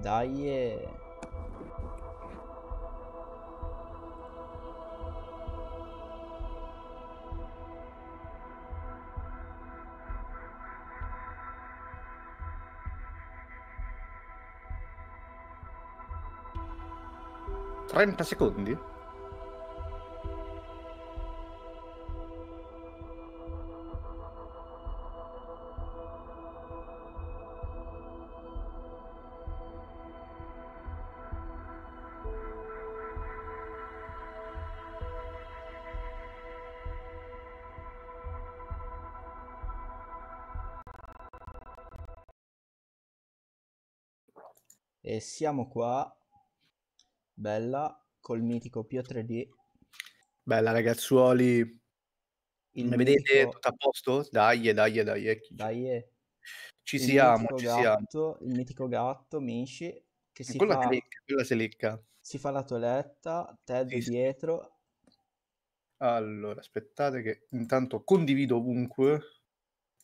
Dai. E... Eh. Trenta secondi? siamo qua, bella, col mitico Pio 3D. Bella ragazzuoli. Il Mi vedete tutto a posto? Dai, dai, dai. Eh. Dai. Eh. Ci il siamo, ci gatto, siamo. Il mitico gatto, Mishi, che si quella fa... Lecca, quella si Si fa la toeletta, Ted sì, dietro. Allora, aspettate che intanto condivido ovunque.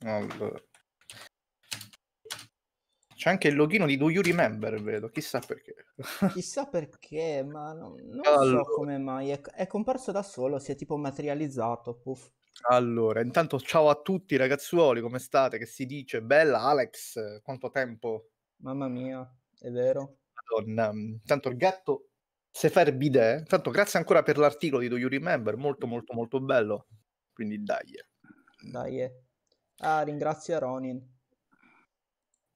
Allora. C'è anche il loghino di Do You Remember, vedo, chissà perché. chissà perché, ma non, non allora. so come mai. È, è, comparso da solo, si è tipo materializzato. Puff. Allora, intanto ciao a tutti ragazzuoli, come state? Che si dice? Bella Alex, quanto tempo? Mamma mia, è vero. Madonna, mm, intanto il gatto se Sefer Bide, eh. intanto grazie ancora per l'articolo di Do You Remember, molto molto molto bello. Quindi dai. Eh. Dai. Eh. Ah, ringrazio Ronin.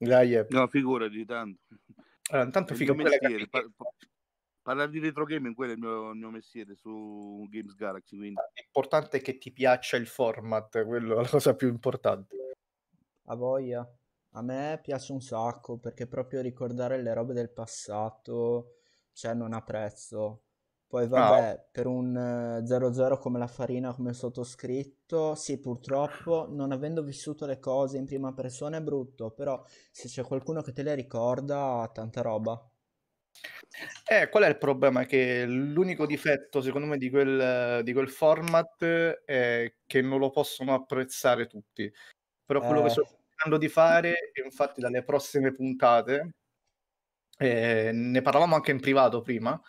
Dai, yeah. No, figurati tanto. Allora, intanto figa mestiere, par- par- parlare di retro gaming, quello è il mio, il mio mestiere su Games Galaxy. Quindi. L'importante è che ti piaccia il format, quello è la cosa più importante. A voglia. A me piace un sacco perché proprio ricordare le robe del passato, cioè non ha prezzo. Poi ah, vabbè, no. per un 0-0 eh, come la Farina, come sottoscritto, sì, purtroppo non avendo vissuto le cose in prima persona è brutto, però se c'è qualcuno che te le ricorda, tanta roba. Eh, qual è il problema? Che l'unico difetto, secondo me, di quel, di quel format è che non lo possono apprezzare tutti. Però quello eh. che sto cercando di fare, infatti dalle prossime puntate, eh, ne parlavamo anche in privato prima,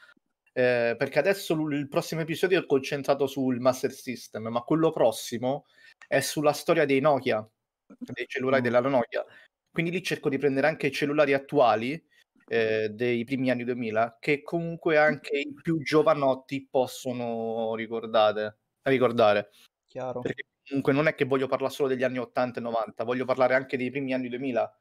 eh, perché adesso l- il prossimo episodio è concentrato sul Master System, ma quello prossimo è sulla storia dei Nokia, dei cellulari mm. della Nokia. Quindi lì cerco di prendere anche i cellulari attuali eh, dei primi anni 2000, che comunque anche i più giovanotti possono ricordare. ricordare. Chiaro. Perché comunque non è che voglio parlare solo degli anni 80 e 90, voglio parlare anche dei primi anni 2000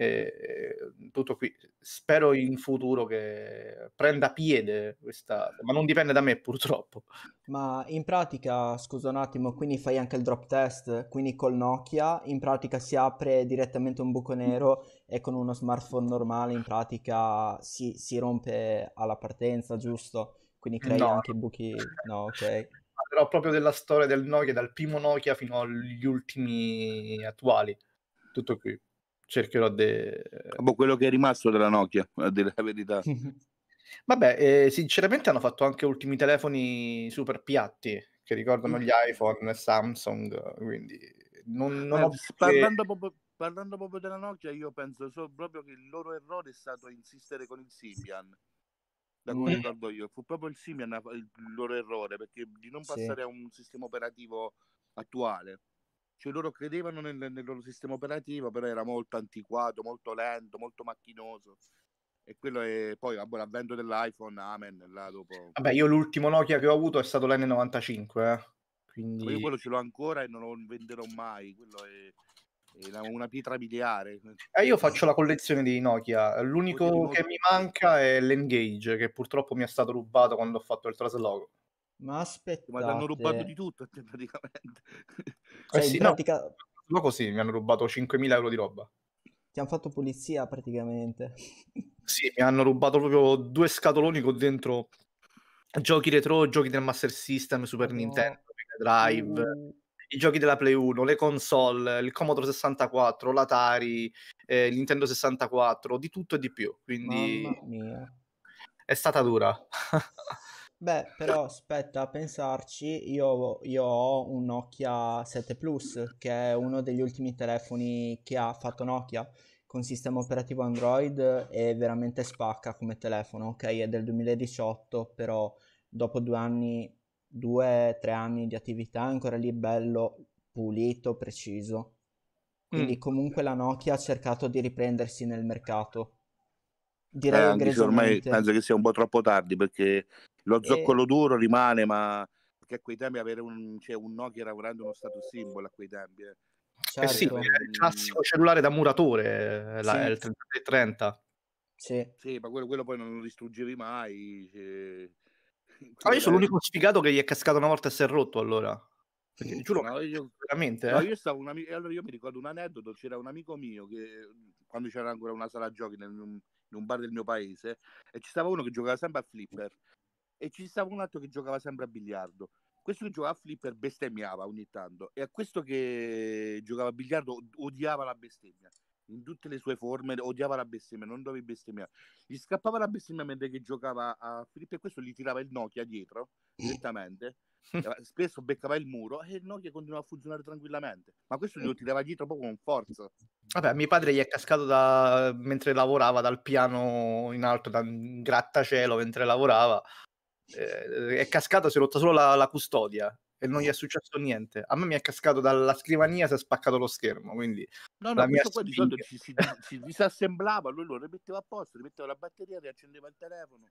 e, tutto qui. Spero in futuro che prenda piede questa, ma non dipende da me purtroppo. Ma in pratica, scusa un attimo, quindi fai anche il drop test, quindi col Nokia in pratica si apre direttamente un buco mm. nero e con uno smartphone normale in pratica si, si rompe alla partenza, giusto? Quindi crei no. anche buchi... No, ok. Parlerò proprio della storia del Nokia, dal primo Nokia fino agli ultimi attuali. Tutto qui cercherò di... Eh, boh, quello che è rimasto della Nokia, a dire la verità. Vabbè, eh, sinceramente hanno fatto anche ultimi telefoni super piatti, che ricordano mm. gli iPhone e Samsung, quindi non, non eh, ho... Parlando proprio, parlando proprio della Nokia, io penso so, proprio che il loro errore è stato insistere con il Symbian. Da come mm. ricordo io, fu proprio il Symbian il loro errore perché di non passare sì. a un sistema operativo attuale cioè loro credevano nel, nel, loro sistema operativo, però era molto antiquato, molto lento, molto macchinoso. E quello è poi vabbè, l'avvento dell'iPhone, amen. Là dopo... Vabbè, io l'ultimo Nokia che ho avuto è stato l'N95. Eh. Quindi... Io quello ce l'ho ancora e non lo venderò mai. Quello è, una pietra miliare. Eh, io faccio la collezione di Nokia. L'unico che mi manca è l'Engage, che purtroppo mi è stato rubato quando ho fatto il trasloco. Ma aspetta, Ma hanno rubato di tutto a cioè, praticamente. Cioè, eh sì, pratica... no, no, così mi hanno rubato 5.000 euro di roba. Ti hanno fatto pulizia praticamente. sì, mi hanno rubato proprio due scatoloni con dentro giochi retro, giochi del Master System, Super no. Nintendo, Mega Drive, mm. i giochi della Play 1, le console, il Commodore 64, l'Atari, eh, il Nintendo 64, di tutto e di più. Quindi è stata dura. Beh, però aspetta a pensarci, io, io ho un Nokia 7 Plus, che è uno degli ultimi telefoni che ha fatto Nokia con sistema operativo Android e veramente spacca come telefono, ok? È del 2018, però dopo due anni, due, tre anni di attività è ancora lì bello, pulito, preciso. Quindi mm. comunque la Nokia ha cercato di riprendersi nel mercato. Eh, Direi eh, ormai penso che sia un po' troppo tardi perché lo zoccolo e... duro rimane, ma perché a quei tempi avere un, cioè, un Nokia era veramente uno status simbolo a quei tempi. Eh. Certo. Eh sì, certo. il classico cellulare da muratore, eh, la, il 3330. Sì. sì, ma quello, quello, poi non lo distruggevi mai. Cioè... Ah, io sono l'unico sfigato che gli è cascato una volta e si è rotto allora. sì, giuro, no, io, veramente. No, eh. io, stavo un amico, allora io mi ricordo un aneddoto, c'era un amico mio che quando c'era ancora una sala giochi nel, in un bar del mio paese e ci stava uno che giocava sempre a flipper e ci stava un altro che giocava sempre a biliardo. Questo che giocava a flipper bestemmiava ogni tanto e a questo che giocava a biliardo odiava la bestemmia in tutte le sue forme, odiava la bestemmia, non doveva bestemmiare. Gli scappava la bestemmia mentre che giocava a flipper e questo gli tirava il Nokia dietro mm. direttamente. Spesso beccava il muro e il Nokia continuava a funzionare tranquillamente, ma questo lo mm. tirava dietro proprio con forza. Vabbè, mio padre gli è cascato da... mentre lavorava dal piano in alto, da un grattacielo mentre lavorava eh, è cascata, si è rotta solo la, la, custodia e non gli è successo niente. A me mi è cascato dalla scrivania, si è spaccato lo schermo. Quindi no, no, questo qua di solito si, si, si disassemblava, lui lo rimetteva a posto, rimetteva la batteria, riaccendeva il telefono,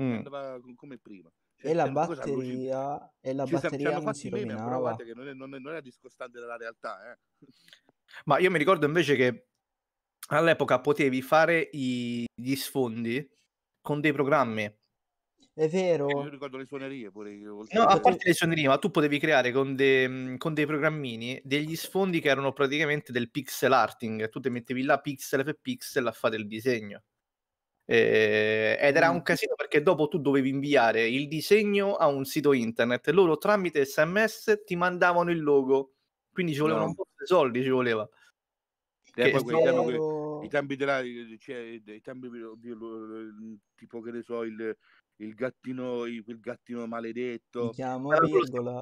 mm. andava come prima. Cioè, e, la batteria, e la batteria non si meme, che non, è, non, è, non era discostante dalla realtà. Eh. Ma io mi ricordo invece che all'epoca potevi fare i, gli sfondi con dei programmi è vero. Io ricordo le suonerie pure. Io. No, a parte le suonerie, ma tu potevi creare con, de, mhmm, con, dei programmini degli sfondi che erano praticamente del pixel arting. Tu ti mettevi là pixel per pixel a fare il disegno. Eh, ed era mm. un casino perché dopo tu dovevi inviare il disegno a un sito internet e loro tramite sms ti mandavano il logo. Quindi ci volevano no. un po' di soldi, ci voleva. Che poi quelli sono... che, i tempi della cioè, i tempi tipo che ne so il, il gattino, il gattino maledetto. Chiamo, virgola.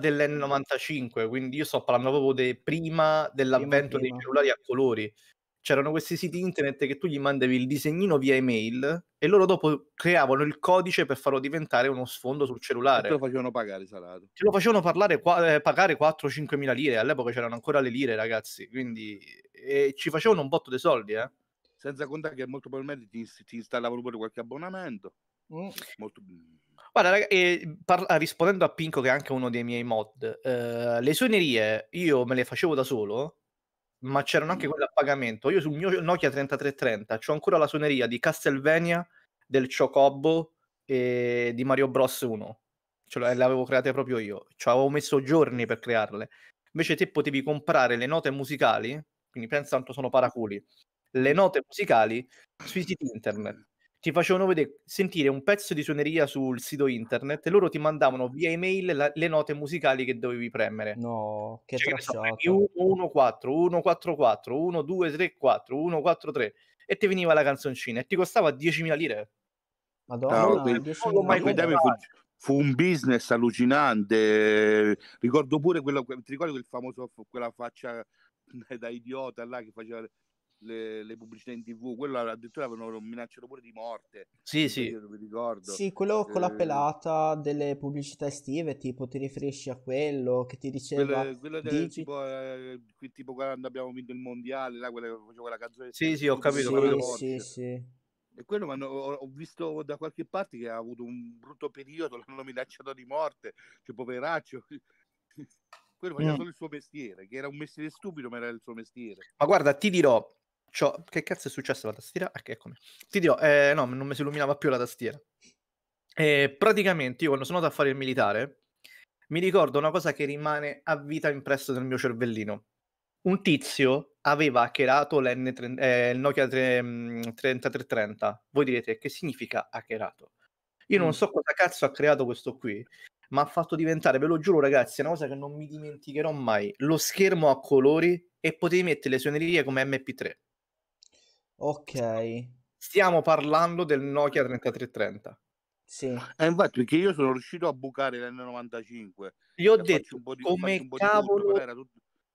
dell'N95, quindi io sto parlando proprio de, prima dell'avvento prima, prima. dei cellulari a colori. C'erano questi siti internet che tu gli mandavi il disegnino via email e loro dopo creavano il codice per farlo diventare uno sfondo sul cellulare. te lo facevano pagare salato. Te lo facevano parlare, qua, eh, pagare 4-5 mila lire, all'epoca c'erano ancora le lire ragazzi, quindi e ci facevano un botto dei soldi. Eh. Senza contare che molto probabilmente ti, ti installavano pure qualche abbonamento. Mm. Molto Guarda, eh, parla- ah, rispondendo a Pinco, che è anche uno dei miei mod, eh, le suonerie io me le facevo da solo, ma c'erano anche mm. quelle a pagamento. Io sul mio Nokia 3330 ho ancora la suoneria di Castlevania, del Chocobo e di Mario Bros 1. Cioè, le avevo create proprio io, cioè avevo messo giorni per crearle. Invece te potevi comprare le note musicali, quindi pensa quanto sono paraculi, le note musicali sui siti internet ti facevano vedere, sentire un pezzo di suoneria sul sito internet e loro ti mandavano via email la, le note musicali che dovevi premere. No, che cioè, tracciata. Che 1, 1, 4, 1, 4, 4, 1, 2, 3, 4, 1, 4, 3 e ti veniva la canzoncina e ti costava 10.000 lire. Madonna, no, quei, non mai fu, fu un business allucinante. Ricordo pure quello, ti ricordo quel famoso, quella faccia da idiota là che faceva le, le, pubblicità in tv, quello addirittura avevano minacciato pure di morte. Sì, sì. Io ricordo. Sì, quello eh, con la eh, pelata delle pubblicità estive, tipo ti riferisci a quello che ti diceva... Quello, del, Digi... tipo, eh, tipo quando abbiamo vinto il mondiale, là, quella, quella canzone... Sì, sì, ho capito. Sì, capito. sì, sì. E quello ma ho visto da qualche parte che ha avuto un brutto periodo, l'hanno minacciato di morte, cioè poveraccio. quello faceva mm. solo il suo mestiere, che era un mestiere stupido, ma era il suo mestiere. Ma guarda, ti dirò, cioè, che cazzo è successo alla tastiera? Ah, eccomi. Ti dirò, eh, no, non mi si illuminava più la tastiera. E praticamente io quando sono andato a fare il militare, mi ricordo una cosa che rimane a vita impresso nel mio cervellino. Un tizio aveva hackerato eh, il Nokia 3, 3330. Mm, Voi direte, che significa hackerato? Io mm. non so cosa cazzo ha creato questo qui, ma ha fatto diventare, ve lo giuro ragazzi, una cosa che non mi dimenticherò mai, lo schermo a colori e potevi mettere le suonerie come MP3. Ok. Stiamo parlando del Nokia 3330. Sì. E eh, infatti perché io sono riuscito a bucare l'N95. Gli cioè, ho detto di, come cavolo... ho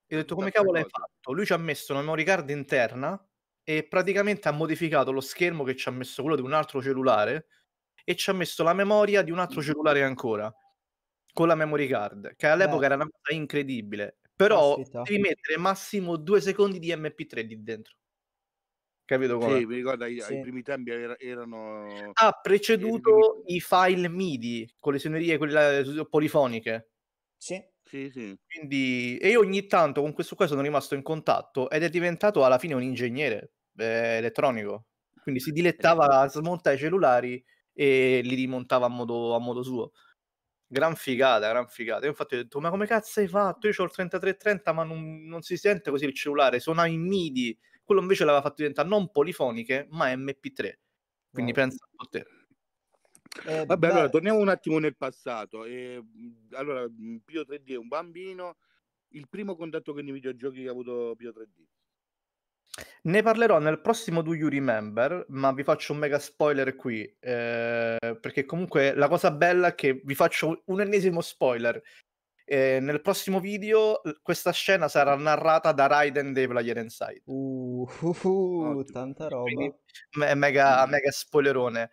detto come cavolo hai fatto? Lui ci ha messo una memory card interna e praticamente ha modificato lo schermo che ci ha messo quello di un altro cellulare e ci ha messo la memoria di un altro mm. cellulare ancora con la memory card, che all'epoca Beh. era una cosa incredibile. Però Aspetta. devi mettere massimo due secondi di MP3 lì dentro. Capito come? Sì, mi ricordo ai, sì. ai primi tempi era, erano... Ha preceduto i, i file MIDI, con le suonerie quelle eh, polifoniche. Sì. Sì, sì. Quindi, e io ogni tanto con questo qua sono rimasto in contatto ed è diventato alla fine un ingegnere eh, elettronico. Quindi si dilettava a smontare i cellulari e li rimontava a modo, a modo suo. Gran figata, gran figata. Io infatti ho detto, ma come cazzo hai fatto? Io ho il 3330 ma non, non si sente così il cellulare, suona in MIDI quello invece l'aveva fatto diventare non polifoniche, ma MP3. Quindi no. Ah. pensa a te. Eh, Vabbè, beh. allora torniamo un attimo nel passato. Eh, allora, Pio 3D è un bambino. Il primo contatto con i videogiochi che ha avuto Pio 3D? Ne parlerò nel prossimo Do You Remember, ma vi faccio un mega spoiler qui, eh, perché comunque la cosa bella è che vi faccio un ennesimo spoiler eh, nel prossimo video questa scena sarà narrata da Raiden dei Player Inside. Uh, uh, uh oh, tanta roba. Quindi, me- mega, mm. mega spoilerone.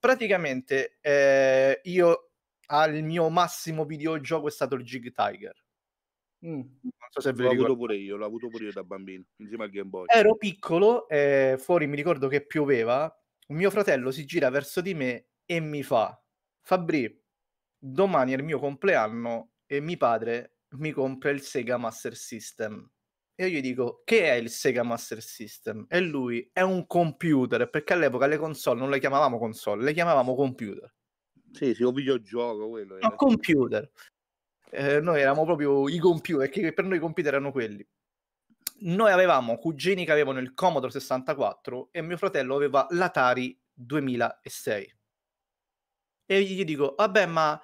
Praticamente eh, io al mio massimo videogioco è stato il Jig Tiger. Mm. Non so se ve l'ho avuto pure io, l'ho avuto pure io da bambino, insieme al Game Boy. Ero piccolo, eh, fuori mi ricordo che pioveva, mio fratello si gira verso di me e mi fa Fabri, domani è il mio compleanno, e mio padre mi compra il Sega Master System. E io gli dico, che è il Sega Master System? E lui, è un computer, perché all'epoca le console non le chiamavamo console, le chiamavamo computer. Sì, sì, un videogioco quello. Era. No, computer. Eh, noi eravamo proprio i computer, perché per noi i computer erano quelli. Noi avevamo cugini che avevano il Commodore 64 e mio fratello aveva l'Atari 2006. E gli dico, vabbè, ma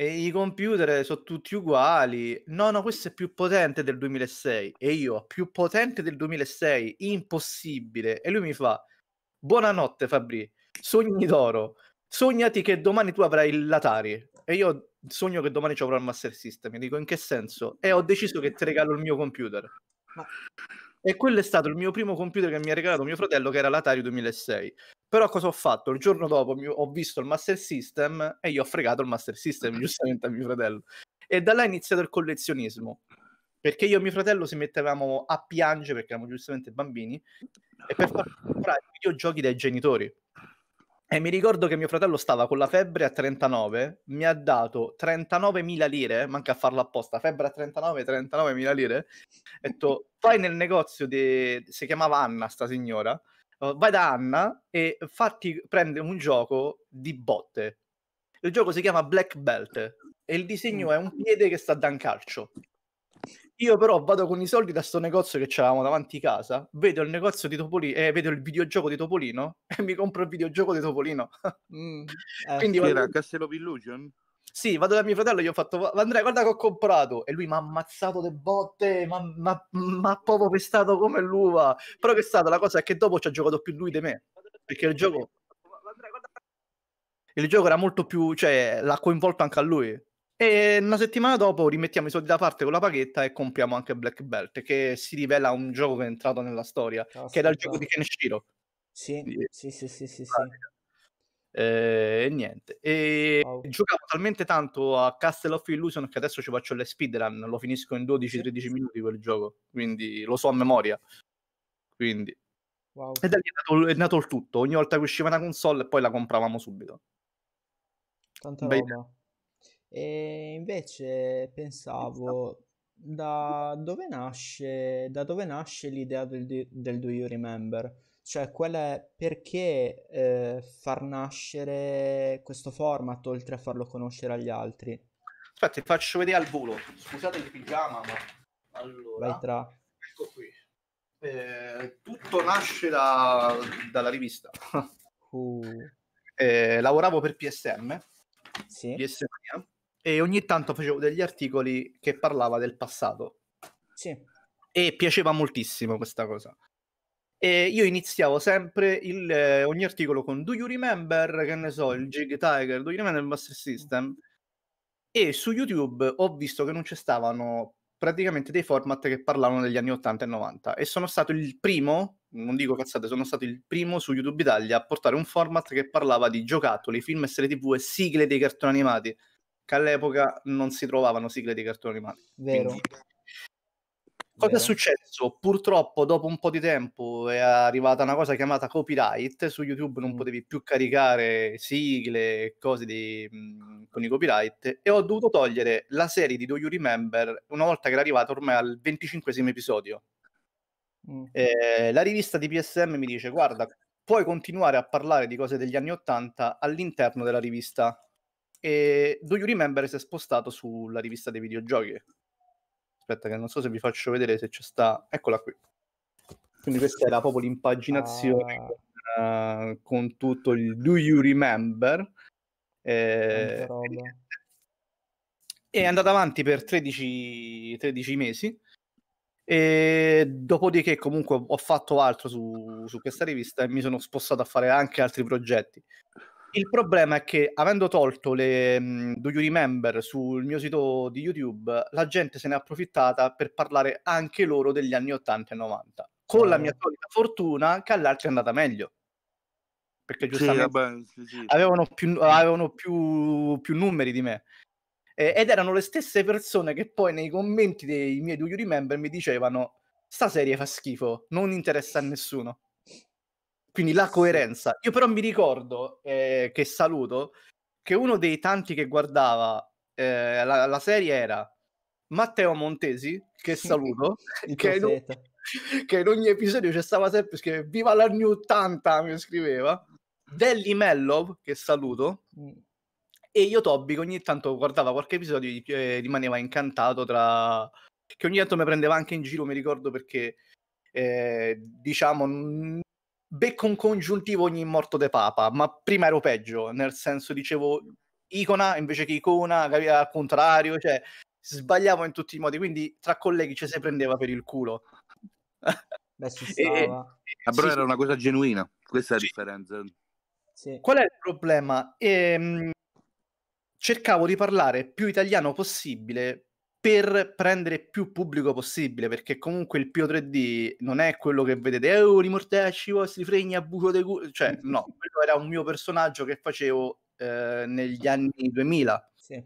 e i computer sono tutti uguali. No, no, questo è più potente del 2006. E io, più potente del 2006, impossibile. E lui mi fa, buonanotte Fabri, sogni d'oro. Sognati che domani tu avrai l'Atari. E io sogno che domani ci avrò il Master System. Mi dico, in che senso? E ho deciso che ti regalo il mio computer. Ma e quello è stato il mio primo computer che mi ha regalato mio fratello, che era l'Atari 2006. Però cosa ho fatto? Il giorno dopo ho visto il Master System e gli ho fregato il Master System, giustamente a mio fratello. E da là è iniziato il collezionismo. Perché io e mio fratello si mettevamo a piangere, perché eravamo giustamente bambini, e per far comprare videogiochi dai genitori. E mi ricordo che mio fratello stava con la febbre a 39, mi ha dato 39.000 lire, manca a farlo apposta, febbre a 39, 39.000 lire. Ho detto, vai nel negozio, di... si chiamava Anna sta signora, vai da Anna e fatti prendere un gioco di botte. Il gioco si chiama Black Belt e il disegno mm. è un piede che sta da un calcio. Io però vado con i soldi da sto negozio che c'avevamo davanti a casa, vedo il negozio di Topolino, eh, vedo il videogioco di Topolino e mi compro il videogioco di Topolino. mm, eh, Quindi era Castello Illusion? Sì, vado da mio fratello e gli ho fatto Andrea, guarda che ho comprato. E lui mi ha ammazzato le botte, mi ha proprio pestato come l'uva. Però che è stata la cosa è che dopo ci ha giocato più lui di me. Perché il gioco... Il gioco era molto più... cioè, l'ha coinvolto anche a lui e una settimana dopo rimettiamo i soldi da parte con la paghetta e compriamo anche Black Belt, che si rivela un gioco che è entrato nella storia, Caspita. che era il gioco di Kenshiro. Sì, sì, sì, sì, sì, sì. Eh, e niente. E wow. giocavo talmente tanto a Castle of Illusion che adesso ci faccio le speedrun, lo finisco in 12-13 minuti quel gioco, quindi lo so a memoria. Quindi... Wow. E da lì è nato, è nato, il tutto, ogni volta che usciva una console poi la compravamo subito. Tanta Beh, roba. E invece pensavo da dove nasce, da dove nasce l'idea del, del, Do You Remember? Cioè, qual è, perché eh, far nascere questo format oltre a farlo conoscere agli altri? Aspetta, ti faccio vedere al volo. Scusate il pigiama, ma allora... Vai tra. Ecco qui. Eh, tutto nasce da, dalla rivista. Uh. Eh, lavoravo per PSM. Sì. PSM e ogni tanto facevo degli articoli che parlava del passato. Sì. E piaceva moltissimo questa cosa. E io iniziavo sempre il, eh, ogni articolo con Do you remember, che ne so, il Jig Tiger, Do you remember il Master System? E su YouTube ho visto che non ci stavano praticamente dei format che parlavano degli anni 80 e 90 e sono stato il primo, non dico cazzate, sono stato il primo su YouTube Italia a portare un format che parlava di giocattoli, film e serie tv e sigle dei cartoni animati che all'epoca non si trovavano sigle di cartoni animati. Vero. Quindi... Cosa Vero. è successo? Purtroppo dopo un po' di tempo è arrivata una cosa chiamata copyright, su YouTube non mm. potevi più caricare sigle, e cose di, mm, con i copyright e ho dovuto togliere la serie di Do You Remember una volta che era arrivata ormai al 25 episodio. Mm. Eh, la rivista di PSM mi dice guarda, puoi continuare a parlare di cose degli anni 80 all'interno della rivista e Do You Remember si è spostato sulla rivista dei videogiochi. Aspetta, che non so se vi faccio vedere se c'è sta. Eccola qui. Quindi questa era proprio l'impaginazione ah. con, uh, con, tutto il Do You Remember. Eh, e, è andata avanti per 13, 13 mesi. E dopodiché, comunque, ho fatto altro su, su questa rivista e mi sono spostato a fare anche altri progetti. Il problema è che avendo tolto le mh, mhmm, Do You Remember sul mio sito di YouTube, la gente se ne è approfittata per parlare anche loro degli anni 80 e 90. Con oh. la mia certo. solita fortuna che all'altro è andata meglio. Perché giustamente sì, vabbè, sì, sì. avevano, più, avevano più, più numeri di me ed erano le stesse persone che poi nei commenti dei miei Do You Remember mi dicevano sta serie fa schifo, non interessa a nessuno. Quindi la coerenza. Io però mi ricordo, eh, che saluto, che uno dei tanti che guardava eh, la, la, serie era Matteo Montesi, che saluto, che, in, un, che, in, ogni episodio c'è stava sempre scrive Viva la New 80, mi scriveva, Delly Mellov, che saluto, mm. e io Tobi che ogni tanto guardava qualche episodio e eh, rimaneva incantato tra... che ogni tanto mi prendeva anche in giro, mi ricordo perché... Eh, diciamo, becco un congiuntivo ogni morto de papa, ma prima ero peggio, nel senso dicevo icona invece che icona, al contrario, cioè sbagliavo in tutti i modi, quindi tra colleghi ci si prendeva per il culo. Beh, ci stava. E, però sì, era sì. una cosa genuina, questa è la differenza. Sì. Qual è il problema? Ehm, cercavo di parlare più italiano possibile per prendere più pubblico possibile, perché comunque il Pio 3D non è quello che vedete, eh, oh, rimortacci i oh, vostri fregni a buco dei culo, cioè no, quello era un mio personaggio che facevo eh, negli anni 2000, sì.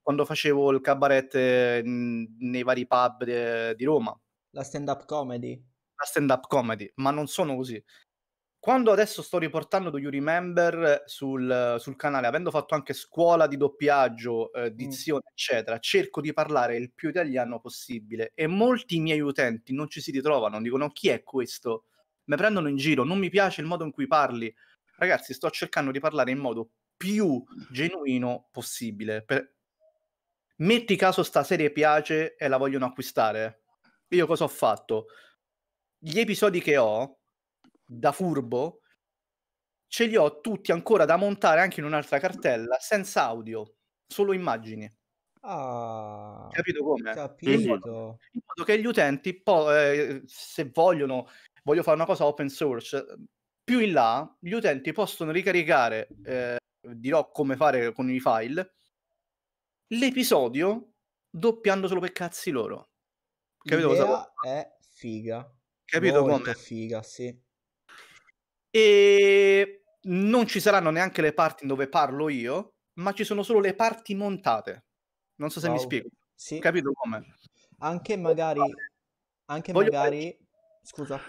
quando facevo il cabaret eh, nei vari pub de- eh, di Roma. La stand-up comedy. La stand-up comedy, ma non sono così quando adesso sto riportando Do You Remember sul, sul canale, avendo fatto anche scuola di doppiaggio, eh, mm. dizione, mm. eccetera, cerco di parlare il più italiano possibile e molti miei utenti non ci si ritrovano, dicono chi è questo? Mi prendono in giro, non mi piace il modo in cui parli. Ragazzi, sto cercando di parlare in modo più genuino possibile. Per... Metti caso sta serie piace e la vogliono acquistare. Io cosa ho fatto? Gli episodi che ho da furbo, ce li ho tutti ancora da montare anche in un'altra cartella, senza audio, solo immagini. Ah, capito come? Capito. In modo, in modo che gli utenti, po- eh, se vogliono, voglio fare una cosa open source, più in là gli utenti possono ricaricare, eh, dirò come fare con i file, l'episodio doppiandoselo per cazzi loro. Capito L'idea cosa? È figa. Capito Molto come? figa, sì. E non ci saranno neanche le parti dove parlo io, ma ci sono solo le parti montate. Non so se wow. mi spiego. Sì. Capito come? Anche magari... Anche Voglio magari... Fare... Scusa.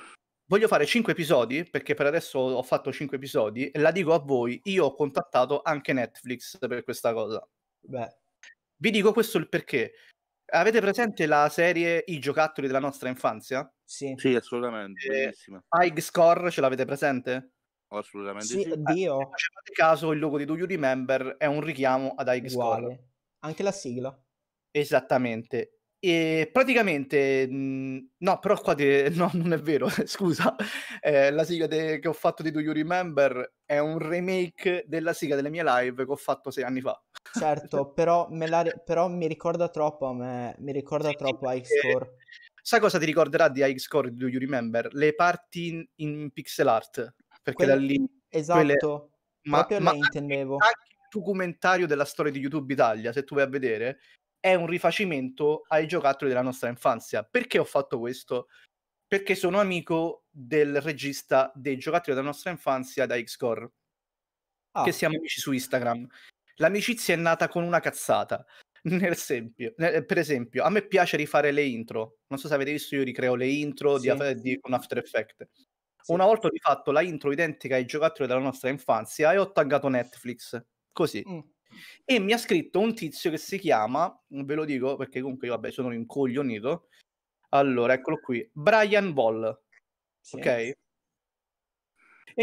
Voglio fare 5 episodi, perché per adesso ho fatto 5 episodi, e la dico a voi, io ho contattato anche Netflix per questa cosa. Beh. Vi dico questo il perché. Avete presente la serie I giocattoli della nostra infanzia? Sì, sì assolutamente. Eh, Bellissima. High Score ce l'avete presente? assolutamente sì. sì. Oddio. Eh, ah, eh, se fate caso, il logo di Do You Remember è un richiamo ad High Uguale. Score. Anche la sigla. Esattamente. E praticamente, mh, mm, no, però qua de... no, non è vero, scusa, eh, la sigla de... che ho fatto di Do You Remember è un remake della sigla delle mie live che ho fatto sei anni fa. Certo, però, la, però, mi ricorda troppo a me, mi ricorda sì, troppo a X-Core. Sai cosa ti ricorderà di X-Core, do you remember? Le parti in, in pixel art, perché quelle, da lì... Esatto, quelle, ma, proprio ma le intendevo. Anche, anche il documentario della storia di YouTube Italia, se tu vai a vedere, è un rifacimento ai giocattoli della nostra infanzia. Perché ho fatto questo? Perché sono amico del regista dei giocattoli della nostra infanzia da X-Core. Ah. Che siamo amici su Instagram l'amicizia è nata con una cazzata. Nel esempio, nel, eh, per esempio, a me piace rifare le intro. Non so se avete visto, io ricreo le intro sì. di, di, con After Effects. Sì. Una volta ho rifatto la intro identica ai giocattoli della nostra infanzia e ho taggato Netflix. Così. Mm. E mi ha scritto un tizio che si chiama, ve lo dico perché comunque io vabbè sono incoglionito. Allora, eccolo qui, Brian Ball. Sì. Ok? E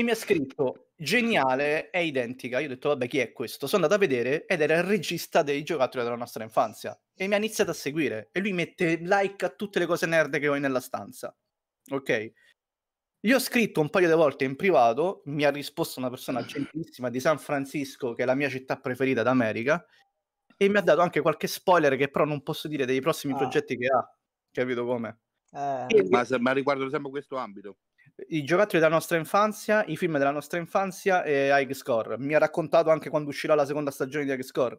mi ha scritto, geniale, è identica. Io ho detto, vabbè, chi è questo? Sono andato a vedere ed era il regista dei giocattoli della nostra infanzia e mi ha iniziato a seguire. E lui mette like a tutte le cose nerd che ho nella stanza. Ok? Gli ho scritto un paio di volte in privato, mi ha risposto una persona gentilissima di San Francisco, che è la mia città preferita d'America, e mi ha dato anche qualche spoiler che però non posso dire dei prossimi ah. progetti che ha. Capito come? Eh. Ma, ma riguardo sempre questo ambito i giocattoli della nostra infanzia, i film della nostra infanzia e High Score. Mi ha raccontato anche quando uscirà la seconda stagione di High Score.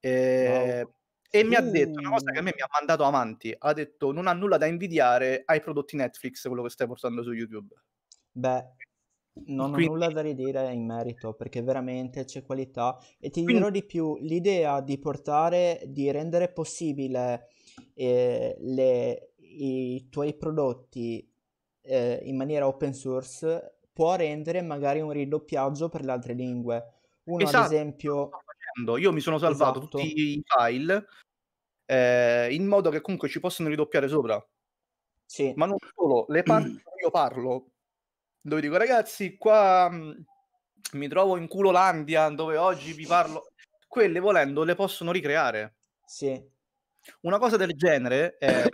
E, wow. e sì. mi ha detto una cosa che a me mi ha mandato avanti. Ha detto non ha nulla da invidiare ai prodotti Netflix, quello che stai portando su YouTube. Beh, non quindi... ho nulla da ridire in merito perché veramente c'è qualità e ti quindi... dirò di più, l'idea di portare, di rendere possibile eh, le, i tuoi prodotti eh, in maniera open source può rendere magari un ridoppiaggio per le altre lingue. Uno esatto, ad esempio... Io mi sono salvato esatto. tutti i file eh, in modo che comunque ci possano ridoppiare sopra. Sì. Ma non solo, le parti dove io parlo, dove dico ragazzi, qua mm, mi trovo in Culolandia, dove oggi vi parlo, quelle volendo le possono ricreare. Sì. Una cosa del genere, è,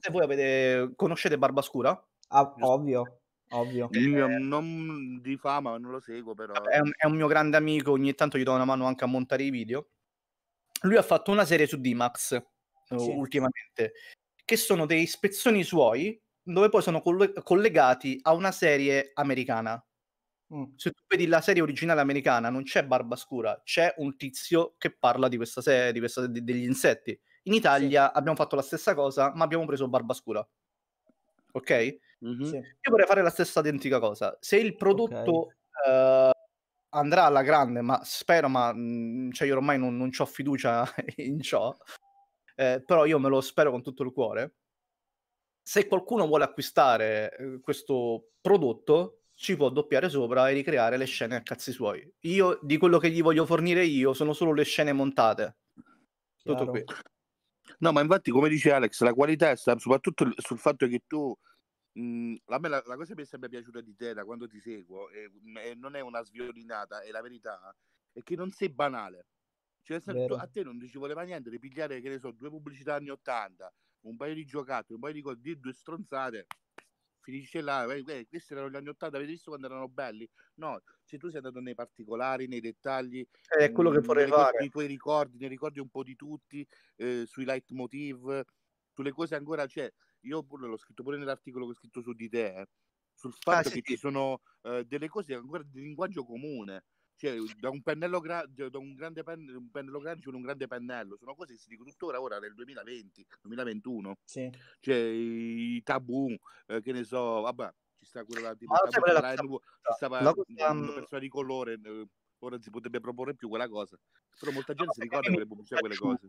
se voi avete, conoscete Barbascura, ah, ovvio. Ovvio. Io eh. non di fama, non lo seguo però. È un, è un, mio grande amico, ogni tanto gli do una mano anche a montare i video. Lui ha fatto una serie su D-Max eh, sì. ultimamente, che sono dei spezzoni suoi dove poi sono coll- collegati a una serie americana. Mm. Se tu vedi la serie originale americana non c'è Barba Scura, c'è un tizio che parla di questa serie, di questa, di, degli insetti. In Italia sì. abbiamo fatto la stessa cosa, ma abbiamo preso Barba Scura. Ok? Mm-hmm. Sì. Io vorrei fare la stessa identica cosa. Se il prodotto okay. uh, eh, andrà alla grande, ma spero, ma mhmm, cioè io ormai non, non ho fiducia in ciò, eh, però io me lo spero con tutto il cuore. Se qualcuno vuole acquistare eh, questo prodotto, ci può doppiare sopra e ricreare le scene a cazzi suoi. Io di quello che gli voglio fornire io sono solo le scene montate. Tutto qui. No, ma infatti, come dice Alex, la qualità sta soprattutto sul fatto che tu Mm, mhmm, la, la, la, cosa che mi è sempre piaciuta di te da quando ti seguo, e, e mhmm, non è una sviolinata, è la verità, è che non sei banale. Cioè, tu, a te non ci voleva niente di pigliare, che ne so, due pubblicità anni 80, un paio di giocattoli, un paio di cose, due stronzate, finisce là. Eh, questi erano gli anni 80, avete visto quando erano belli? No, se tu sei andato nei particolari, nei dettagli, eh, è eh, quello che mhmm, vorrei fare. Nei tuoi ricordi, nei ricordi un po' di tutti, eh, sui leitmotiv, sulle cose ancora, cioè, io pure l'ho scritto pure nell'articolo che ho scritto su di te, eh, sul ah, fatto ah, sì. che ci sono uh, delle cose ancora di linguaggio comune. Cioè, da un pennello gra- da un grande pen- un pennello grande con un grande pennello, sono cose che si dicono tuttora ora nel 2020, 2021. Sì. Cioè, i tabù, eh, che ne so, vabbè, ci sta quella la, nuvo- ehm, persona di colore, eh, ora si potrebbe proporre più quella cosa. Però molta gente si ricorda che le pubblicità quelle cose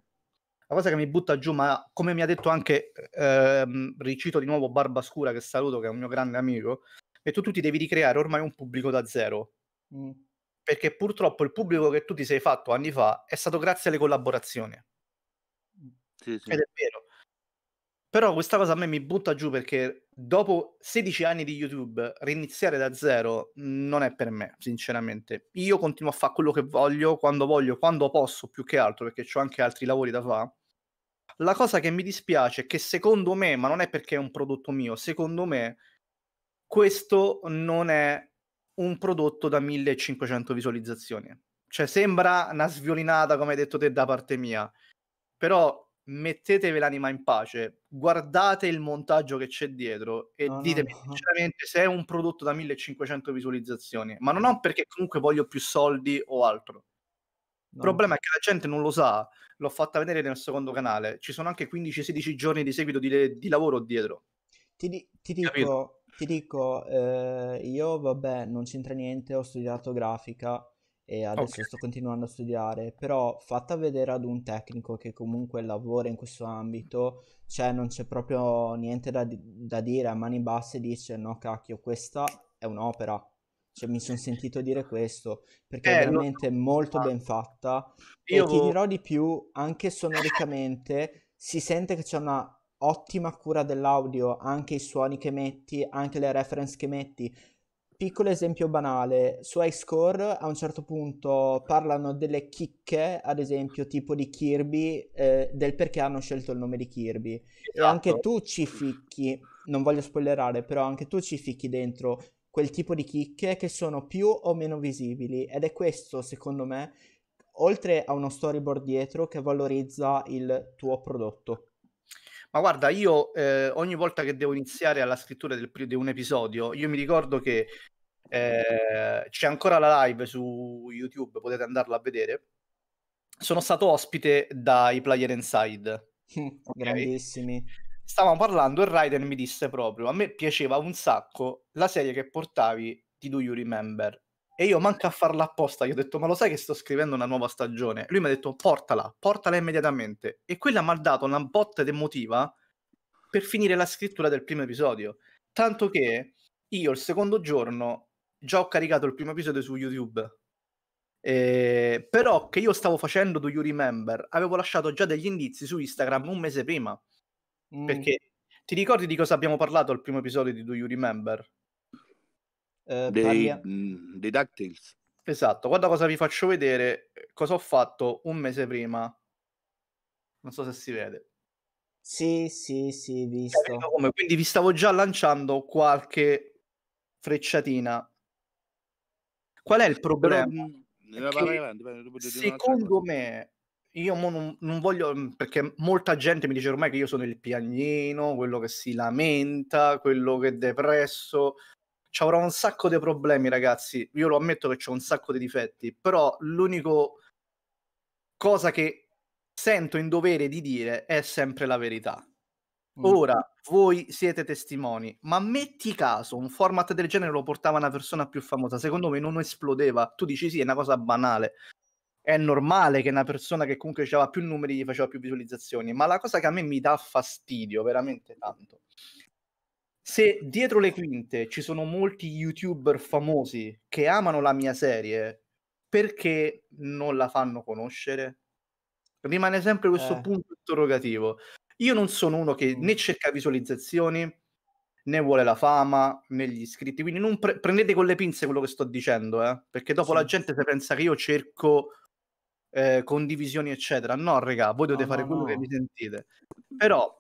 la cosa che mi butta giù, ma come mi ha detto anche, ehm, ricito di nuovo Barbascura che saluto, che è un mio grande amico, è tu, tu ti devi ricreare ormai un pubblico da zero. Mm. Perché purtroppo il pubblico che tu ti sei fatto anni fa è stato grazie alle collaborazioni. Mm. Sì, sì. Ed è vero. Però questa cosa a me mi butta giù perché dopo 16 anni di YouTube riniziare da zero non è per me, sinceramente. Io continuo a fare quello che voglio, quando voglio, quando posso, più che altro, perché ho anche altri lavori da fare la cosa che mi dispiace è che secondo me, ma non è perché è un prodotto mio, secondo me questo non è un prodotto da 1500 visualizzazioni. Cioè sembra una sviolinata, come hai detto te, da parte mia, però mettetevi l'anima in pace, guardate il montaggio che c'è dietro e no, ditemi no, no. sinceramente se è un prodotto da 1500 visualizzazioni, ma non perché comunque voglio più soldi o altro il problema è che la gente non lo sa, l'ho fatta vedere nel secondo canale, ci sono anche 15-16 giorni di seguito di, di lavoro dietro. Ti, ti dico, ti dico eh, io vabbè, non c'entra niente, ho studiato grafica e adesso okay. sto continuando a studiare, però fatta vedere ad un tecnico che comunque lavora in questo ambito, cioè non c'è proprio niente da, da dire, a mani basse dice no cacchio, questa è un'opera cioè, mi sono sentito dire questo perché eh, è veramente no, molto no. ben fatta. Io... E ti dirò di più, anche sonoricamente si sente che c'è una ottima cura dell'audio, anche i suoni che metti, anche le reference che metti. Piccolo esempio banale, su iScore a un certo punto parlano delle chicche, ad esempio tipo di Kirby, eh, del perché hanno scelto il nome di Kirby. Esatto. E anche esatto. tu ci ficchi, non voglio spoilerare, però anche tu ci ficchi dentro quel tipo di chicche che sono più o meno visibili ed è questo, secondo me, oltre a uno storyboard dietro che valorizza il tuo prodotto. Ma guarda, io eh, ogni volta che devo iniziare alla scrittura del, di un episodio, io mi ricordo che eh, c'è ancora la live su YouTube, potete andarla a vedere. Sono stato ospite dai Player Inside. Okay. Grandissimi stavamo parlando e Raiden mi disse proprio, a me piaceva un sacco la serie che portavi di Do You Remember. E io manco a farla apposta, gli ho detto, ma lo sai che sto scrivendo una nuova stagione? Lui mi ha detto, portala, portala immediatamente. E quella mi ha dato una botta emotiva per finire la scrittura del primo episodio. Tanto che io il secondo giorno già ho caricato il primo episodio su YouTube. Eh, però che io stavo facendo Do You Remember avevo lasciato già degli indizi su Instagram un mese prima. Mm. Perché ti ricordi di cosa abbiamo parlato al primo episodio di Do You Remember? Eh, dei, mm, dei DuckTales. Esatto, guarda cosa vi faccio vedere, cosa ho fatto un mese prima. Non so se si vede. Sì, sì, sì, visto. Come? Quindi vi stavo già lanciando qualche frecciatina. Qual è il problema? Però, mm, che, secondo me io non, non, voglio, mhmm, perché molta gente mi dice ormai che io sono il piagnino, quello che si lamenta, quello che è depresso. Ci avrò un sacco di problemi, ragazzi. Io lo ammetto che ho un sacco di difetti, però l'unico cosa che sento in dovere di dire è sempre la verità. Ora, voi siete testimoni, ma metti caso, un format del genere lo portava una persona più famosa, secondo me non esplodeva. Tu dici sì, è una cosa banale, è normale che una persona che comunque aveva più numeri gli faceva più visualizzazioni, ma la cosa che a me mi dà fastidio veramente tanto. Se dietro le quinte ci sono molti youtuber famosi che amano la mia serie, perché non la fanno conoscere? Rimane sempre questo eh. punto interrogativo. Io non sono uno che mm. né cerca visualizzazioni, né vuole la fama, né gli iscritti, quindi non pre- prendete con le pinze quello che sto dicendo, eh? perché dopo sì. la gente se pensa che io cerco eh, condivisioni, eccetera. No, regà, voi dovete no, fare no, quello no. che vi sentite. Però,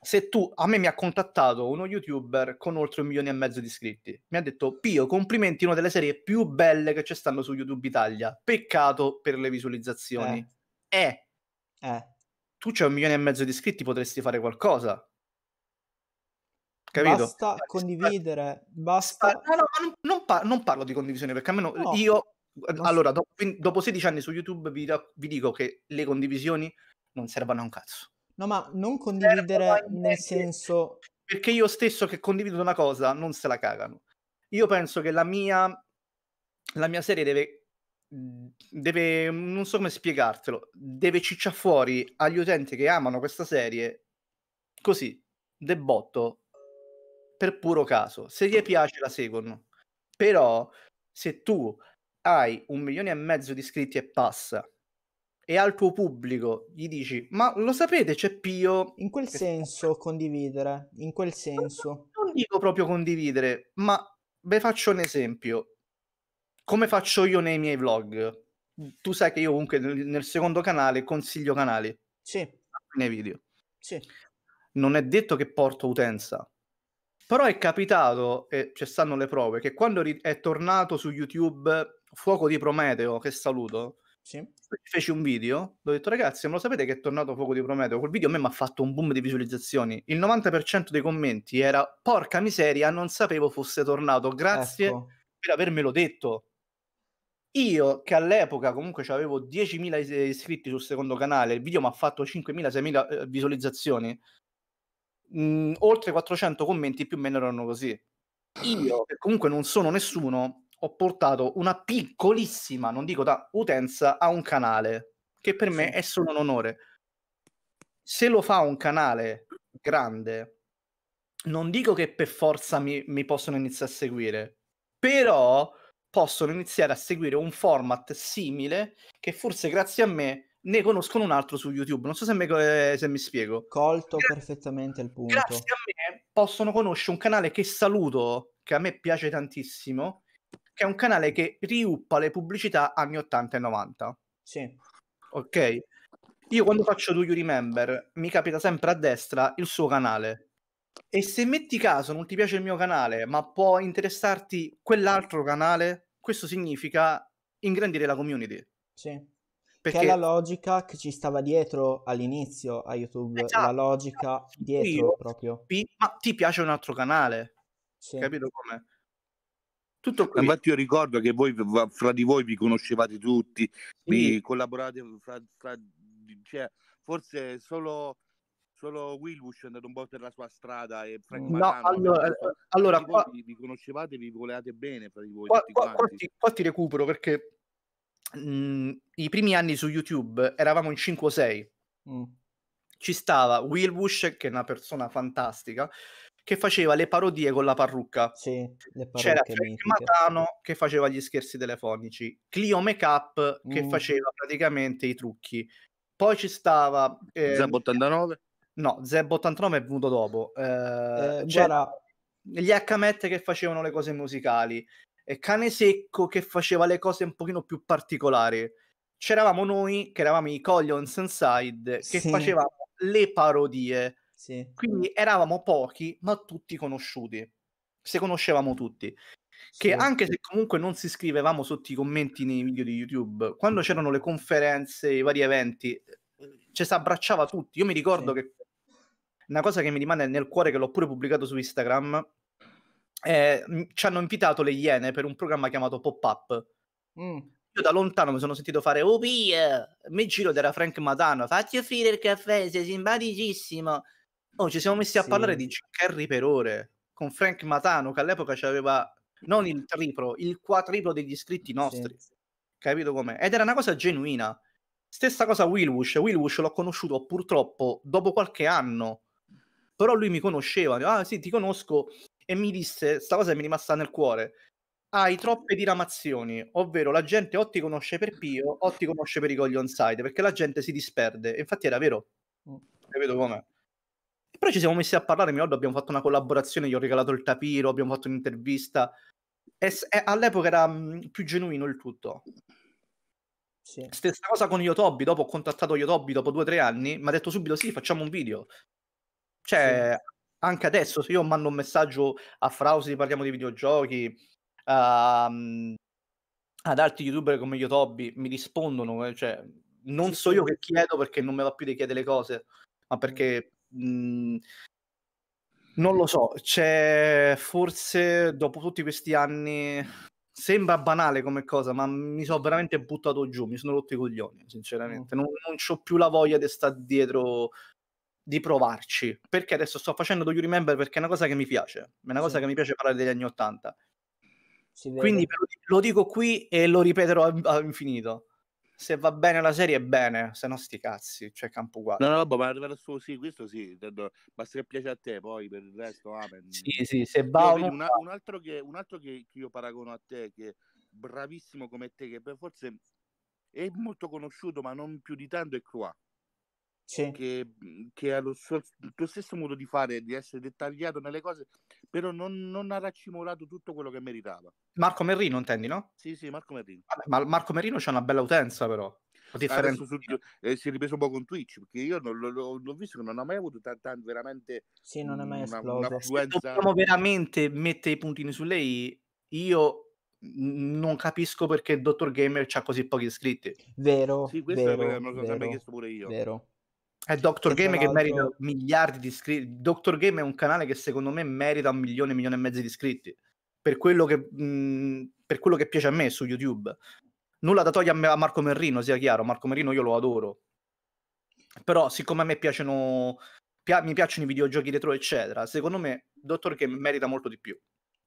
se tu, a me mi ha contattato uno youtuber con oltre un milione e mezzo di iscritti, mi ha detto, Pio, complimenti, una delle serie più belle che ci stanno su YouTube Italia. Peccato per le visualizzazioni. Eh. eh. eh. Tu c'è un milione e mezzo di iscritti, potresti fare qualcosa. Capito? Basta condividere, basta... No, no, non, non, parlo di condivisione, perché almeno no. io allora, dopo, dopo 16 anni su YouTube vi, vi, dico che le condivisioni non servono a un cazzo. No, ma non condividere nel senso... Perché io stesso che condivido una cosa non se la cagano. Io penso che la mia, la mia serie deve deve, non so come spiegartelo, deve ciccia fuori agli utenti che amano questa serie così, debotto, per puro caso. Se gli piace la seguono. Però se tu hai un milione e mezzo di iscritti e passa e al tuo pubblico gli dici ma lo sapete c'è Pio in quel che... senso condividere in quel senso non, dico proprio condividere ma ve faccio un esempio come faccio io nei miei vlog tu sai che io comunque nel, nel secondo canale consiglio canali sì nei video sì non è detto che porto utenza però è capitato e ci stanno le prove che quando è tornato su YouTube Fuoco di Prometeo, che saluto, sì. feci un video ho detto ragazzi, ma lo sapete che è tornato Fuoco di Prometeo? Quel video a me mi ha fatto un boom di visualizzazioni. Il 90% dei commenti era porca miseria, non sapevo fosse tornato, grazie ecco. per avermelo detto. Io, che all'epoca comunque avevo 10.000 iscritti sul secondo canale, il video mi ha fatto 5.000-6.000 eh, visualizzazioni, mh, mm, oltre 400 commenti più o meno erano così. Io, che comunque non sono nessuno, ho portato una piccolissima, non dico da utenza, a un canale, che per me è solo un onore. Se lo fa un canale grande, non dico che per forza mi, mi possono iniziare a seguire, però possono iniziare a seguire un format simile che forse grazie a me ne conoscono un altro su YouTube. Non so se mi, eh, se mi spiego. Colto Gra- perfettamente il punto. Grazie a me possono conoscere un canale che saluto, che a me piace tantissimo, che è un canale che riuppa le pubblicità anni 80 e 90. Sì. Ok. Io quando faccio Do You Remember mi capita sempre a destra il suo canale. E se metti caso non ti piace il mio canale, ma può interessarti quell'altro canale, questo significa ingrandire la community. Sì. Perché... Che è la logica che ci stava dietro all'inizio a YouTube, esatto. la logica dietro Io, proprio. Ma ti piace un altro canale, sì. capito come? Tutto qui. Infatti io ricordo che voi fra di voi vi conoscevate tutti, vi collaborate fra, fra cioè, forse solo solo Wilbush è andato un po' per la sua strada e Frank no, Marano, allora, allora qua, vi, vi, conoscevate, vi volevate bene fra di voi qua, qua, qua, ti, qua ti, recupero perché mh, mm, i primi anni su YouTube eravamo in 5 o 6 mm. ci stava Wilbush che è una persona fantastica che faceva le parodie con la parrucca. Sì, C'era Frank Matano che faceva gli scherzi telefonici, Clio Makeup che mm. faceva praticamente i trucchi. Poi ci stava... Eh, Zeb 89? No, Zeb 89 è venuto dopo. Eh, eh, c'era gli Hmet che facevano le cose musicali, e Cane Secco che faceva le cose un pochino più particolari. C'eravamo noi, che eravamo i Coglions Inside, che sì. facevamo le parodie sì. Quindi eravamo pochi, ma tutti conosciuti. Se conoscevamo tutti. Che sì, anche se comunque non si scrivevamo sotto i commenti nei video di YouTube, quando c'erano le conferenze, i vari eventi, eh, ci si abbracciava tutti. Io mi ricordo che una cosa che mi rimane nel cuore, che l'ho pure pubblicato su Instagram, è mm, ci hanno invitato le Iene per un programma chiamato Pop-Up. Mm io da lontano mi sono sentito fare oh via! mi giro era Frank Matano fatti offrire il caffè sei simpaticissimo Oh, ci siamo messi a sì. parlare di Jim Carrey per ore con Frank Matano, che all'epoca aveva non il triplo, il quadriplo degli iscritti nostri. Sì. Capito com'è? Ed era una cosa genuina. Stessa cosa Will Wush. Will Wush l'ho conosciuto purtroppo dopo qualche anno. Però lui mi conosceva. Ah sì, ti conosco. E mi disse, sta cosa mi è rimasta nel cuore. Hai troppe diramazioni, ovvero la gente o ti conosce per Pio o ti conosce per i coglionside, perché la gente si disperde. Infatti era vero. Mm. Capito com'è? E poi ci siamo messi a parlare, mi ricordo, abbiamo fatto una collaborazione, gli ho regalato il tapiro, abbiamo fatto un'intervista. E, e all'epoca era mh, mm, più genuino il tutto. Sì. Stessa cosa con Yotobi, dopo ho contattato Yotobi dopo due o tre anni, mi ha detto subito sì, facciamo un video. Cioè, sì. anche adesso, se io mando un messaggio a Frausi, parliamo di videogiochi, a, ehm, ad altri youtuber come Yotobi, mi rispondono, eh, cioè, non sì, so io che chiedo perché non me va più di chiedere le cose, ma perché Mm, non lo so, c'è forse dopo tutti questi anni sembra banale come cosa, ma mi sono veramente buttato giù, mi sono rotto i coglioni, sinceramente. Mm. Non, non ho più la voglia di stare dietro, di provarci, perché adesso sto facendo Do You Remember perché è una cosa che mi piace, è una cosa sì. che mi piace parlare degli anni Ottanta. Quindi lo dico qui e lo ripeterò all'infinito se va bene la serie, bene, se no sti cazzi, cioè campo uguale. No, no, vabbè, ma arriverà su sì, questo sì, basta che piace a te, poi per il resto amen. Sì, sì, se va o no, un, un, altro, che, un altro che, che, io paragono a te, che è bravissimo come te, che forse è molto conosciuto, ma non più di tanto, è Croix sì. che, mhmm, che, ha suo, il tuo stesso modo di fare, di essere dettagliato nelle cose, però non, non ha raccimolato tutto quello che meritava. Marco Merrino, intendi, no? Sì, sì, Marco Merrino. Vabbè, ma Marco Merrino c'ha una bella utenza, però. Differenza... Su, eh, si è ripreso un po' con Twitch perché io non, lo, l'ho visto che non ha mai avuto tanta veramente sì, non è mai mhmm, una, Se fluenza... dobbiamo veramente mettere i puntini su lei io mhmm, non capisco perché Dottor Gamer ha così pochi iscritti vero sì questo vero, me lo sono vero, sempre chiesto pure io vero è Doctor Game che merita miliardi di iscritti. Doctor Game è un canale che secondo me merita un milione, milione e mezzo di iscritti. Per quello che, mh, mhmm, per quello che piace a me su YouTube. Nulla da togliere a Marco Merrino, sia chiaro. Marco Merrino io lo adoro. Però siccome a me piacciono, pia- mi piacciono i videogiochi retro, eccetera, secondo me Doctor Game merita molto di più.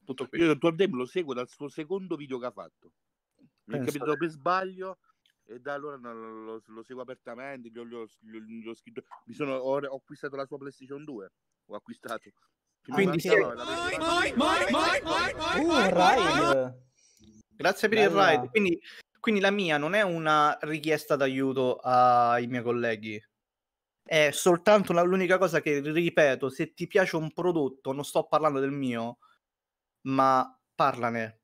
Tutto qui. Io Doctor Game lo seguo dal suo secondo video che ha fatto. Mi è capitato per sbaglio e da allora lo, lo seguo apertamente. Gli ho, gli ho, gli ho scritto, sono, ho, ho, acquistato la sua PlayStation 2. Ho acquistato. Quindi Grazie per il ride. Quindi, quindi la mia non è una richiesta d'aiuto ai miei colleghi è soltanto la, l'unica cosa che ripeto: se ti piace un prodotto, non sto parlando del mio, ma parlane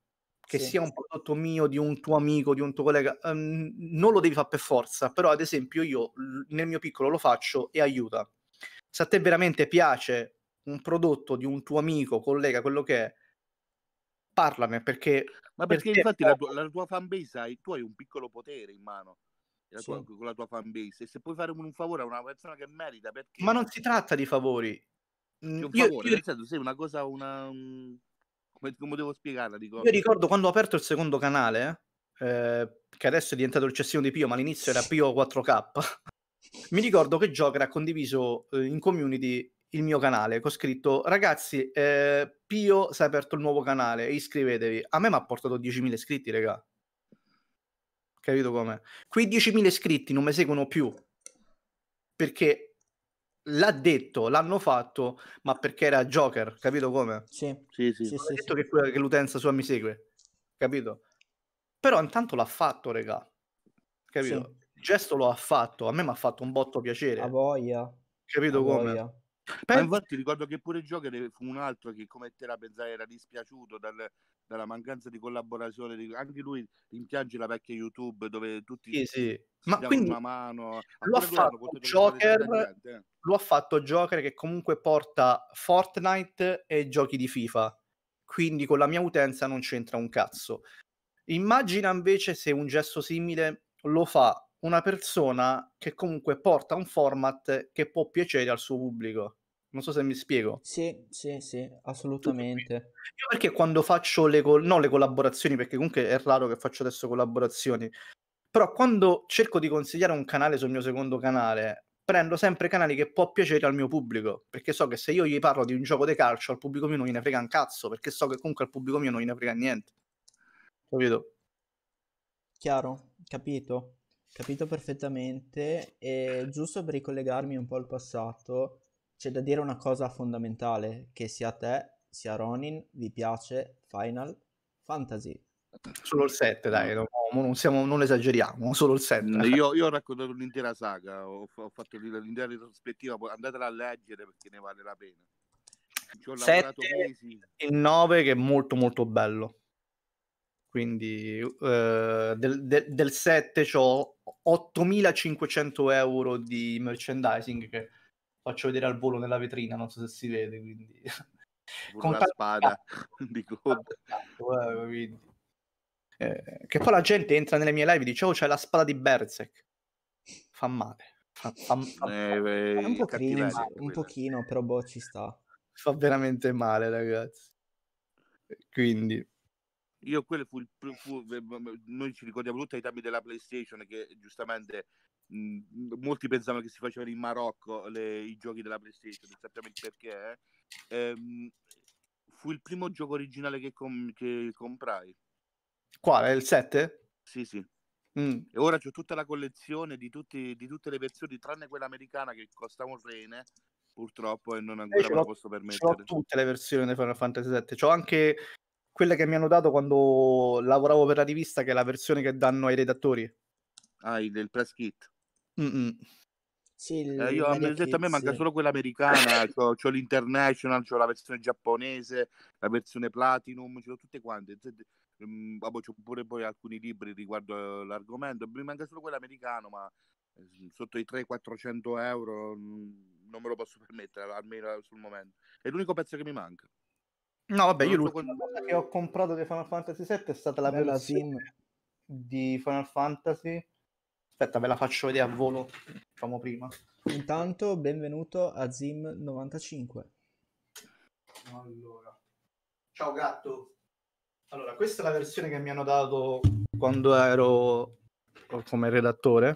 che sì. sia un prodotto mio, di un tuo amico, di un tuo collega, um, non lo devi fare per forza, però ad esempio io nel mio piccolo lo faccio e aiuta. Se a te veramente piace un prodotto di un tuo amico, collega, quello che è, parlane perché... Ma perché, perché infatti la tua, la tua fanbase, tu hai un piccolo potere in mano. La tua, sì. con la tua fanbase e se puoi fare un favore a una persona che merita perché ma non si tratta di favori un favore, io, io... Senso, sei una cosa una, come, come devo spiegarla? Ricordo. Io ricordo quando ho aperto il secondo canale, eh, che adesso è diventato il cessino di Pio, ma all'inizio era Pio 4K. mi ricordo che Joker ha condiviso eh, in community il mio canale, che ho scritto ragazzi, eh, Pio si è aperto il nuovo canale, iscrivetevi. A me mi ha portato 10.000 iscritti, raga. Capito come? Quei 10.000 iscritti non mi seguono più perché l'ha detto, l'hanno fatto, ma perché era Joker, capito come? Sì, sì, sì. Ha sì detto sì. Che, che l'utenza sua mi segue, capito? Però intanto l'ha fatto, regà, capito? Sì. Il gesto lo ha fatto, a me mi ha fatto un botto piacere. A voglia. Capito a come? Voglia. Penso... infatti ricordo che pure Joker fu un altro che come te la pensai era dispiaciuto dal, dalla mancanza di collaborazione. Anche lui rimpiange la vecchia YouTube dove tutti sì, sì. Ma quindi una mano. Lo ha, fatto Joker, eh. lo ha fatto Joker che comunque porta Fortnite e giochi di FIFA. Quindi con la mia utenza non c'entra un cazzo. Immagina invece se un gesto simile lo fa una persona che comunque porta un format che può piacere al suo pubblico. Non so se mi spiego. Sì, sì, sì, assolutamente. Io perché quando faccio le, col- no, le collaborazioni, perché comunque è raro che faccio adesso collaborazioni, però quando cerco di consigliare un canale sul mio secondo canale, prendo sempre canali che può piacere al mio pubblico, perché so che se io gli parlo di un gioco di calcio al pubblico mio non gliene frega un cazzo, perché so che comunque al pubblico mio non gliene frega niente. Capito? Chiaro, capito capito perfettamente e giusto per ricollegarmi un po' al passato c'è da dire una cosa fondamentale che sia te sia Ronin vi piace Final Fantasy solo il 7 dai no, non, siamo, non, esageriamo solo il 7 mm, io, io ho raccontato un'intera saga ho, ho fatto l'intera retrospettiva. andatela a leggere perché ne vale la pena ci ho 7, mesi. il 9 che è molto molto bello quindi eh, del 7 ho 8.500 euro di merchandising che faccio vedere al volo nella vetrina, non so se si vede, quindi... Con la spada di Claude. Eh, eh, che poi la gente entra nelle mie live e dice, oh c'è la spada di Berserk. Fa male. Fa, fa, fa, eh, beh, un, pochino, un pochino, però boh, ci sta. Fa veramente male, ragazzi. Quindi... Io quello fu il fu, noi ci ricordiamo tutti i tempi della PlayStation che giustamente mh, mhmm, molti pensavano che si facevano in Marocco le, i giochi della PlayStation, sappiamo il perché. Eh. Ehm, fu il primo gioco originale che, com- che comprai. Quale? Il 7? Sì, sì. Mm. E ora ho tutta la collezione di, tutti, di, tutte le versioni, tranne quella americana che costa un rene, purtroppo, e non ancora me la posso permettere. Ho tutte le versioni di Final Fantasy VII. C'ho anche quelle che mi hanno dato quando lavoravo per la rivista, che è la versione che danno ai redattori. Ah, il press kit. Mm-mm. Sì, il eh, io, detto, a me manca solo quella americana, c'ho, c'ho, l'international, c'ho la versione giapponese, la versione platinum, c'ho tutte quante. Mm, vabbè, c'ho pure poi alcuni libri riguardo eh, l'argomento, mi manca solo quello americano, ma eh, sotto i 300-400 euro mm, non me lo posso permettere, almeno sul momento. È l'unico pezzo che mi manca. No, vabbè, io l'ultima con... cosa che ho comprato di Final Fantasy VII è stata la Bella versione sim. di Final Fantasy. Aspetta, ve la faccio vedere a volo, facciamo prima. Intanto, benvenuto a Zim95. Allora. Ciao gatto. Allora, questa è la versione che mi hanno dato quando ero come redattore.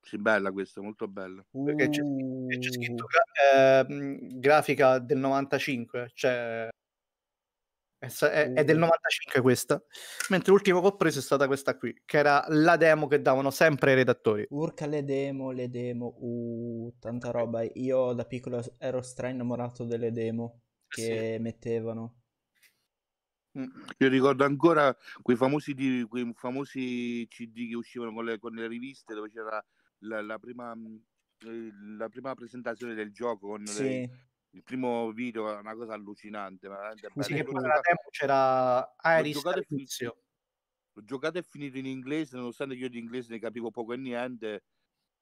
Sì, bella questa, molto bella. Perché c'è, uh. c'è scritto gra- eh, grafica del 95, cioè è, è, del 95 questa. Mentre l'ultima che ho preso è stata questa qui, che era la demo che davano sempre ai redattori. Urca le demo, le demo, uh, tanta roba. Io da piccolo ero stra innamorato delle demo eh che sì. mettevano. Mm. Io ricordo ancora quei famosi, quei famosi CD che uscivano con le, con le riviste dove c'era la, la, prima, mm, eh, la prima presentazione del gioco con sì. le, il primo video è una cosa allucinante. Scusi, che poi nella c'era Iris ah, all'inizio. L'ho giocato è finito in inglese, nonostante io di inglese ne capivo poco e niente.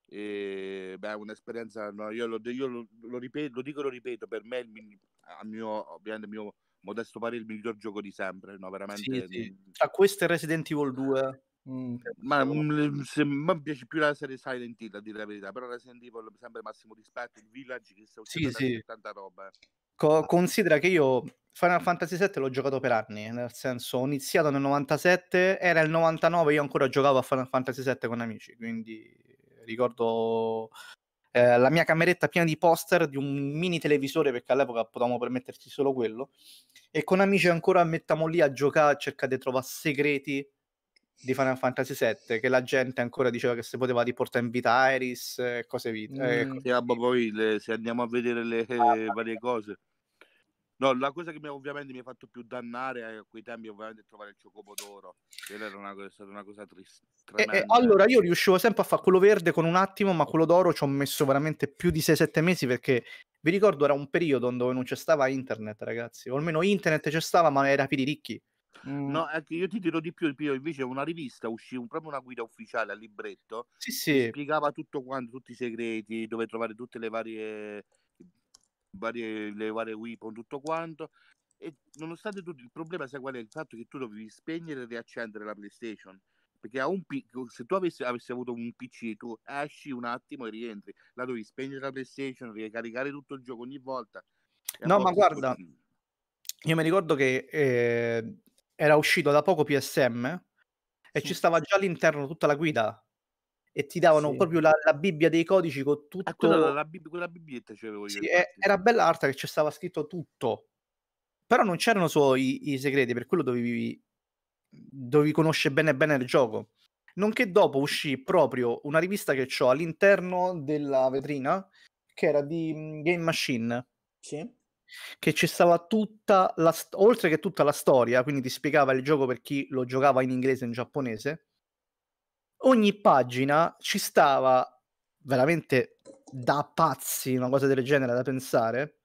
E, beh, un'esperienza, no, io, lo, io lo, lo, ripeto, lo dico e lo ripeto, per me il, a mio, il mio modesto parere il miglior gioco di sempre, no, veramente. Sì, sì. A questo è Resident Evil 2. Mm, cioè, ma, mh, se, mm, mi piace più la serie Silent Hill a dire la verità però Resident Evil sempre massimo rispetto il Village che sta uscendo sì, sì. tanta roba eh. Co- ah. considera che io Final Fantasy VII l'ho giocato per anni nel senso ho iniziato nel 97 era il 99 io ancora giocavo a Final Fantasy VII con amici quindi ricordo eh, la mia cameretta piena di poster di un mini televisore perché all'epoca potevamo permetterci solo quello e con amici ancora mettiamo lì a giocare a cercare di trovare segreti di Final Fantasy VII che la gente ancora diceva che se poteva riportare in vita Iris e cose vite. Mm. Eh, poi le, se andiamo a vedere le ah, eh, varie cose. No, la cosa che mi, ovviamente mi ha fatto più dannare eh, a quei tempi ovviamente è trovare il Ciocobo d'oro. Quella era una, è stata una cosa triste. E, e, eh. allora io riuscivo sempre a fare quello verde con un attimo, ma quello d'oro ci ho messo veramente più di 6-7 mesi perché vi ricordo era un periodo dove non c'è stava internet, ragazzi. O almeno internet c'è stava, ma era per i ricchi. Mm. No, ecco, io ti dirò di più, Pio, invece una rivista uscì un, proprio una guida ufficiale al libretto sì, sì. spiegava tutto quanto, tutti i segreti, dove trovare tutte le varie, varie, le varie weapon, tutto quanto. E nonostante tutto, il problema sai qual è? Il fatto che tu dovevi spegnere e riaccendere la PlayStation. Perché a un PC, se tu avessi, avessi avuto un PC, tu esci un attimo e rientri, la dovevi spegnere la PlayStation, ricaricare tutto il gioco ogni volta. No, ma guarda. Io mi ricordo che eh, era uscito da poco PSM e sì. ci stava già all'interno tutta la guida e ti davano sì. proprio la, la, Bibbia dei codici con tutto. Ah, quella, la, bib- quella biblietta c'avevo sì, È, era bella arte che ci stava scritto tutto, però non c'erano solo i, i segreti, per quello dovevi, dovevi conoscere bene bene il gioco. Nonché dopo uscì proprio una rivista che ho all'interno della vetrina, che era di mhmm, Game Machine. Sì che ci stava tutta la st- oltre che tutta la storia, quindi ti spiegava il gioco per chi lo giocava in inglese e in giapponese. Ogni pagina ci stava veramente da pazzi, una cosa del genere da pensare.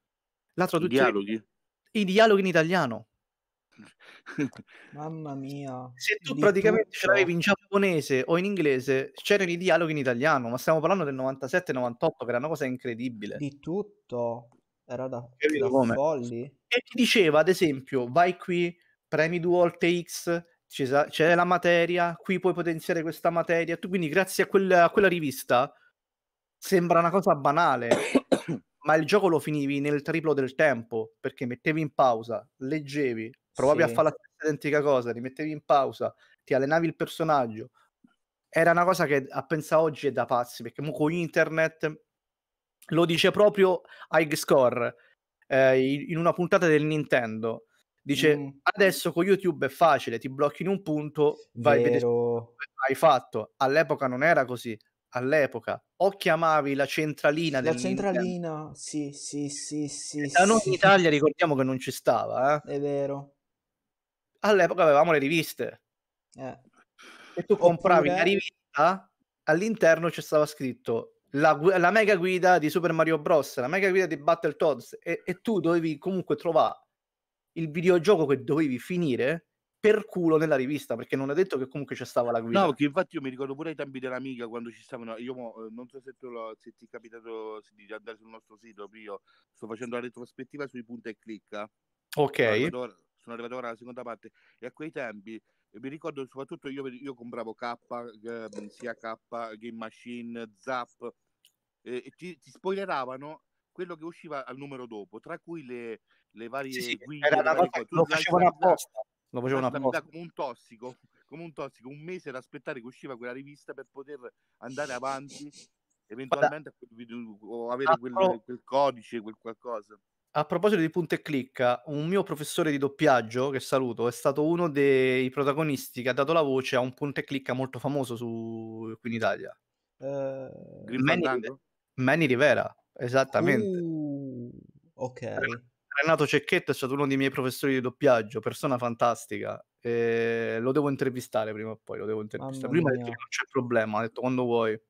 La traduzione I dialoghi i dialoghi in italiano. Mamma mia. Se tu praticamente tutto. ce l'avevi in giapponese o in inglese, c'erano i dialoghi in italiano, ma stiamo parlando del 97-98, che era una cosa incredibile. Di tutto. Era da, da folli? E ti diceva, ad esempio, vai qui, premi due volte X, c'è, la materia, qui puoi potenziare questa materia. Tu, quindi grazie a, quel, a quella rivista sembra una cosa banale, ma il gioco lo finivi nel triplo del tempo, perché mettevi in pausa, leggevi, provavi sì. a fare la stessa identica cosa, li mettevi in pausa, ti allenavi il personaggio. Era una cosa che a pensare oggi è da pazzi, perché con internet lo dice proprio High Score eh, in una puntata del Nintendo. Dice mm. adesso con YouTube è facile, ti blocchi in un punto, vai a vedere hai fatto. All'epoca non era così. All'epoca o chiamavi la centralina la centralina, Nintendo. sì, sì, sì, sì. Eh, da sì. noi in Italia ricordiamo che non ci stava, eh? È vero. All'epoca avevamo le riviste. Eh. E tu compravi Oppure... la rivista, all'interno c'è stava scritto la, la, mega guida di Super Mario Bros, la mega guida di Battletoads e, e tu dovevi comunque trovare il videogioco che dovevi finire per culo nella rivista perché non è detto che comunque c'è stava la guida. No, che infatti io mi ricordo pure ai tempi dell'amica quando ci stavano. Io mo, eh, non so se, lo, se, ti è capitato di andare sul nostro sito. Io sto facendo la retrospettiva sui punti e clicca. Eh. Ok. Sono arrivato, ora alla seconda parte e a quei tempi mi ricordo soprattutto io, io compravo K, mhmm, sia K, Game Machine, Zap, eh, e ti, ti spoileravano quello che usciva al numero dopo, tra cui le, le varie sì, sì, guide. Era una cosa, lo facevano apposta. Lo facevano apposta. Come un tossico, come un tossico, un mese ad aspettare che usciva quella rivista per poter andare avanti eventualmente Guarda, o avere quel, quel, codice, quel qualcosa a proposito di punta e clicca, un mio professore di doppiaggio, che saluto, è stato uno dei protagonisti che ha dato la voce a un punta e clicca molto famoso su... qui in Italia. Uh, Manny, Manny Rivera, esattamente. Uh, ok. Renato Cecchetto è stato uno dei miei professori di doppiaggio, persona fantastica. Eh, lo devo intervistare prima o poi, lo devo intervistare. prima mia. ha detto che non c'è problema, ha detto quando vuoi.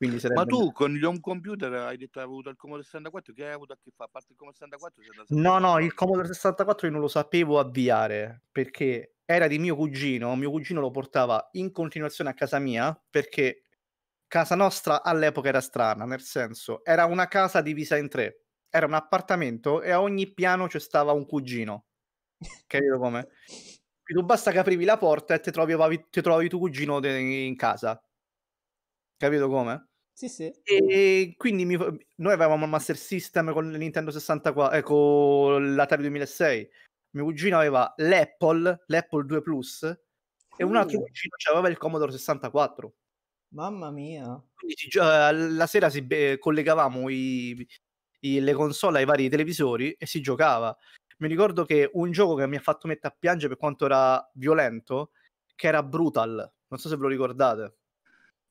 Sarebbe... Ma tu con gli home computer hai detto hai avuto il Commodore 64, che hai avuto a che fare? A parte il Commodore 64? C'è No, no, il Commodore 64 io non lo sapevo avviare perché era di mio cugino, mio cugino lo portava in continuazione a casa mia perché casa nostra all'epoca era strana, nel senso era una casa divisa in tre, era un appartamento e a ogni piano c'è stava un cugino, capito come? Tu basta che aprivi la porta e ti trovavi, trovavi, tuo cugino in casa, capito come? Sì, sì. E quindi mi... noi avevamo il Master System con il Nintendo 64, eh, con l'Atari 2006. Mio cugino aveva l'Apple, l'Apple 2 Plus, uh. e un altro uh. cugino aveva il Commodore 64. Mamma mia. Quindi eh, la sera si be- collegavamo i, i, le console ai vari televisori e si giocava. Mi ricordo che un gioco che mi ha fatto mettere a piangere per quanto era violento, che era Brutal. Non so se ve lo ricordate.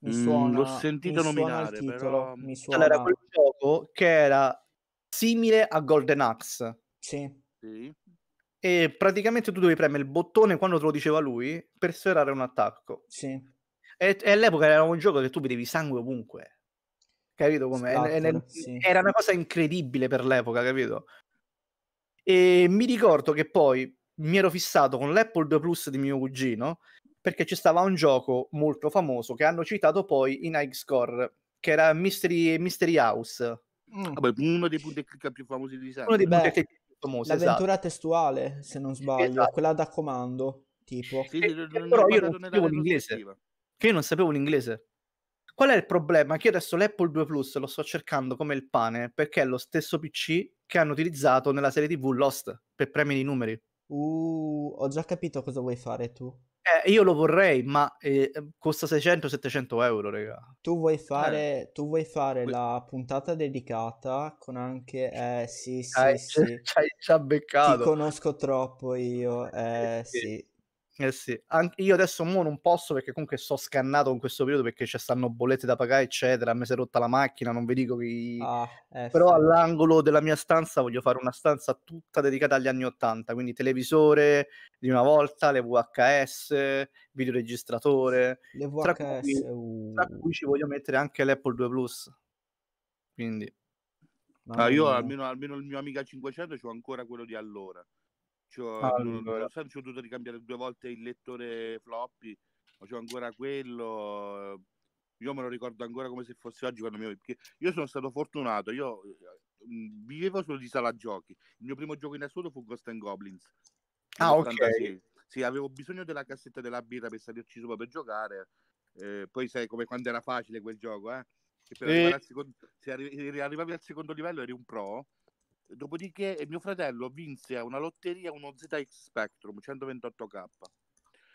Mi mm, suona, l'ho sentito nominare, titolo, però... Mm. Suona... Allora, quel gioco che era simile a Golden Axe. Sì. sì. E praticamente tu dovevi premere il bottone quando te lo diceva lui per sferrare un attacco. Sì. E, all'epoca era un gioco che tu vedevi sangue ovunque. Capito come? Era, sì. era una cosa incredibile per l'epoca, capito? E mi ricordo che poi mi ero fissato con l'Apple 2 Plus di mio cugino perché ci stava un gioco molto famoso che hanno citato poi in High Score, che era Mystery, Mystery House. Mm. Vabbè, uno dei punti click più famosi di sempre. Uno dei punti click più famosi, esatto. L'avventura esatto. testuale, se non sbaglio, esatto. quella da comando, tipo. Sì, sì, eh, però io non sapevo l'inglese. Che io non sapevo l'inglese. Qual è il problema? Che io adesso l'Apple 2 Plus lo sto cercando come il pane, perché è lo stesso PC che hanno utilizzato nella serie TV Lost, per premi di numeri. Uh, ho già capito cosa vuoi fare tu. Eh, io lo vorrei, ma eh, ehm, costa 600-700 euro, raga. Tu vuoi eh. fare, eh. tu vuoi fare la puntata dedicata con anche... Eh sì, sì, Hai, sì. Ci hai già beccato. Ti conosco troppo io, eh sì. Eh sì, An- io adesso mo non posso perché comunque sto scannato in questo periodo perché ci stanno bollette da pagare, eccetera. A me si è rotta la macchina, non vi dico che. Ah, eh, Però sì. all'angolo della mia stanza voglio fare una stanza tutta dedicata agli anni 80, quindi televisore di una volta, le VHS, videoregistratore. Le VHS, tra cui, uh. tra cui ci voglio mettere anche l'Apple 2 Plus. Quindi. Ah, io almeno, almeno il mio Amiga 500 ho ancora quello di allora C'ho, allora. ho dovuto ricambiare due volte il lettore floppy, ho ancora quello. Eh, io me lo ricordo ancora come se fosse oggi quando mi... perché io sono stato fortunato, io eh, mm, vivevo solo di sala giochi. Il mio primo gioco in assoluto fu Ghost and Goblins. Ah, ok. Sì, avevo bisogno della cassetta della birra per salirci sopra per giocare. Eh, poi sai come quando era facile quel gioco, eh? Che per e... arrivare al secondo... se arri- arrivavi al secondo livello eri un pro Dopodiché eh, mio fratello vinse a una lotteria uno ZX Spectrum 128K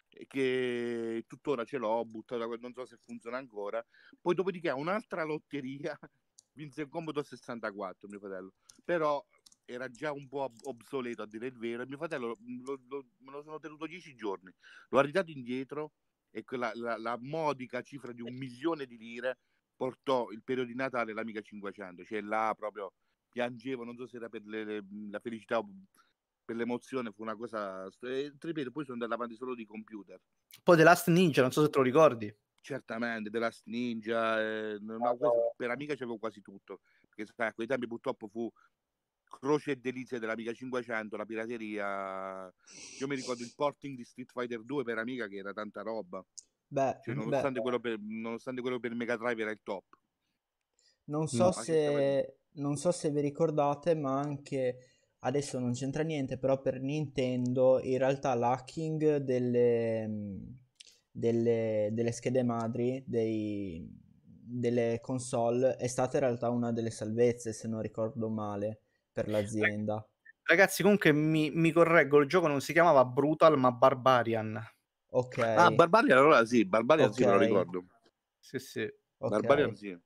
eh, che tuttora ce l'ho buttata, non so se funziona ancora. Poi dopodiché un'altra lotteria vinse il Comodo 64 mio fratello, però era già un po' obsoleto a dire il vero. Mio fratello lo, lo, me lo sono tenuto dieci giorni, l'ho ridato indietro e quella, la, la modica cifra di un milione di lire portò il periodo di Natale l'Amica 500, cioè là proprio piangevo, non so se era per le, la felicità o per l'emozione, fu una cosa... E, eh, ripeto, poi sono andato avanti solo di computer. Poi The Last Ninja, non so se te lo ricordi. Certamente, The Last Ninja, eh, no, ah, per Amica c'avevo quasi tutto, perché sai, a quei tempi purtroppo fu croce e delizia dell'Amica 500, la pirateria. Io mi ricordo il porting di Street Fighter 2 per Amica che era tanta roba. Beh, cioè, nonostante, beh. Quello per, nonostante quello per Mega Drive era il top. Non mm. so no, se non so se vi ricordate, ma anche adesso non c'entra niente, però per Nintendo in realtà l'hacking delle, mm, delle, delle schede madri, dei, delle console, è stata in realtà una delle salvezze, se non ricordo male, per l'azienda. Ragazzi, comunque mi, mi correggo, il gioco non si chiamava Brutal, ma Barbarian. Ok. Ah, Barbarian allora sì, Barbarian okay. sì, me lo ricordo. Sì, sì. Okay. Barbarian sì.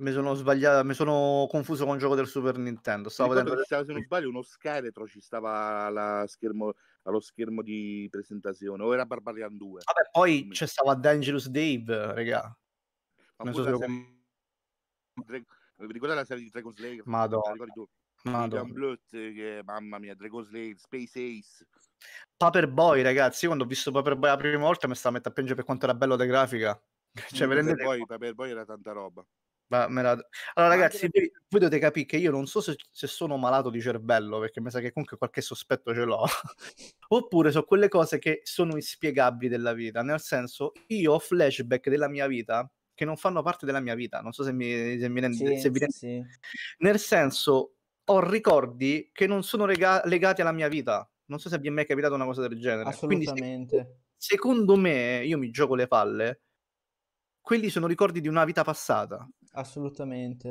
Mi sono sbagliato, mi sono confuso con il gioco del Super Nintendo. Stavo vedendo... che stava, se non sbaglio, uno scheletro ci stava schermo, allo schermo di presentazione, o era Barbarian 2. Vabbè, poi c'è stava Dangerous Dave, regà. Ma non so se... Sem- Dre... la serie di Dragon Slayer? Madonna. Madonna. Blood, che, mamma mia, Dragon Slayer, Space Ace. Paperboy, ragazzi, io quando ho visto Paperboy la prima volta mi stava mettendo a piangere per quanto era bello la grafica. Cioè, mm, Paperboy, Paperboy era tanta roba. Va, me la... Allora, ragazzi, voi, voi, dovete capire che io non so se, se, sono malato di cervello, perché mi sa che comunque qualche sospetto ce l'ho. Oppure sono quelle cose che sono inspiegabili della vita. Nel senso, io ho flashback della mia vita che non fanno parte della mia vita. Non so se mi, se mi rendi. Sì, se mi rendi... Sì. Nel senso, ho ricordi che non sono rega- legati alla mia vita. Non so se vi è mai capitato una cosa del genere. Assolutamente. Quindi, secondo me, io mi gioco le palle quelli sono ricordi di una vita passata. Assolutamente.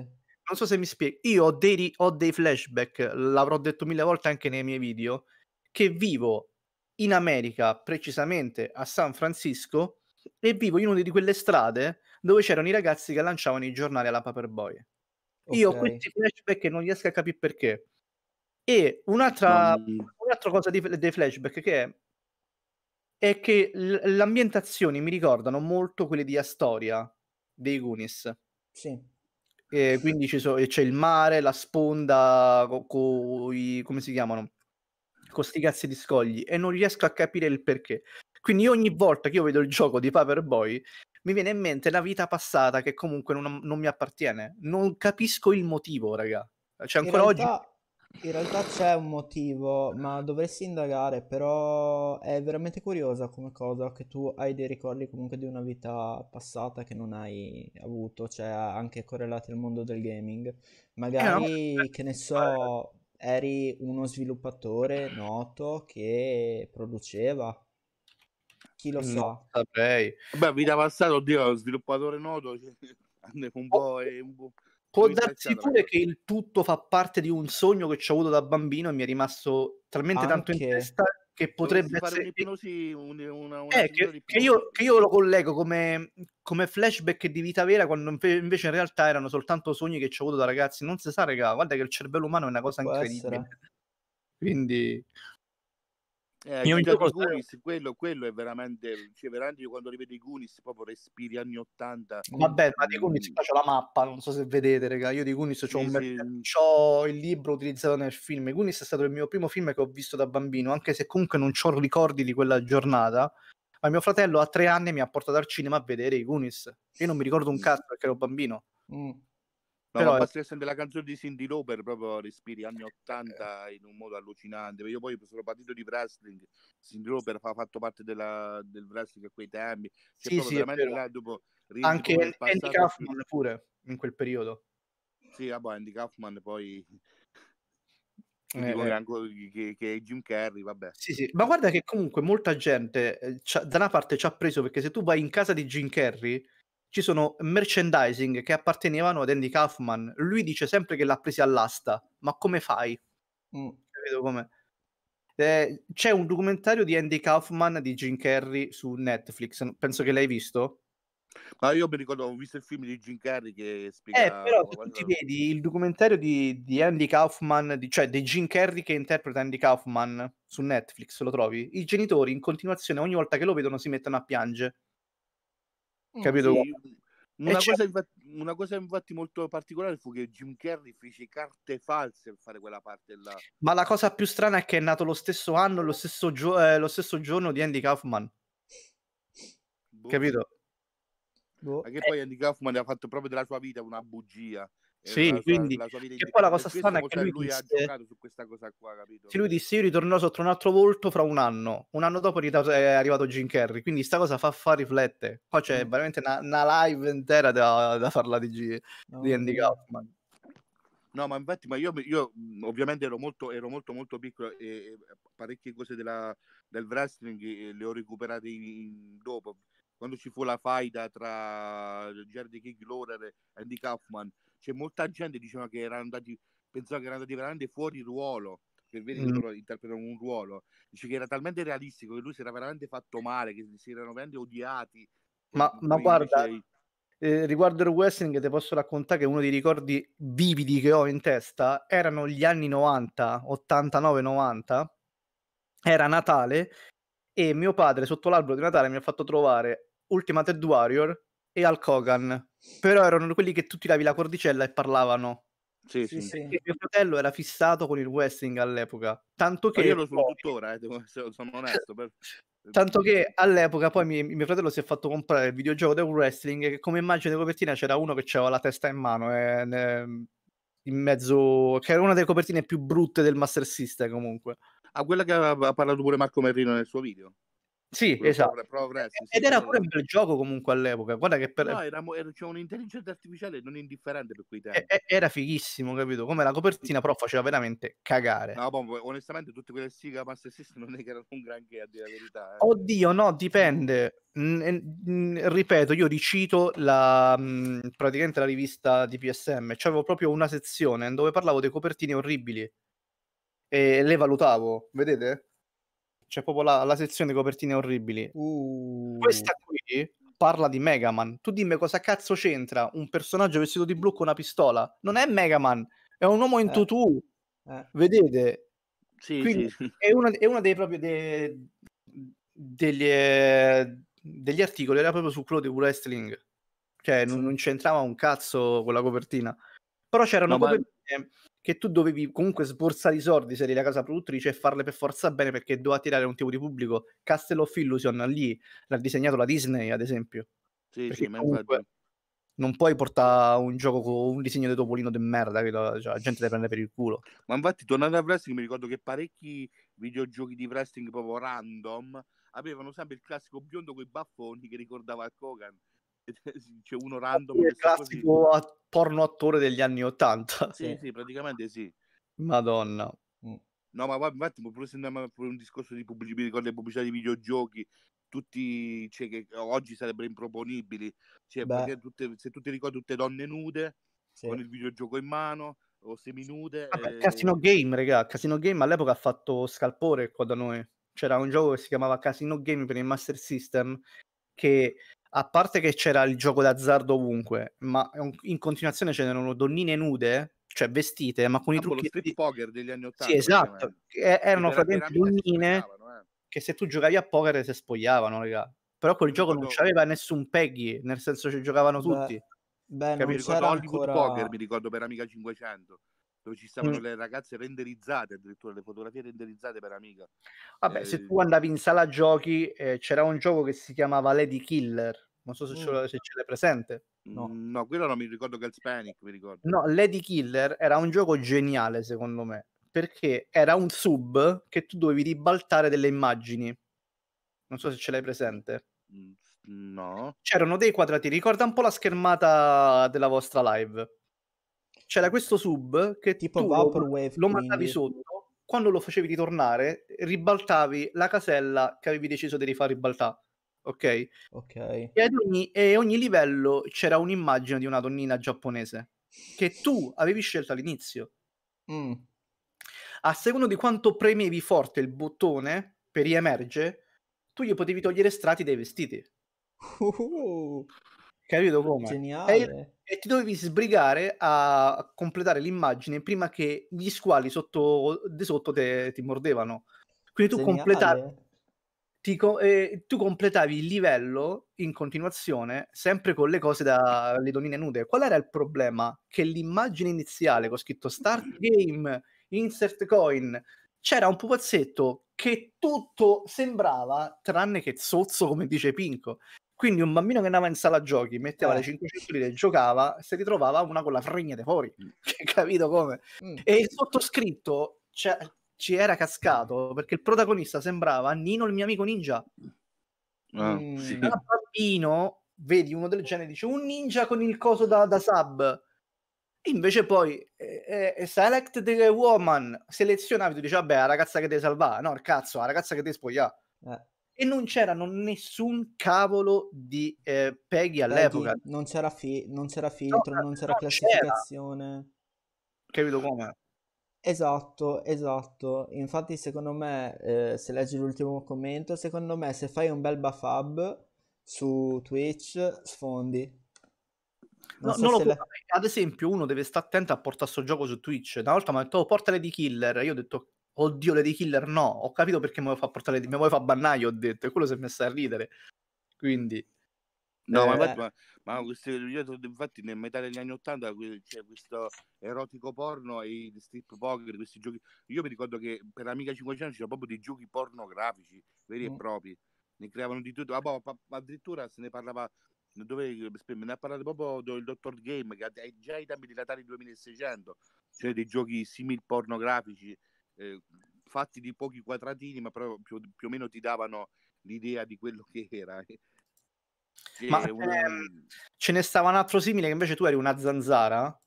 Non so se mi spiego. Io ho dei, ho dei flashback, l'avrò detto mille volte anche nei miei video, che vivo in America, precisamente a San Francisco, e vivo in una di quelle strade dove c'erano i ragazzi che lanciavano i giornali alla Paperboy. Okay. Io ho questi flashback e non riesco a capire perché. E un'altra, un'altra cosa di, dei flashback che è è che l- ambientazioni mi ricordano molto quelle di Astoria dei Goonies. Sì. E quindi so- c'è il mare, la sponda, co- co- i- come si chiamano? Con sti cazzi di scogli e non riesco a capire il perché. Quindi ogni volta che io vedo il gioco di Paperboy mi viene in mente la vita passata che comunque non, non mi appartiene. Non capisco il motivo, raga. Cioè, ancora realtà... oggi in realtà c'è un motivo, ma dovresti indagare, però è veramente curiosa come cosa che tu hai dei ricordi comunque di una vita passata che non hai avuto, cioè anche correlati al mondo del gaming. Magari, eh, no. che ne so, eri uno sviluppatore noto che produceva. Chi lo no, sa? Beh, vita passata, oddio, sviluppatore noto, un po' e un po'... Può darsi pure che il tutto fa parte di un sogno che ci ho avuto da bambino e mi è rimasto talmente Anche... tanto in testa che potrebbe essere un una, una eh, che, che, io, che, io, lo collego come, come, flashback di vita vera quando invece in realtà erano soltanto sogni che ci ho avuto da ragazzi non si sa raga guarda che il cervello umano è una cosa Può incredibile essere. quindi eh, Io gioco... Goonies, quello, quello, è veramente. Cioè, veramente io quando rivedo i Gunis proprio respiri anni 80. Vabbè, ma di Gunis qua mm. c'è la mappa, non so se vedete, raga. Io di Goonies sì, sì. ho il libro utilizzato nel film. Gunis è stato il mio primo film che ho visto da bambino, anche se comunque non ho ricordi di quella giornata. Ma mio fratello a tre anni mi ha portato al cinema a vedere i Gunis Io non mi ricordo un cazzo perché ero bambino. Mm. No, però... ma essendo la canzone di Cindy Lauper proprio respiri anni 80 eh. in un modo allucinante. Io poi sono partito di wrestling, Cindy Lauper fa fatto parte della, del wrestling a quei tempi. Cioè, sì, sì, veramente là dopo Anche Andy passato, Kaufman pure in quel periodo. Sì, vabbè, ah, boh, Andy Kaufman poi eh, eh. Che, che, Jim Carrey, vabbè. Sì, sì. Ma guarda che comunque molta gente eh, da una parte ci ha preso perché se tu vai in casa di Jim Carrey ci sono merchandising che appartenevano ad Andy Kaufman. Lui dice sempre che l'ha presa all'asta, ma come fai? Mm. Come? Eh, c'è un documentario di Andy Kaufman di Jim Carrey su Netflix, penso che l'hai visto. Ma io mi ricordo, ho visto il film di Jim Carrey che spiega... Eh, però tu ti vedi il documentario di, di Andy Kaufman, di, cioè di Jim Carrey che interpreta Andy Kaufman su Netflix, lo trovi? I genitori in continuazione ogni volta che lo vedono si mettono a piangere Mm, capito? Sì. Una cosa, infatti, una cosa, infatti, molto particolare fu che Jim Carrey fece carte false per fare quella parte là. Ma la cosa più strana è che è nato lo stesso anno, lo stesso, gio- eh, lo stesso giorno di Andy Kaufman. Boh. Capito? Boh. Ma che eh. poi Andy Kaufman ha fatto proprio della sua vita una bugia. Sì, la, quindi la sua vita che poi la cosa strana è che lui, lui disse, ha giocato su questa cosa qua, capito? Sì, lui disse io ritornerò sotto un altro volto fra un anno. Un anno dopo è arrivato Jim Carrey, quindi sta cosa fa far riflettere. Qua c'è mm. veramente una, una, live intera da, da farla di, G, no. di Andy Kaufman. No, ma infatti, ma io, io mm, ovviamente ero molto, ero molto, molto piccolo e, e parecchie cose della, del wrestling eh, le ho recuperate in, in dopo. Quando ci fu la faida tra Jerry King Lawler e Andy Kaufman, cioè, molta gente diceva che erano andati, pensava che erano andati veramente fuori ruolo, per vedere mm. loro interpretano un ruolo. Dice che era talmente realistico che lui si era veramente fatto male, che si erano veramente odiati. Ma, ma guarda, invece... eh, riguardo il wrestling, ti posso raccontare che uno dei ricordi vividi che ho in testa erano gli anni 90, 89-90. Era Natale e mio padre sotto l'albero di Natale mi ha fatto trovare Ultimate Warrior e Al Kogan. Però erano quelli che tu tiravi la cordicella e parlavano. Sì, sì, sì. Mio fratello era fissato con il wrestling all'epoca. Tanto che. Ma io lo sono poi... tuttora, eh, sono onesto. Per... Tanto che all'epoca poi mio, mio fratello si è fatto comprare il videogioco del wrestling e come immagine di copertina c'era uno che aveva la testa in mano eh, e, in mezzo che era una delle copertine più brutte del Master System comunque. A ah, quella che ha parlato pure Marco Merrino nel suo video. Sì, esatto. Progressi, Ed era pure un bel gioco comunque all'epoca. Guarda che per... No, era, era cioè, un'intelligenza artificiale non indifferente per quei tempi. E, era fighissimo, capito? Come la copertina però faceva veramente cagare. No, bom, onestamente tutte quelle siga Master System non è che erano un granché a dire la verità. Eh. Oddio, no, dipende. ripeto, io ricito la, mm, praticamente la rivista di PSM. C'avevo proprio una sezione dove parlavo dei copertine orribili e le valutavo, vedete? C'è cioè, proprio la, la sezione copertine orribili. Uh. Questa qui parla di Mega Man. Tu dimmi cosa cazzo c'entra un personaggio vestito di blu con una pistola. Non è Mega Man, è un uomo in eh. tutù. Eh. Vedete? Sì, Quindi sì. È, una, è una dei proprio de, degli, eh, degli, articoli, era proprio su quello di wrestling. Cioè, non, non c'entrava un cazzo con la copertina. Però c'erano no, ma... che tu dovevi comunque sborsare i soldi se eri la casa produttrice e farle per forza bene perché doveva tirare un tipo di pubblico. Castle of Illusion lì l'ha disegnato la Disney, ad esempio. Sì, perché sì, comunque... Non puoi portare un gioco con un disegno di topolino di merda, che la, cioè, la gente le prende per il culo. Ma infatti, tornando a wrestling, mi ricordo che parecchi videogiochi di wrestling proprio random avevano sempre il classico biondo con i baffoni che ricordava Kogan c'è uno random. Il classico così. porno attore degli anni Ottanta. Sì, eh. sì, praticamente sì. Madonna. Mm. No, ma va, infatti, pure se andiamo a un discorso di pubblic- con le pubblicità di videogiochi, tutti cioè, che oggi sarebbero improponibili. Cioè, tutte, se tu ti ricordi tutte donne nude, sì. con il videogioco in mano, o seminude. Vabbè, ah, e... Eh, Casino Game, regà Casino Game all'epoca ha fatto scalpore qua da noi. C'era un gioco che si chiamava Casino Game per il Master System che a parte che c'era il gioco d'azzardo ovunque, ma in continuazione c'erano donnine nude, cioè vestite, ma con ah, i trucchi... Lo street poker degli anni 80. Sì, esatto, eh, erano praticamente donnine eh. che se tu giocavi a poker si spogliavano, raga. Però quel gioco non c'aveva nessun Peggy, nel senso ci giocavano tutti. Beh, mi ricordo Hollywood ancora... Poker, mi ricordo per Amica 500 dove ci stavano mm. le ragazze renderizzate, addirittura le fotografie renderizzate per Amica. Vabbè, eh, se tu andavi in sala giochi eh, c'era un gioco che si chiamava Lady Killer, non so se, ce, mm. l'hai ce presente. No. Mm, no, quello non mi ricordo che è il Panic, mi ricordo. No, Lady Killer era un gioco geniale, secondo me, perché era un sub che tu dovevi ribaltare delle immagini. Non so se ce l'hai presente. Mm, no. C'erano dei quadrati, ricorda un po' la schermata della vostra live. C'era questo sub che tipo tu Vaporwave, lo mandavi sotto, quando lo facevi ritornare, ribaltavi la casella che avevi deciso di rifare ribaltare ok? Ok. E, ogni, e ogni livello c'era un'immagine di una donnina giapponese che tu avevi scelto all'inizio. Mm. A secondo di quanto premevi forte il bottone per riemerge, tu gli potevi togliere strati dai vestiti. Uh, Capito come? Geniale. E, e, ti dovevi sbrigare a completare l'immagine prima che gli squali sotto, di sotto te, ti mordevano. Quindi tu completavi ti, eh, tu completavi il livello in continuazione sempre con le cose da le donine nude. Qual era il problema? Che l'immagine iniziale con scritto start game, insert coin, c'era un pupazzetto che tutto sembrava tranne che zozzo, come dice Pinco. Quindi un bambino che andava in sala giochi, metteva eh. le 500 lire, giocava, si ritrovava una con la fregna di fuori, mm. capito come? Mm. E il sottoscritto, cioè, ci era cascato perché il protagonista sembrava Nino il mio amico ninja. Ah, mm, sì. Da bambino vedi uno del genere dice un ninja con il coso da, da sub. Invece poi eh, eh, select the woman, selezionavi, tu dici vabbè la ragazza che devi salvare, no il cazzo, la ragazza che devi spogliare. Eh. E non c'erano nessun cavolo di eh, Peggy all'epoca. non c'era, fi- non c'era filtro, no, non c'era no, classificazione. C'era. Capito come? Esatto, esatto. Infatti, secondo me, eh, se leggi l'ultimo commento, secondo me se fai un bel buffab su Twitch sfondi. Non, No, so non lo le- Ad esempio, uno deve stare attento a portare sto gioco su Twitch. Una volta mi ha detto, oh, porta Lady Killer. Io ho detto, oddio, le di Killer no. Ho capito perché mi vuoi far portare Lady... Mi vuoi far bannare, ho detto. E quello si è messo a ridere. Quindi... No, eh, ma, infatti, ma, ma queste, io, infatti nel metà degli anni Ottanta c'è questo erotico porno e i strip poker, questi giochi. Io mi ricordo che per Amica 500 c'erano proprio dei giochi pornografici, veri mm. e propri. Ne creavano di tutto, ma, addirittura se ne parlava, dove, me ne ha parlato proprio il Dottor Game, che è già ai tempi di Natale 2600, cioè dei giochi simil pornografici, eh, fatti di pochi quadratini, ma però più, più o meno ti davano l'idea di quello che era. Eh. Ma ehm, ce ne mhmm, stava un altro simile che invece tu eri una zanzara.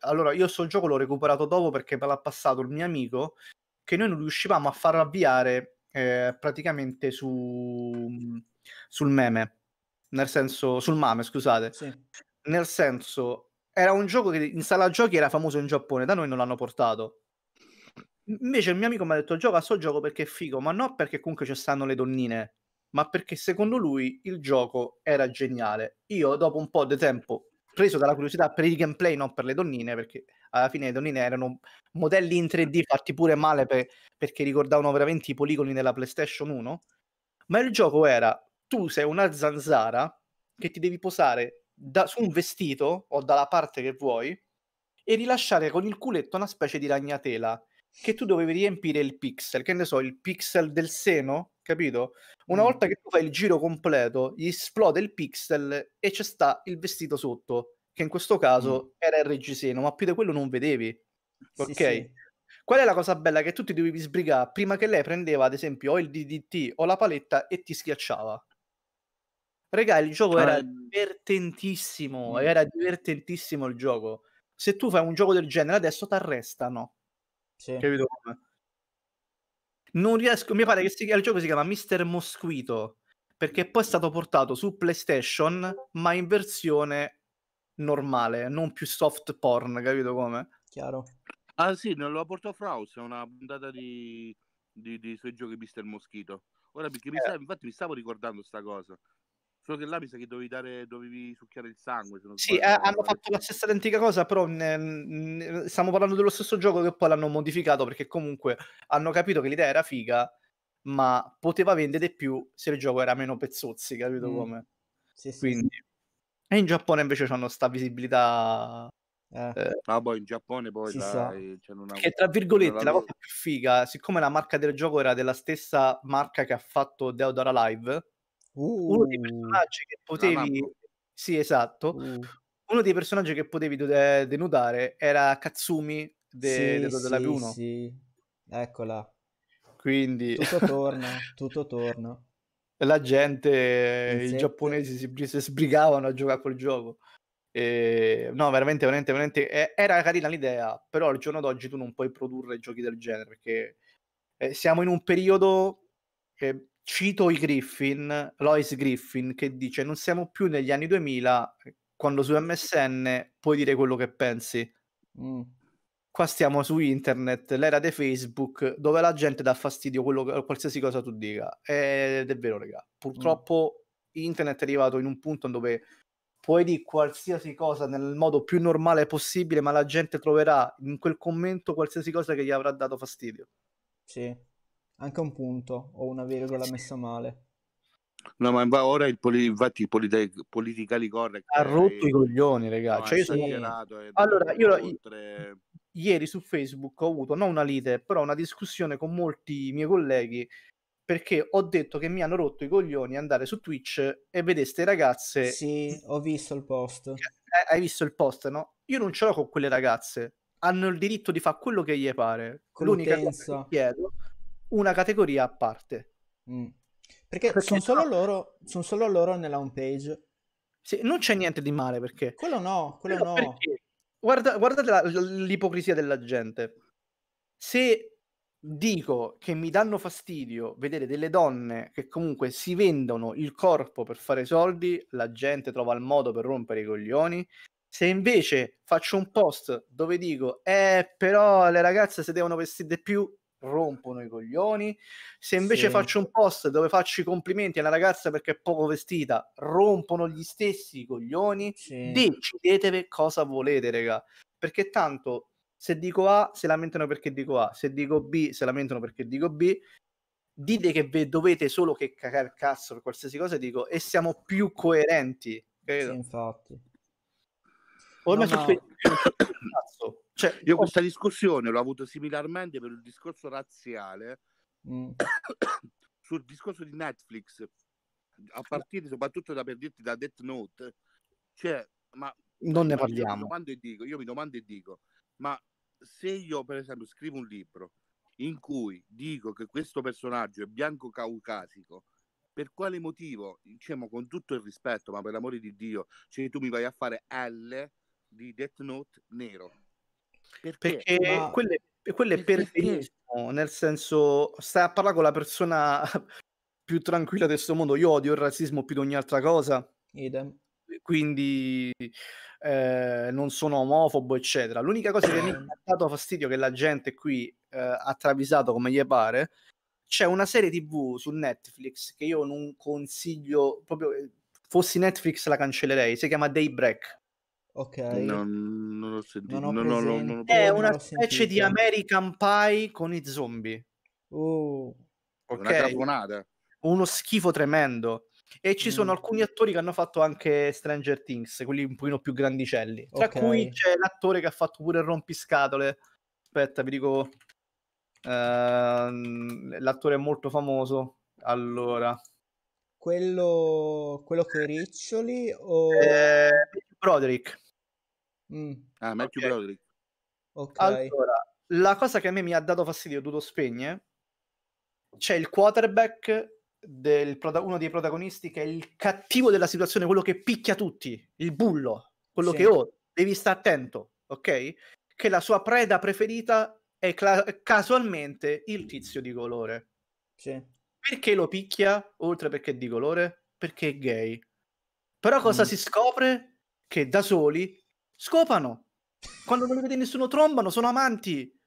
Allora, io sto gioco l'ho recuperato dopo perché me l'ha passato il mio amico che noi non riuscivamo a far avviare eh, praticamente su, sul meme. Nel senso, sul mame, scusate. Sì. Nel senso, era un gioco che in sala giochi era famoso in Giappone, da noi non l'hanno portato. Invece il mio amico mi ha detto gioca a sto gioco perché è figo, ma no perché comunque ci stanno le donnine ma perché secondo lui il gioco era geniale. Io dopo un po' di tempo, preso dalla curiosità per il gameplay, non per le donnine, perché alla fine le donnine erano modelli in 3D fatti pure male per, perché ricordavano veramente i poligoni della PlayStation 1, ma il gioco era tu sei una zanzara che ti devi posare da, su un vestito o dalla parte che vuoi e rilasciare con il culetto una specie di ragnatela che tu dovevi riempire il pixel, che ne so, il pixel del seno, capito? Una mm. volta che tu fai il giro completo, gli esplode il pixel e ci sta il vestito sotto, che in questo caso mm. era il reggiseno, ma più di quello non vedevi. Sì, ok? Sì. Qual è la cosa bella che tu ti dovevi sbrigare prima che lei prendeva, ad esempio, o il DDT o la paletta e ti schiacciava? Regà, il gioco era divertentissimo, mm. era divertentissimo il gioco. Se tu fai un gioco del genere adesso ti arrestano sì. Capito come? Non riesco, mi pare che si, il gioco si chiama Mister Mosquito, perché poi è stato portato su PlayStation, ma in versione normale, non più soft porn, capito come? Chiaro. Ah sì, non lo ha portato Fraus, è una puntata di, di, di suoi giochi Mister Mosquito. Ora perché eh. mi stavo, infatti mi stavo ricordando sta cosa. Solo che là mi sa che dovevi, dare, dovevi succhiare il sangue. Se non sì, eh, hanno fatto la stessa identica cosa, però ne, ne, stiamo parlando dello stesso gioco che poi l'hanno modificato perché comunque hanno capito che l'idea era figa, ma poteva vendere più se il gioco era meno pezzozzi, capito mm. come? Sì, sì, Quindi... Sì. E in Giappone invece hanno sta visibilità eh. Ah, boh, in Giappone poi dai, cioè una... che tra virgolette la, la cosa più figa, siccome la marca del gioco era della stessa marca che ha fatto Deodora Live, Uh, uno dei uh, personaggi che potevi... Sì, esatto. Uh. Uno dei personaggi che potevi eh, denudare era Katsumi de- sì, della sì, 1 Sì, eccola. Quindi... Tutto torna, tutto torna. La gente, i giapponesi si, si sbrigavano a giocare a quel gioco. E... No, veramente, veramente, veramente... Eh, era carina l'idea, però al giorno d'oggi tu non puoi produrre giochi del genere perché eh, siamo in un periodo che Cito i Griffin, Lois Griffin, che dice non siamo più negli anni 2000 quando su MSN puoi dire quello che pensi. Mm. Qua stiamo su internet, l'era di Facebook, dove la gente dà fastidio a qualsiasi cosa tu dica. Ed è vero, raga. Purtroppo mm. internet è arrivato in un punto dove puoi dire qualsiasi cosa nel modo più normale possibile, ma la gente troverà in quel commento qualsiasi cosa che gli avrà dato fastidio. Sì anche un punto o una virgola messa male. No, ma ora il poli- infatti il polite- politically correct ha rotto è... i coglioni, ragazzi. No, cioè, io sono... Allora, io oltre... ieri su Facebook ho avuto non una lite, però una discussione con molti miei colleghi perché ho detto che mi hanno rotto i coglioni andare su Twitch e vedere ste ragazze. Sì, ho visto il post. Eh, hai visto il post, no? Io non ce l'ho con quelle ragazze. Hanno il diritto di fare quello che gli pare. L'unica cosa che chiedo una categoria a parte. Mm. Perché, perché sono, solo no. loro, sono solo loro nella home page. Sì, non c'è niente di male perché... Quello no, quello Però no. Perché? Guarda, guardate la, l'ipocrisia della gente. Se dico che mi danno fastidio vedere delle donne che comunque si vendono il corpo per fare soldi, la gente trova il modo per rompere i coglioni. Se invece faccio un post dove dico, eh, però le ragazze si devono vestire di più, rompono i coglioni. Se invece sì. faccio un post dove faccio i complimenti alla ragazza perché è poco vestita, rompono gli stessi coglioni. Sì. Decidetevi cosa volete, raga. Perché tanto se dico A si lamentano perché dico A, se dico B si lamentano perché dico B. Dite che ve dovete solo che cagare il cazzo per qualsiasi cosa, dico, e siamo più coerenti. Credo. Sì, infatti. Ormai no, no. Sono... cioè, io questa discussione l'ho avuto similarmente per il discorso razziale mm. sul discorso di Netflix a partire soprattutto da per dirti da Death Note cioè ma non ne parliamo io mi, dico, io mi domando e dico ma se io per esempio scrivo un libro in cui dico che questo personaggio è bianco caucasico per quale motivo diciamo con tutto il rispetto ma per l'amore di Dio cioè tu mi vai a fare L di Death Note nero. Perché, perché ah. quello è, quello è pervenismo, nel senso stai a parlare con la persona più tranquilla di questo mondo. Io odio il razzismo più di ogni altra cosa. Idem. Quindi eh, non sono omofobo, eccetera. L'unica cosa che mi ha ehm. dato fastidio è che la gente qui eh, ha travisato come gli pare. C'è una serie TV su Netflix che io non consiglio proprio eh, fossi Netflix la cancellerei, si chiama Daybreak. Ok. Non, non l'ho sentito. Non ho non, non, non, è una specie di American Pie con i zombie. Oh. Okay. Una carbonata. Uno schifo tremendo. E ci mm. sono alcuni attori che hanno fatto anche Stranger Things, quelli un pochino più grandicelli. Tra okay. cui c'è l'attore che ha fatto pure il rompiscatole. Aspetta, vi dico. Uh, l'attore è molto famoso. Allora. Quello, quello con i riccioli o... Eh, Broderick. Mm. Ah, Matthew okay. Broderick. Ok. Allora, la cosa che a me mi ha dato fastidio, ho dovuto spegne, c'è il quarterback del uno dei protagonisti che è il cattivo della situazione, quello che picchia tutti, il bullo, quello sì. che oh, devi stare attento, ok? Che la sua preda preferita è cla- casualmente il tizio di colore. Sì. Perché lo picchia, oltre perché è di colore? Perché è gay. Però cosa mm. si scopre? Che da soli scopano. Quando non vede nessuno trombano, sono amanti.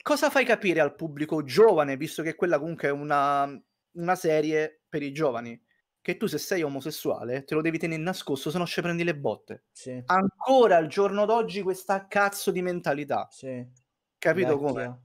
Cosa fai capire al pubblico giovane, visto che quella comunque è una, una serie per i giovani? Che tu se sei omosessuale te lo devi tenere nascosto, se no ci prendi le botte. Sì. Ancora al giorno d'oggi questa cazzo di mentalità. Sì. Capito come?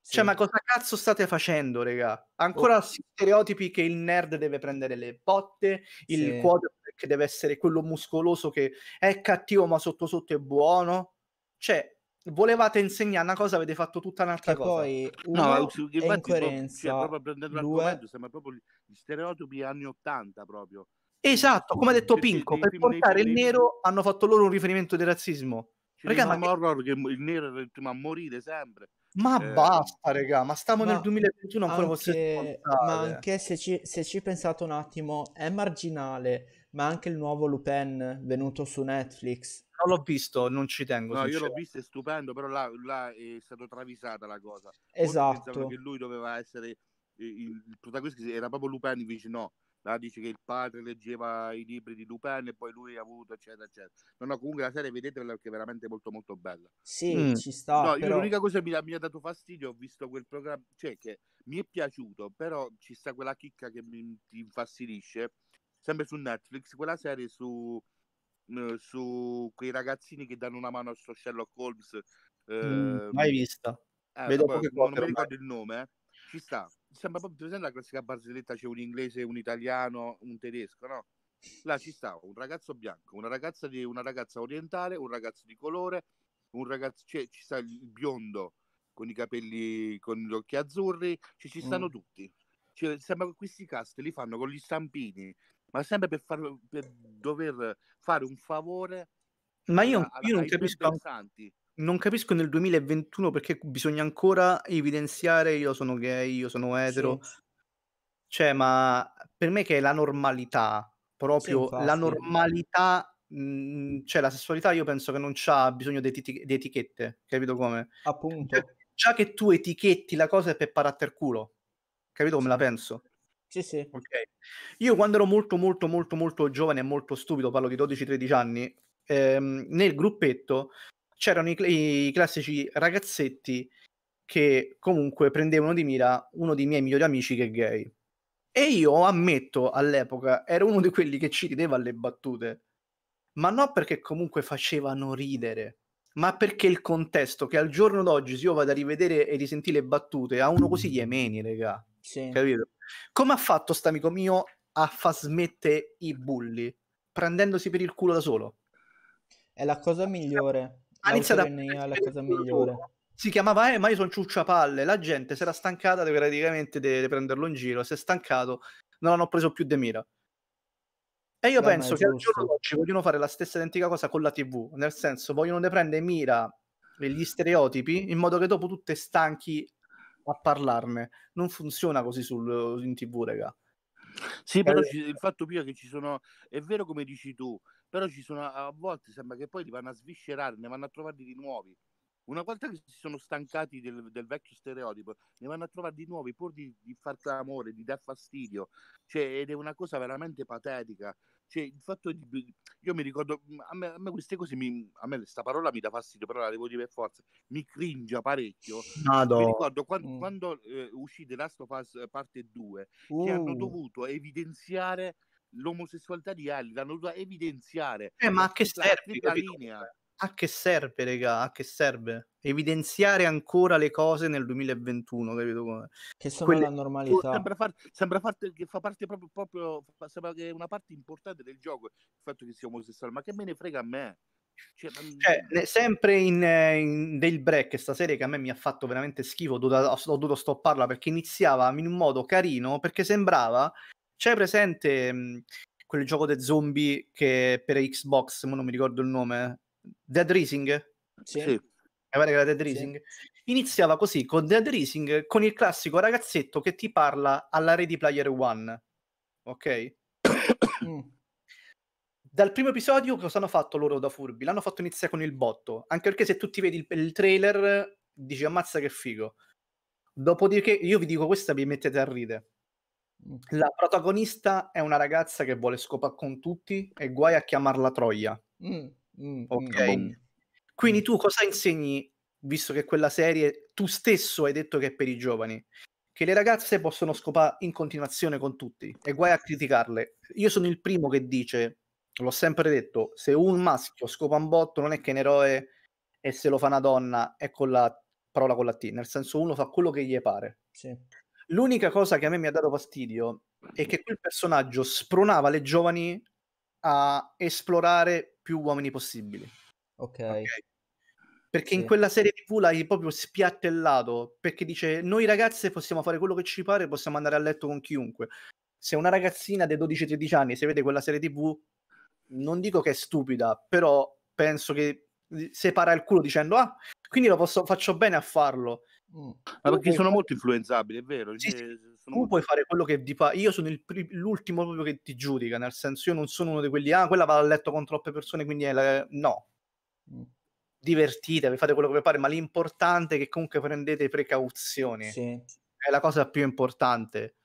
Sì. Cioè, ma cosa cazzo state facendo, raga? Ancora oh. stereotipi che il nerd deve prendere le botte, il sì. quadro che deve essere quello muscoloso che è cattivo ma sotto sotto è buono. Cioè, volevate insegnare una cosa, avete fatto tutta un'altra cosa. Poi, no, no è incoerenza. Cioè, proprio prendendo l'argomento, sembra proprio gli stereotipi anni 80 proprio. Esatto, come ha detto Perché Pinco, per portare il nero hanno fatto loro un riferimento del razzismo. Cioè, regà, ma horror che il nero è il primo a morire sempre. Ma eh... basta, regà, ma stiamo ma nel 2021 ancora anche... Ma anche se ci, se ci pensate un attimo, è marginale ma anche il nuovo Lupin venuto su Netflix. Non l'ho visto, non ci tengo. No, io l'ho visto, è stupendo, però là, là è stata travisata la cosa. Esatto. Che lui doveva essere eh, il, protagonista, era proprio Lupin, invece no. La dice che il padre leggeva i libri di Lupin e poi lui ha avuto, eccetera, eccetera. No, no, comunque la serie vedetela perché è veramente molto, molto bella. Sì, mm. ci sta. No, però... l'unica cosa che mi, mi, ha dato fastidio, ho visto quel programma, cioè che mi è piaciuto, però ci sta quella chicca che mi, ti infastidisce sempre su Netflix, quella serie su, mm, su quei ragazzini che danno una mano a sto Sherlock Holmes. Mm, ehm, mai vista. Eh, Vedo vabbè, non, non mi ricordo il nome, eh. ci sta. Sembra proprio presente la classica barzelletta, c'è un inglese, un italiano, un tedesco, no? Là ci sta un ragazzo bianco, una ragazza, di, una ragazza orientale, un ragazzo di colore, un ragazzo, cioè, ci sta il biondo con i capelli, con gli occhi azzurri, cioè, ci stanno mm. tutti. Cioè, sembra che questi cast li fanno con gli stampini, ma sempre per, far, per dover fare un favore. Ma io, a, io non capisco. Non capisco nel 2021 perché bisogna ancora evidenziare io sono gay, io sono etero. Sì. Cioè, ma per me che è la normalità, proprio sì, la normalità, mh, mm, cioè la sessualità io penso che non c'ha bisogno di, eti- di etichette, capito come? Appunto. Cioè, già che tu etichetti la cosa è per culo. capito come la penso? Sì, sì. Okay. Io quando ero molto, molto, molto, molto giovane e molto stupido, parlo di 12-13 anni, ehm, nel gruppetto c'erano i, cl- i, classici ragazzetti che comunque prendevano di mira uno dei miei migliori amici che è gay. E io ammetto, all'epoca, ero uno di quelli che ci rideva alle battute. Ma non perché comunque facevano ridere, ma perché il contesto che al giorno d'oggi, se io vado a rivedere e risentire le battute, a uno così gli è emeni, raga. Sì. Capito? Come ha fatto amico mio a far smettere i bulli? Prendendosi per il culo da solo. È la cosa migliore. Ha iniziato a è la cosa migliore. Si chiamava eh, ma io sono ciucciapalle. La gente si era stancata praticamente di prenderlo in giro. Si è stancato. Non hanno preso più De Mira. E io Beh, penso che al giorno d'oggi vogliono fare la stessa identica cosa con la TV, nel senso vogliono ne prendere mira gli stereotipi in modo che dopo tu te stanchi a parlarne. Non funziona così sul, in tv, raga. Sì, però eh, ci, il fatto più è che ci sono, è vero come dici tu, però ci sono a volte sembra che poi li vanno a sviscerare, ne vanno a trovare di nuovi. Una volta che si sono stancati del, del vecchio stereotipo, ne vanno a trovare di nuovi pur di, di far clamore, di dar fastidio. Cioè, ed è una cosa veramente patetica. Cioè, il fatto di. Io mi ricordo. Mm, a me, a me queste cose. Mi, a me questa parola mi dà fastidio, però la devo dire per forza. Mi cringe parecchio. Madò. Mi ricordo quando, mm. quando eh, uscì The Last of Us eh, parte 2, uh. che hanno dovuto evidenziare l'omosessualità di Ali, l'hanno dovuto evidenziare. Eh, ma a che serve? Linea. Capito? a che serve, regà? A che serve? Evidenziare ancora le cose nel 2021, capito come? Che sono Quelle... la normalità. Sembra, far, sembra far, che fa parte proprio, proprio sembra che è una parte importante del gioco il fatto che sia omosessuale, ma che me ne frega a me? Cioè, cioè, sempre in, in Del Break, questa serie che a me mi ha fatto veramente schifo, ho dovuto, ho dovuto stopparla perché iniziava in un modo carino, perché sembrava, c'è presente quel gioco dei zombie che per Xbox, ma non mi ricordo il nome, Dead Rising? Sì. sì. Mi Dead Rising. Sì. Iniziava così con Dead Rising, con il classico ragazzetto che ti parla alla Ready Player One. Ok? Mm. Dal primo episodio cosa hanno fatto loro da furbi? L'hanno fatto iniziare con il botto, anche perché se tu ti vedi il, il trailer dici ammazza che figo. Dopodiché io vi dico questa vi mettete a ridere. Mm. La protagonista è una ragazza che vuole scopare con tutti e guai a chiamarla Troia. Mm. Mm, mm, ok. Mm. Quindi tu cosa insegni, visto che quella serie tu stesso hai detto che è per i giovani? Che le ragazze possono scopare in continuazione con tutti e guai a criticarle. Io sono il primo che dice, l'ho sempre detto, se un maschio scopa un botto non è che è un eroe e se lo fa una donna è con la parola con la T, nel senso uno fa quello che gli pare. Sì. L'unica cosa che a me mi ha dato fastidio è che quel personaggio spronava le giovani a esplorare più uomini possibili. Ok. okay? Perché sì. in quella serie TV l'hai proprio spiattellato, perché dice noi ragazze possiamo fare quello che ci pare, possiamo andare a letto con chiunque. Se una ragazzina dei 12-13 anni, si vede quella serie TV, non dico che è stupida, però penso che separa il culo dicendo ah, quindi lo posso, faccio bene a farlo. Mm. Ma perché sono fare... molto influenzabili, è vero? Sì, sì. Sono tu molto... puoi fare quello che ti fa. Io sono pri... l'ultimo proprio che ti giudica, nel senso io non sono uno di quelli, ah, quella va a letto con troppe persone, quindi è la... no. Mm. Divertitevi, fate quello che vi pare, ma l'importante è che comunque prendete precauzioni. Sì. È la cosa più importante.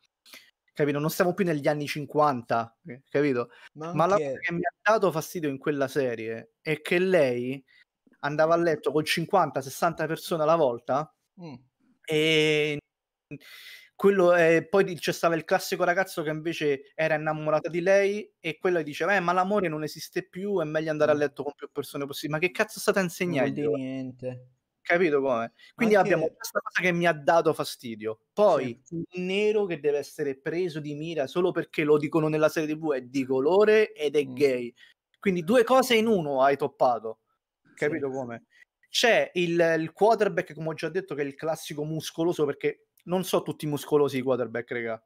Capito? Non siamo più negli anni 50, eh, capito? Ma, ma la cosa che mi ha dato fastidio in quella serie è che lei andava a letto con 50-60 persone alla volta Mm. E quello, è... Eh, poi c'è stato il classico ragazzo che invece era innamorato di lei e quello diceva eh ma l'amore non esiste più è meglio andare a mm. letto con più persone possibili ma che cazzo state a insegnare niente capito come? Quindi Anche... abbiamo questa cosa che mi ha dato fastidio. Poi sì. il nero che deve essere preso di mira solo perché lo dicono nella serie TV è di colore ed è mm. gay. Quindi due cose in uno hai toppato. Capito sì. come? C'è il, il quarterback, come ho già detto, che è il classico muscoloso, perché non so tutti i muscolosi i quarterback, raga.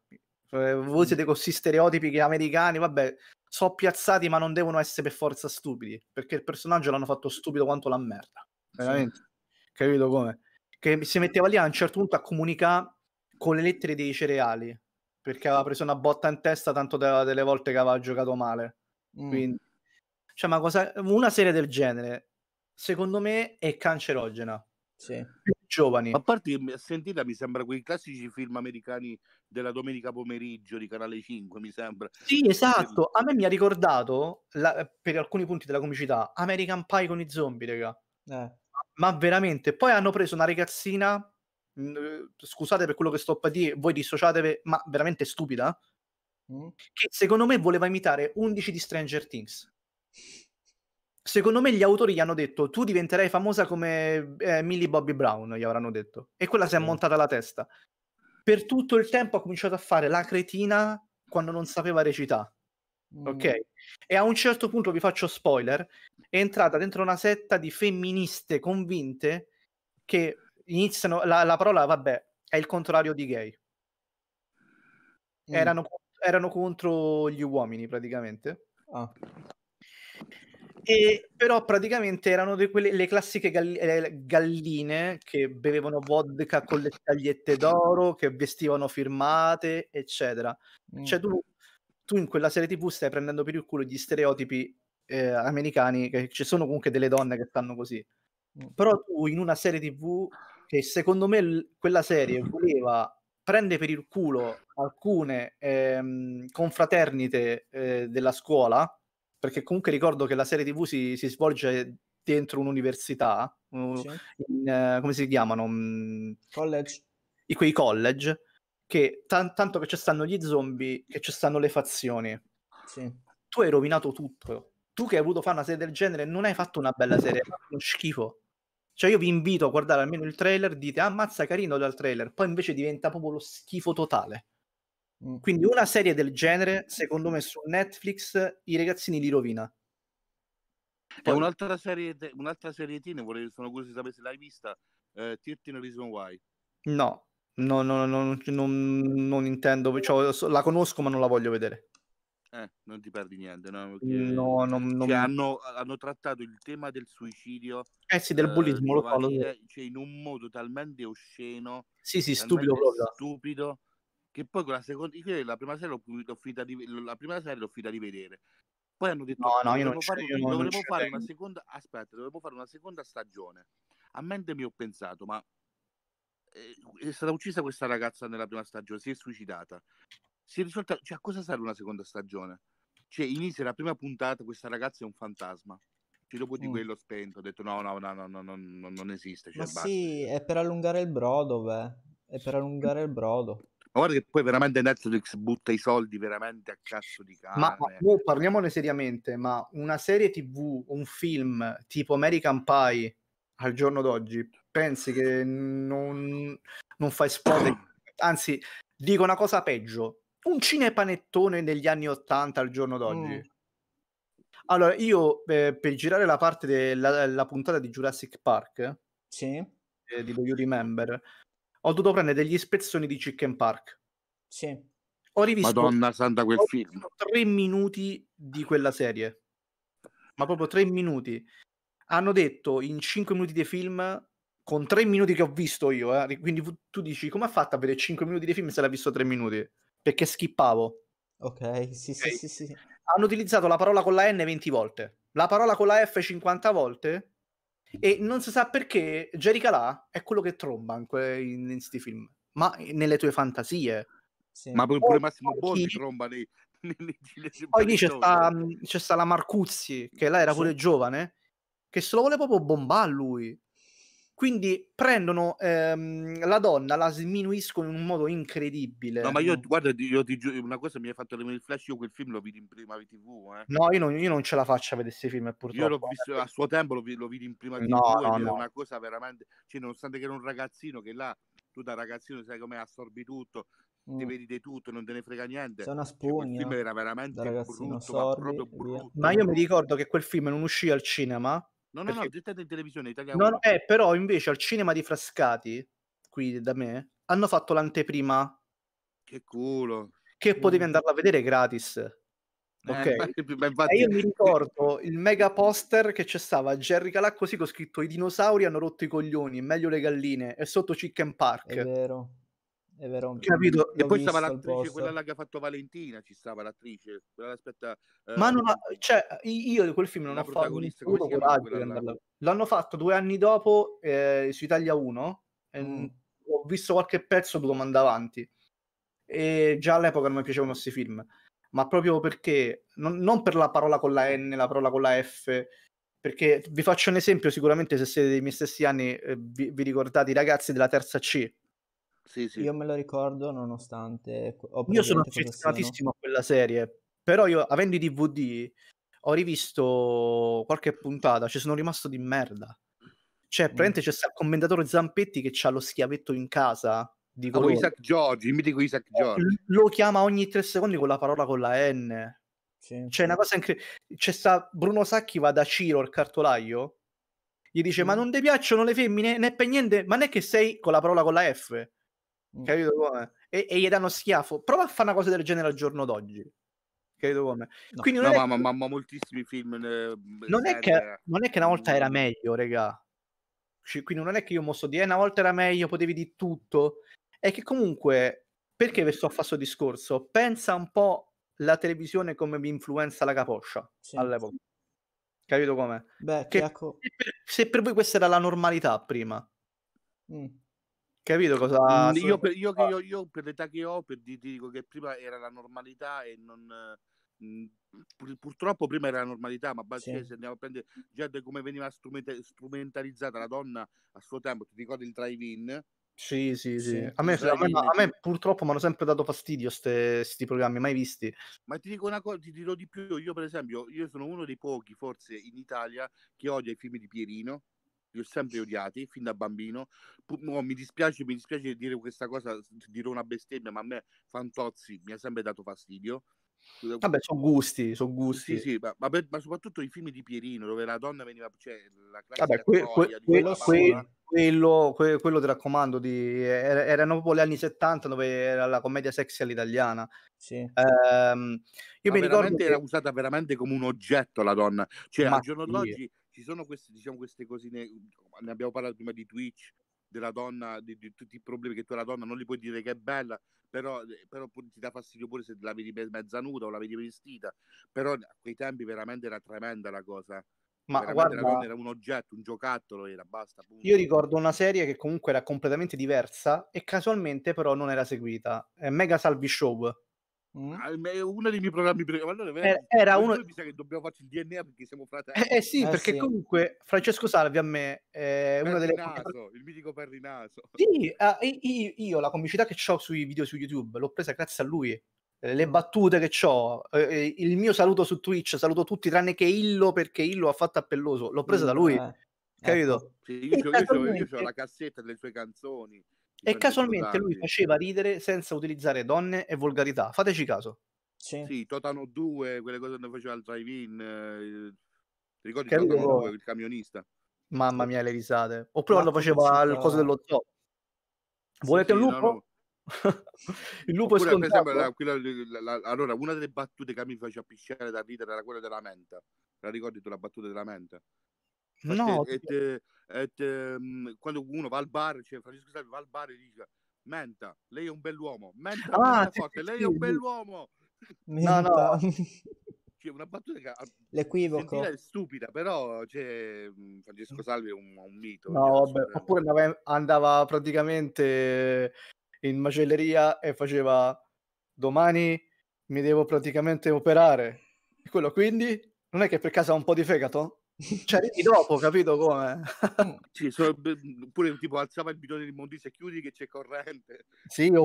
Eh, voi siete mm. così stereotipi che americani, vabbè, so piazzati ma non devono essere per forza stupidi, perché il personaggio l'hanno fatto stupido quanto la merda. Veramente. Sì. Capito come? Che si metteva lì a un certo punto a comunicare con le lettere dei cereali, perché aveva preso una botta in testa tanto delle volte che aveva giocato male. Mm. Quindi, cioè, ma cosa... una serie del genere secondo me è cancerogena. Sì. Giovani. A parte che sentita, mi sembra quei classici film americani della domenica pomeriggio di Canale 5, mi sembra. Sì, esatto. A me mi ha ricordato, la, per alcuni punti della comicità, American Pie con i zombie, raga. Eh. Ma veramente. Poi hanno preso una ragazzina, mh, mm, eh, scusate per quello che sto a dire, voi dissociatevi, ma veramente stupida, mm. che secondo me voleva imitare 11 di Stranger Things. Secondo me gli autori gli hanno detto tu diventerai famosa come eh, Millie Bobby Brown, gli avranno detto. E quella si è montata la testa. Per tutto il tempo ha cominciato a fare la cretina quando non sapeva recitare. Mm. Ok? E a un certo punto, vi faccio spoiler, è entrata dentro una setta di femministe convinte che iniziano, la, la parola, vabbè, è il contrario di gay. Mm. Erano, erano contro gli uomini praticamente. Ah. E, però praticamente erano quelle, le classiche gall- eh, galline che bevevano vodka con le tagliette d'oro, che vestivano firmate, eccetera. Mm. Cioè tu, tu in quella serie tv stai prendendo per il culo gli stereotipi eh, americani, che ci sono comunque delle donne che fanno così. Mm. Però tu in una serie tv che secondo me l- quella serie voleva prende per il culo alcune ehm, confraternite eh, della scuola, perché comunque ricordo che la serie TV si, si svolge dentro un'università, sì. in, uh, come si chiamano? Mm, college. I quei college, che t- tanto che ci stanno gli zombie, che ci stanno le fazioni. Sì. Tu hai rovinato tutto. Tu che hai voluto fare una serie del genere non hai fatto una bella serie, hai uno schifo. Cioè io vi invito a guardare almeno il trailer, dite ammazza ah, carino dal trailer, poi invece diventa proprio lo schifo totale. Mm, quindi una serie del genere, secondo me, su Netflix i ragazzini li rovina. Poi... Un'altra serie, un'altra serie teen, vorrei, sono curioso di sapere se l'hai vista, eh, 13 Reason Why. No, no, no, no non, non, intendo, cioè, la conosco ma non la voglio vedere. Eh, non ti perdi niente, no? Perché, no, non, non... Cioè, hanno, hanno, trattato il tema del suicidio. Eh sì, del bullismo, eh, lo fanno. Cioè, in un modo talmente osceno. Sì, sì, stupido proprio. Stupido che poi con la seconda, io la prima serie l'ho, finita di, la prima serie l'ho finita di vedere. Poi hanno detto: No, no, io non fare, io dovremmo fare una seconda. Aspetta, dovremmo fare una seconda stagione. A mente mi ho pensato, ma eh, è stata uccisa questa ragazza nella prima stagione, si è suicidata. Si è risolta, cioè, a cosa serve una seconda stagione? Cioè, inizia la prima puntata, questa ragazza è un fantasma. Cioè, dopo di mm. quello spento, ho detto no, no, no, no, no, no, no non esiste. Cioè, Ma basta. sì, è per allungare il brodo, beh. È per allungare il brodo. Ma guarda che poi veramente Netflix butta i soldi veramente a cazzo di cane. Ma, ma boh, parliamone seriamente, ma una serie TV, un film tipo American Pie al giorno d'oggi, pensi che non, non fai spot? Anzi, dico una cosa peggio. Un cinepanettone negli anni 80 al giorno d'oggi. Mm. Allora, io eh, per girare la parte della puntata di Jurassic Park, sì. eh, di Do You Remember, ho dovuto prendere degli spezzoni di Chicken Park. Sì. Ho rivisto Madonna santa quel film. Tre minuti di quella serie. Ma proprio tre minuti. Hanno detto in cinque minuti di film con tre minuti che ho visto io, eh, quindi tu dici come ha fatto a vedere cinque minuti di film se l'ha visto tre minuti? Perché skippavo. Ok, sì, okay. Sì, sì, sì. Hanno utilizzato la parola con la N 20 volte, la parola con la F 50 volte e non si sa perché Jerry Calà è quello che tromba in, questi film, ma eh, nelle tue fantasie. Sì. Ma pure, pure Massimo Bondi chi... tromba nei, nei, nei, nei Poi lì c'è sta, c'è sta, la Marcuzzi, che là era pure giovane, che se lo vuole proprio bombare lui. Quindi prendono ehm, la donna, la sminuiscono in un modo incredibile. No, ma io, guarda, io ti giuro, una cosa mi ha fatto il flash, io quel film lo vidi in prima TV. Eh. No, io non, io non, ce la faccio a vedere questi film, purtroppo. Io l'ho eh. visto, a suo tempo lo, lo vidi in prima TV, no, no, no. una cosa veramente... Cioè, nonostante che era un ragazzino che là, tu da ragazzino sai come assorbi tutto, mm. ti vedi di tutto, non te ne frega niente. C'è una cioè, spugna. Cioè, film era veramente brutto, sordi, ma brutto, Ma io mi ricordo che quel film non uscì al cinema No, no, no, gettata in televisione italiana. no, è, eh, però invece al cinema di Frascati, qui da me, hanno fatto l'anteprima. Che culo. Che potevi andarla a vedere gratis. Eh, ok, ma, infatti... e io mi ricordo il mega poster che c'è stava Jerry Calà così con scritto i dinosauri hanno rotto i coglioni, meglio le galline e sotto Chicken Park. È vero è vero. Capito? E poi stava l'attrice, quella che ha fatto Valentina, ci stava l'attrice, quella aspetta. Eh, ma eh, non ha, cioè, io quel film non ho fatto nessuno coraggio L'hanno fatto due anni dopo eh, su Italia 1, mm. ho visto qualche pezzo, dove dovevo andare avanti. E già all'epoca non mi piacevano questi film, ma proprio perché, non, non per la parola con la N, la parola con la F, perché vi faccio un esempio, sicuramente se siete dei miei stessi anni eh, vi, vi ricordate i ragazzi della terza C, sì, sì. Io me lo ricordo nonostante... Io sono affezionatissimo a quella serie, però io avendo i DVD ho rivisto qualche puntata, ci sono rimasto di merda. Cioè, mm. praticamente mm. c'è il commendatore Zampetti che ha lo schiavetto in casa di ah, Isaac Giorgi, il mitico Isaac eh, Giorgi. Lo chiama ogni tre secondi con la parola con la N. Sì. Cioè, una cosa incredibile. C'è sta Bruno Sacchi va da Ciro, il cartolaio, gli dice, mm. ma non ti piacciono le femmine? Ne per niente, ma non è che sei con la parola con la F. Mm. Capito come? E, e, gli danno schiaffo. Prova a fare una cosa del genere al giorno d'oggi. Capito come? No, non no, è... ma, ma, ma, moltissimi film. Ne... Eh, non, è che, non, è che, una volta era mm. meglio, regà. Quindi non è che io mo so di eh, una volta era meglio, potevi di tutto. È che comunque, perché vi sto a fare questo discorso? Pensa un po' la televisione come mi influenza la caposcia sì. all'epoca. Capito come? Beh, che, ecco... se, per, se per voi questa era la normalità prima. Mm Capito cosa... Mm, io per, io, io, io per l'età che ho, per, ti dico che prima era la normalità e non... Mm, purtroppo prima era la normalità, ma sì. se andiamo a prendere già come veniva strumentalizzata la donna a suo tempo, ti ricordi il drive-in? Sì, sì, sì. sì. A, me, a, me, a, me, purtroppo mi hanno sempre dato fastidio questi programmi, mai visti. Ma ti dico una cosa, ti dirò di più. Io, per esempio, io sono uno dei pochi, forse in Italia, che odia i film di Pierino li ho sempre odiati fin da bambino. No, mi dispiace, mi dispiace dire questa cosa, dire una bestemmia, ma a me Fantozzi mi ha sempre dato fastidio. Vabbè, sono gusti, sono gusti. Sì, sì, ma, ma, ma, soprattutto i film di Pierino, dove la donna veniva, cioè la Vabbè, que, que, quello, quello, quello, que, quello, ti raccomando, di, er, erano proprio gli anni 70 dove era la commedia sexy all'italiana. Sì. Ehm, io ma mi ricordo che... era usata veramente come un oggetto la donna, cioè ma al giorno sì. d'oggi ci sono queste, diciamo, queste cosine, ne abbiamo parlato prima di Twitch, della donna, di, di, tutti i problemi che tu la donna non li puoi dire che è bella, però, però ti dà fastidio pure se la vedi mezza nuda o la vedi vestita, però a quei tempi veramente era tremenda la cosa. Ma guarda, era un oggetto, un giocattolo, era basta. Punto. Io ricordo una serie che comunque era completamente diversa e casualmente però non era seguita, è Mega Salvi Show Mm. Ah, uno dei miei programmi eh, era, era uno mi sa che dobbiamo farci il DNA perché siamo fratelli. Eh, eh sì, eh, perché sì. comunque Francesco Salvi a me è una delle Naso, il mitico Perrinaso. Sì, uh, ah, io, io, la comicità che ho sui video su YouTube l'ho presa grazie a lui. Eh, le mm. battute che ho, eh, eh, il mio saluto su Twitch, saluto tutti tranne che Illo perché Illo ha fatto appelloso, l'ho presa mm, da lui. Capito? Sì, io, ho la cassetta delle sue canzoni e casualmente lui faceva ridere senza utilizzare donne e volgarità. Fateci caso. Sì, sì Totano 2, quelle cose dove faceva il drive-in. Eh, ti ricordi Totano 2, il camionista? Mamma mia, le risate. Oppure quando faceva il coso dello zoo. Volete sì, un lupo? No, no. il lupo Oppure, è scontato. esempio, la, quella, la, la, allora, una delle battute che mi faceva pisciare da ridere era quella della menta. La ricordi tu la battuta della menta? No, et, et, et, um, quando uno va al bar, cioè Francesco Salvi va al bar e dice Menta, lei è un bell'uomo. Menta, ah, menta forte, lei è un bell'uomo. No, no. cioè, una battuta che ah, l'equivoco è stupida, però cioè, mhmm, Francesco Salvi è un, un mito. No, cioè, vabbè, oppure andava, andava praticamente in macelleria e faceva domani mi devo praticamente operare. E quello quindi non è che per caso ha un po' di fegato? Cioè, arrivi dopo, capito come? Mm, sì, sono, mm, pure tipo alzava il bidone di Mondisi e chiudi che c'è corrente. Sì, o,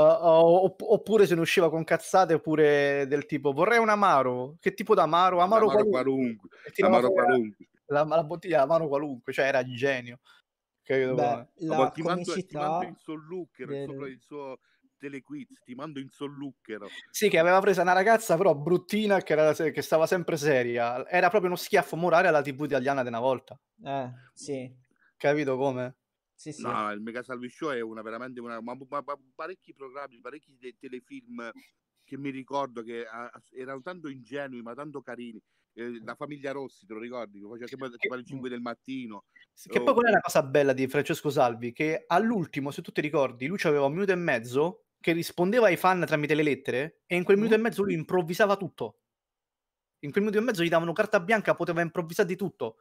uh, oppure se ne usciva con cazzate, oppure del tipo vorrei un amaro. Che tipo d'amaro? Amaro, amaro qualunque. qualunque. Amaro qualunque. La, la, bottiglia amaro qualunque, cioè era genio. Capito Beh, come? la, la comicità... Del... Il suo look, sopra il suo telequiz, ti mando in sollucchero. Sì, che aveva preso una ragazza però bruttina che, era, che, stava sempre seria. Era proprio uno schiaffo morale alla TV italiana di una volta. Eh, sì. Capito come? Sì, sì. No, il Mega Salvi Show è una veramente una... Ma, ma, ma parecchi programmi, parecchi de- telefilm che mi ricordo che a, erano tanto ingenui ma tanto carini. Eh, la famiglia Rossi, te lo ricordi? Che faceva sempre alle 5 del mattino. Che poi oh. quella è la cosa bella di Francesco Salvi, che all'ultimo, se tu ti ricordi, lui aveva un minuto e mezzo che rispondeva ai fan tramite le lettere e in quel minuto e mm-hmm. mezzo lui improvvisava tutto. In quel minuto e mezzo gli davano carta bianca, poteva improvvisare di tutto.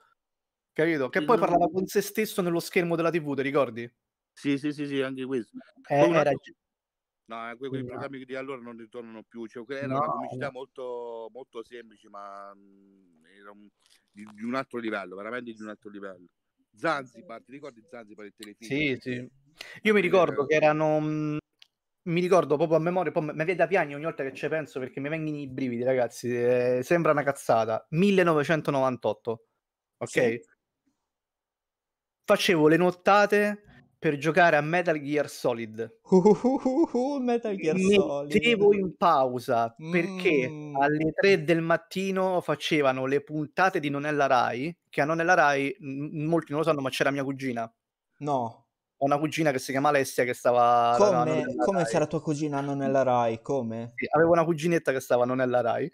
Capito? Che poi parlava con se stesso nello schermo della TV, ti ricordi? Sì, sì, sì, sì, anche questo. Eh, una... era... No, eh, quei, quei no. programmi di allora non ritornano più. Cioè, era no. una pubblicità molto, molto semplice, ma mm, era un... Di, di, un altro livello, veramente di un altro livello. Zanzibar, ti ricordi Zanzibar il telefilm? Sì, sì. Eh, Io mi ricordo che erano mm, mi ricordo proprio a memoria, poi mi viene da piangere ogni volta che ci penso perché mi vengono i brividi, ragazzi. Eh, sembra una cazzata. 1998, ok? Sì. Facevo le nottate per giocare a Metal Gear Solid. Uh, uh, uh, Metal Gear Solid. Mettevo in pausa perché mm. alle 3 del mattino facevano le puntate di Nonella Rai, che a Nonella Rai, molti non lo sanno, ma c'era mia cugina. No ho una cugina che si chiama Alessia che stava... Come, come sarà tua cugina non nella Rai? Come? Sì, avevo una cuginetta che stava non nella Rai.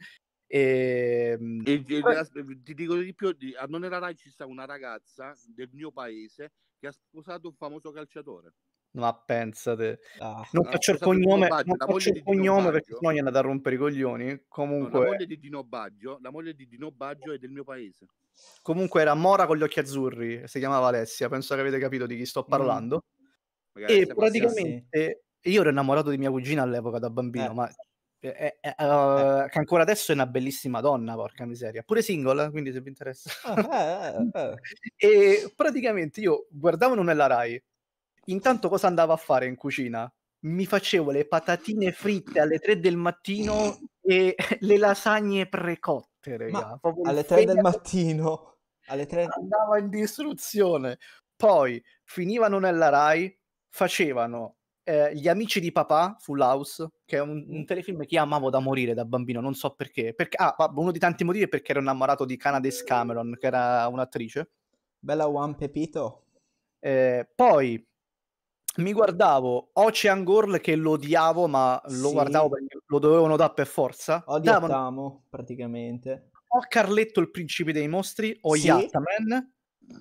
Ehm, e... E, e, ti dico di più, a non nella Rai ci sta una ragazza del mio paese che ha sposato un famoso calciatore. Ma pensate, ah, non no, ah, faccio il cognome, Baggio, non faccio il cognome perché sennò gli andate a rompere i coglioni. Comunque, no, la moglie di Dino Baggio, la moglie di Dino Baggio è del mio paese. Comunque era Mora con gli occhi azzurri, si chiamava Alessia, penso che avete capito di chi sto mm. parlando. Mm. E praticamente io ero innamorato di mia cugina all'epoca da bambino, eh. ma è, è, uh, eh. che ancora adesso è una bellissima donna, porca miseria. Pure single, quindi se vi interessa. Ah, eh, eh. eh. e praticamente io guardavo non nella Rai Intanto cosa andavo a fare in cucina? Mi facevo le patatine fritte alle 3 del mattino e le lasagne precotte, raga. alle 3 del mattino? Alle 3... Andava in distruzione. Poi finivano nella Rai, facevano eh, gli amici di papà, Full House, che è un, un, mm. telefilm che io amavo da morire da bambino, non so perché. perché ah, uno dei tanti motivi è perché ero innamorato di Candace Cameron, che era un'attrice. Bella One Pepito. Eh, poi mi guardavo Ocean Girl che lo odiavo, ma lo sì. guardavo perché lo dovevano dare per forza. Odiavamo Davano... praticamente. O Carletto il principe dei mostri, o sì. Yattaman.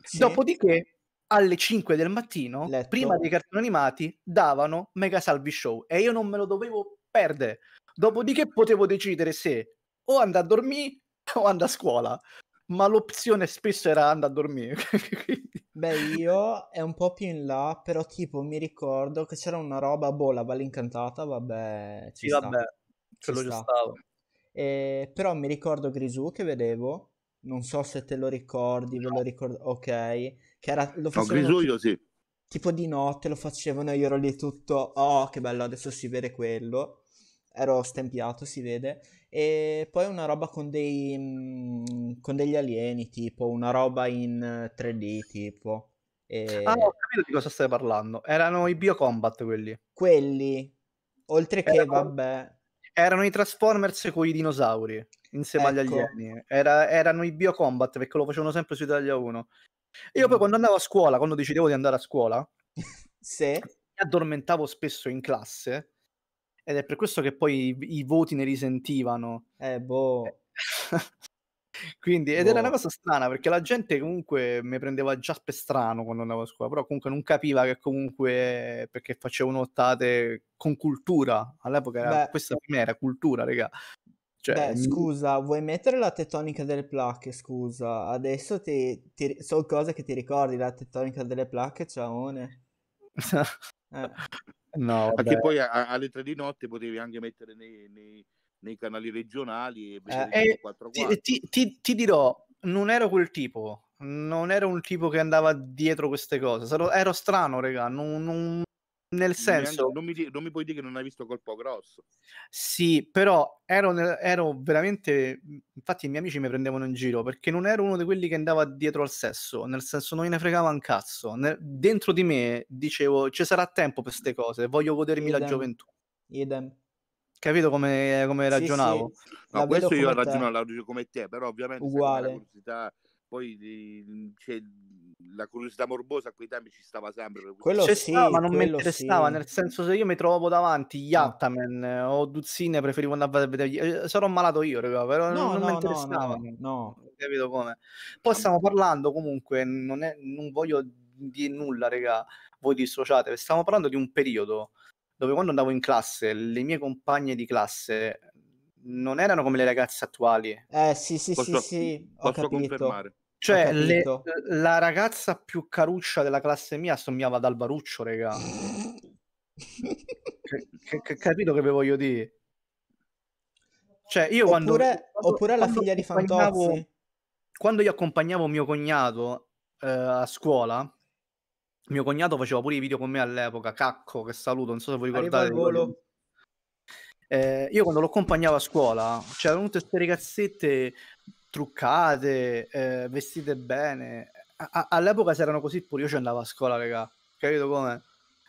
Sì. Dopodiché alle 5 del mattino, Letto. prima dei cartoni animati, davano Mega Salvi Show e io non me lo dovevo perdere. Dopodiché potevo decidere se o andare a dormire o andare a scuola ma l'opzione spesso era andare a dormire. Beh, io è un po' più in là, però tipo mi ricordo che c'era una roba, boh, la Valle Incantata, vabbè, ci sì, sta. vabbè, ce l'ho già stato. E, eh, però mi ricordo Grisù che vedevo, non so se te lo ricordi, no. ve lo ricordo, ok, che era... Lo no, Grisù io sì. Tipo di notte lo facevano, io ero lì tutto, oh, che bello, adesso si vede quello ero stempiato, si vede, e poi una roba con, dei, mm, con degli alieni, tipo una roba in 3D, eh, tipo. E... Ah, ho capito di cosa stai parlando. Erano i Biocombat quelli. Quelli, oltre che, erano, vabbè... Erano i Transformers con i dinosauri, insieme ecco. agli alieni. Era, erano i Biocombat, perché lo facevano sempre su Italia 1. Io mm. poi quando andavo a scuola, quando decidevo di andare a scuola... Se... Mi addormentavo spesso in classe ed è per questo che poi i, i voti ne risentivano. Eh, boh. Eh. Quindi, ed boh. era una boh. cosa strana perché la gente comunque mi prendeva già per strano quando andavo a scuola, però comunque non capiva che comunque perché facevano nottate con cultura. All'epoca era, Beh, questa prima era cultura, raga. Cioè, Beh, mm. scusa, vuoi mettere la tettonica delle placche? Scusa, adesso ti, ti, so cose che ti ricordi, la tettonica delle placche, ciao. eh. No, Perché poi a, alle tre di notte potevi anche mettere nei, nei, nei canali regionali. E eh, 4, 4. Ti, ti, ti, dirò, non ero quel tipo. Non ero un tipo che andava dietro queste cose. Ero strano, regà Non, non, nel senso, non mi, non mi, puoi dire che non hai visto colpo grosso. Sì, però ero, ero, veramente. Mhmm, infatti, i miei amici mi prendevano in giro perché non ero uno di quelli che andava dietro al sesso. Nel senso, non me ne fregava un cazzo. Ne, dentro di me dicevo: ci sarà tempo per queste cose. Voglio godermi Idem. la gioventù. Idem. Capito come, come ragionavo? Sì, sì. No, questo io ragiono come te, però ovviamente Uguale. la curiosità poi c'è la curiosità morbosa a quei tempi ci stava sempre. Quello c'è sì, stava, ma non me interessava, sì. nel senso se io mi trovavo davanti gli ah. no. o Duzzine preferivo andare a vedere, eh, sarò malato io, però no, non no, mi interessava. No, no, Capito come? Poi stiamo parlando comunque, non, è, non voglio dire nulla, raga, voi dissociate, stiamo parlando di un periodo dove quando andavo in classe, le mie compagne di classe non erano come le ragazze attuali. Eh sì, sì, posso, sì, sì, ho posso capito. confermare. Cioè, le, la ragazza più caruccia della classe mia assomigliava ad Alvaruccio, raga. capito che ve voglio dire? Cioè, io oppure, quando, oppure quando, la figlia di Fantozzi. Quando io accompagnavo mio cognato eh, a scuola, mio cognato faceva pure i video con me all'epoca, Cacco, che saluto, non so se voi ricordate. Eh, io quando lo accompagnavo a scuola c'erano tutte queste ragazzette truccate, eh, vestite bene. A- all'epoca se erano così pure io ci andavo a scuola, raga. Capito come?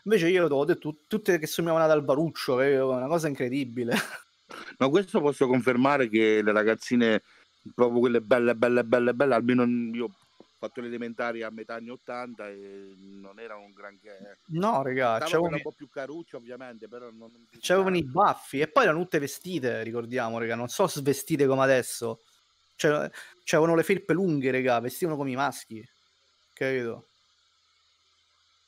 Invece io ho detto tutte che somigliavano ad Albaruccio, capito? una cosa incredibile. No, questo posso confermare che le ragazzine, proprio quelle belle, belle, belle, belle, almeno io ho fatto le elementari a metà anni 80 e non era un granché. Eh. No, raga, c'erano un po' più caruccio ovviamente, però non... C'erano i baffi e poi erano tutte vestite, ricordiamo, raga, non so svestite come adesso. Cioè, cioè, avevano le felpe lunghe, raga, vestivano come i maschi. Capito?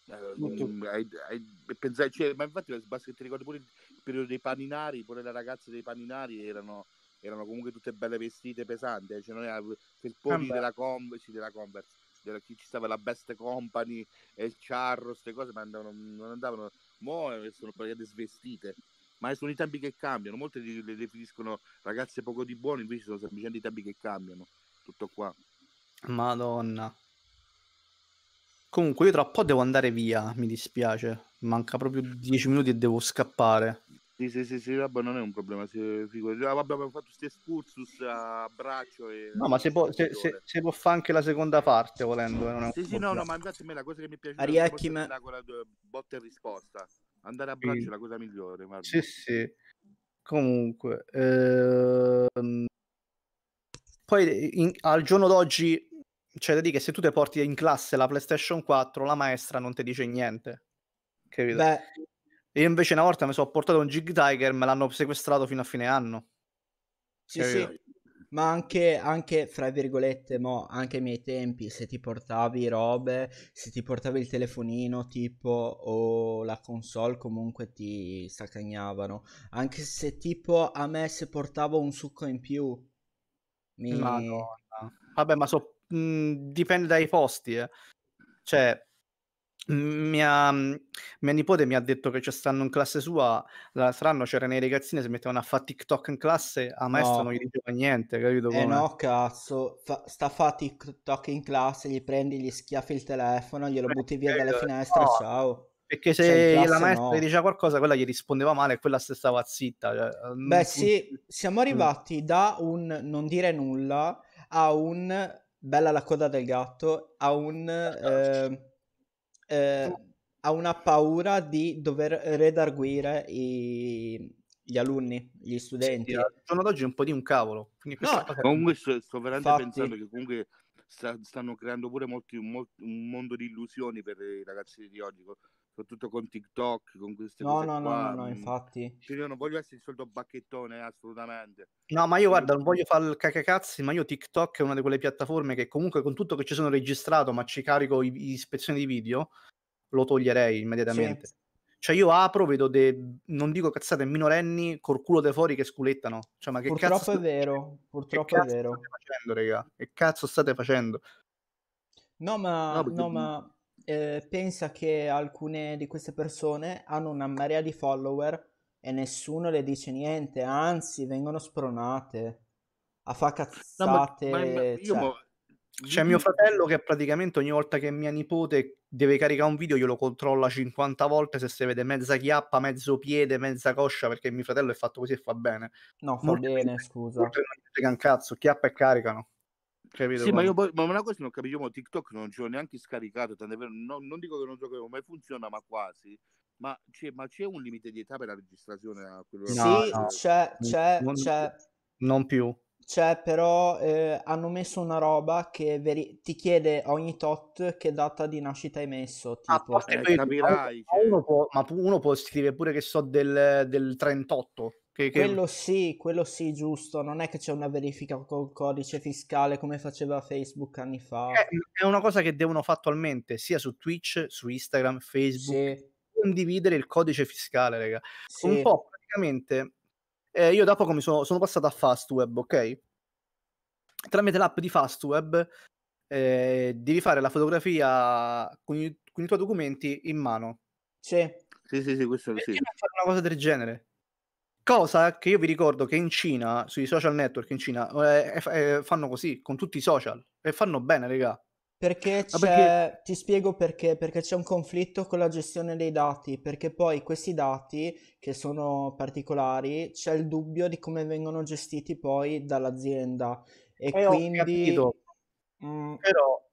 Eh, pensai, cioè, ma infatti basket, ti ricordo pure il periodo dei paninari, pure le ragazze dei paninari erano, erano comunque tutte belle vestite pesanti, eh, cioè non era felponi della, Com- sì, della Converse, della, ci stava la Best Company e il Charro, queste cose, ma andavano, non andavano, mo eh, sono praticamente svestite ma sono i tempi che cambiano. Molte le definiscono ragazze poco di buono, invece sono semplicemente i tempi che cambiano. Tutto qua. Madonna. Comunque io tra un po' devo andare via, mi dispiace. Manca proprio dieci minuti e devo scappare. Sì, sì, sì, sì, vabbè, non è un problema. Se, ah, vabbè, abbiamo fatto questi excursus eh, a braccio. E... No, ma se può, se, se, se può fare anche la seconda parte volendo. Eh, non è un sì, sì, no, no, ma infatti a me la cosa che mi piace è quella botta e risposta. Andare a braccio sì. è la cosa migliore. Guarda. Sì, sì. Comunque, ehm... poi in, al giorno d'oggi c'è da dire che se tu ti porti in classe la PlayStation 4, la maestra non ti dice niente. Capito? Beh. Io invece una volta mi sono portato un Jig Tiger, me l'hanno sequestrato fino a fine anno. Sì, capito? sì ma anche, anche, fra virgolette, mo, anche ai miei tempi, se ti portavi robe, se ti portavi il telefonino tipo o la console, comunque ti saccagnavano. Anche se tipo a me se portavo un succo in più. Mi... Madonna. Vabbè, ma so, mh, mhmm, dipende dai posti, eh. Cioè, mia, mia, nipote mi ha detto che ci stanno in classe sua, l'altro anno c'erano i ragazzini si mettevano a fare TikTok in classe, a maestro no. non gli diceva niente, capito? Eh, come? Eh no, cazzo, fa, sta a fare TikTok in classe, gli prendi, gli schiaffi il telefono, glielo butti via eh, dalla finestra, no. ciao. Perché cioè, se classe, la maestra no. gli diceva qualcosa, quella gli rispondeva male e quella stava zitta. Cioè, ehm, Beh sì, siamo arrivati da un non dire nulla a un bella la coda del gatto, a un... Eh, eh, ha una paura di dover redarguire i, gli alunni, gli studenti. Sì, al giorno d'oggi un po' di un cavolo. No, comunque sto, sto veramente Infatti. pensando che comunque sta, stanno creando pure molti, molti, un mondo di illusioni per i ragazzi di oggi soprattutto con TikTok, con queste no, cose. No, qua. no, no, no, mm. infatti. Cioè, io non voglio essere il solito bacchettone, eh, assolutamente. No, ma io guarda, non voglio fare il cacacazzi, ma io TikTok è una di quelle piattaforme che comunque con tutto che ci sono registrato, ma ci carico i, ispezioni di video, lo toglierei immediatamente. Sì. Cioè io apro, vedo dei, non dico cazzate, minorenni col culo da fuori che sculettano. Cioè, ma che purtroppo cazzo è vero, purtroppo è vero. Facendo, che cazzo state facendo? No, ma... No, perché... no, ma eh, pensa che alcune di queste persone hanno una marea di follower e nessuno le dice niente, anzi vengono spronate a fa cazzate. No, ma, ma, ma io cioè... mo... C'è mio fratello che praticamente ogni volta che mia nipote deve caricare un video glielo controlla 50 volte se si vede mezza chiappa, mezzo piede, mezza coscia perché mio fratello è fatto così e fa bene. No, fa Molte bene, scusa. Non frega un cazzo, chiappa e caricano. Capito sì, ma io poi, ma una cosa non capisco, io TikTok non ce l'ho neanche scaricato, vero, no, non dico che non so come funziona, ma quasi. Ma c'è, ma c'è, un limite di età per la registrazione? A quello no, sì, no. c'è, c'è, non, c'è. Non più. C'è, però eh, hanno messo una roba che veri- ti chiede ogni tot che data di nascita hai messo. Ah, tipo. Ah, eh, capirai, cioè. uno può, ma uno può scrivere pure che so del, del 38. Che, che... Quello sì, quello sì, giusto. Non è che c'è una verifica col codice fiscale come faceva Facebook anni fa. È, eh, è una cosa che devono fare attualmente, sia su Twitch, su Instagram, Facebook. Sì. Condividere il codice fiscale, raga. Sì. Un po' praticamente. Eh, io da poco mi sono, sono passato a Fastweb, ok? Tramite l'app di Fastweb eh, devi fare la fotografia con i, con i tuoi documenti in mano. Sì. Sì, sì, sì, questo Perché sì. non fare una cosa del genere? Cosa che io vi ricordo che in Cina, sui social network in Cina, eh, eh, fanno così, con tutti i social, e fanno bene, raga. Perché, ah, c'è, perché... ti spiego perché, perché c'è un conflitto con la gestione dei dati, perché poi questi dati, che sono particolari, c'è il dubbio di come vengono gestiti poi dall'azienda. E eh, quindi... Mh, mm. però...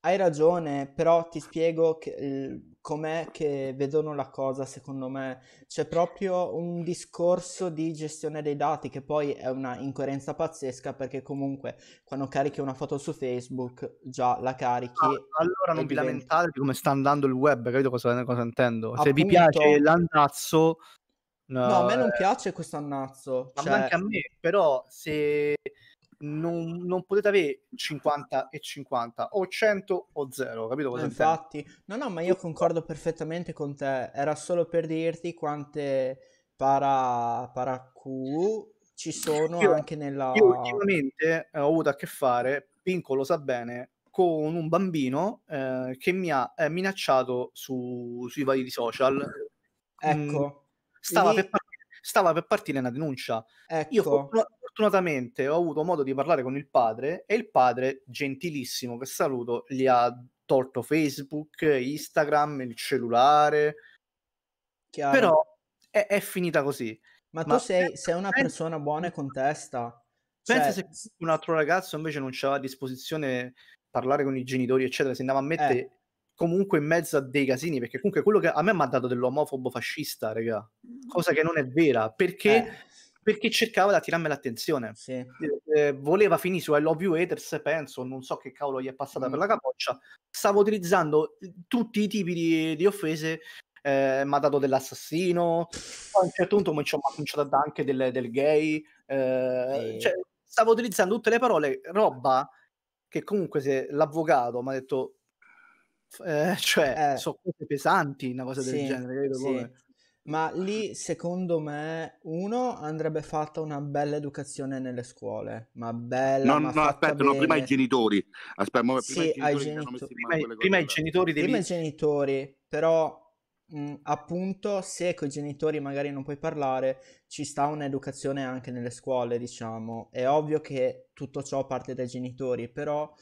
Hai ragione, però ti spiego che com'è che vedono la cosa, secondo me. C'è proprio un discorso di gestione dei dati che poi è una incoerenza pazzesca perché comunque quando carichi una foto su Facebook già la carichi. Ah, allora non vi lamentate di come sta andando il web, capito cosa, cosa intendo? Appunto... Se vi piace l'annazzo No, no a me eh, non piace questo annazzo. Ma cioè... anche a me, però se non, non, potete avere 50 e 50 o 100 o 0, capito cosa eh, Infatti, intendo? no, no, ma io concordo perfettamente con te. Era solo per dirti quante para, para Q ci sono io, anche nella. Io ultimamente eh, ho avuto a che fare, Pinco lo sa bene, con un bambino eh, che mi ha eh, minacciato su, sui vari social. Mm, ecco. Mm, stava, lì... per partire, stava, per partire, una denuncia. Ecco. Io, fortuna- fortunatamente ho avuto modo di parlare con il padre e il padre, gentilissimo, che saluto, gli ha tolto Facebook, Instagram, il cellulare. Chiaro. Però è, è, finita così. Ma, Ma tu sei, sei una persona buona e contesta. Pensa cioè... se un altro ragazzo invece non c'era a disposizione parlare con i genitori, eccetera, si andava a mettere eh. comunque in mezzo a dei casini, perché comunque quello che a me mi ha dato dell'omofobo fascista, raga, cosa che non è vera, perché... Eh perché cercava di attirarmi l'attenzione. Sì. Eh, eh, voleva finire su I Love You Haters, penso, non so che cavolo gli è passata mm. per la capoccia. Stavo utilizzando eh, tutti i tipi di, di offese, eh, mi ha dato dell'assassino, a un certo punto mi ha cominciato a dare anche del, del gay. Eh, cioè, stavo utilizzando tutte le parole, roba che comunque se l'avvocato mi ha detto... Eh, cioè, sono cose pesanti, una cosa del sì, genere. Sì. Ma lì, secondo me, uno andrebbe fatta una bella educazione nelle scuole, ma bella. No, ma no, aspetta, bene. prima i genitori. Aspetta, prima sì, i genitori. Ai genitori prima, i genitori devi... Prima i genitori, però mh, appunto, se con i genitori magari non puoi parlare, ci sta un'educazione anche nelle scuole, diciamo. È ovvio che tutto ciò parte dai genitori, però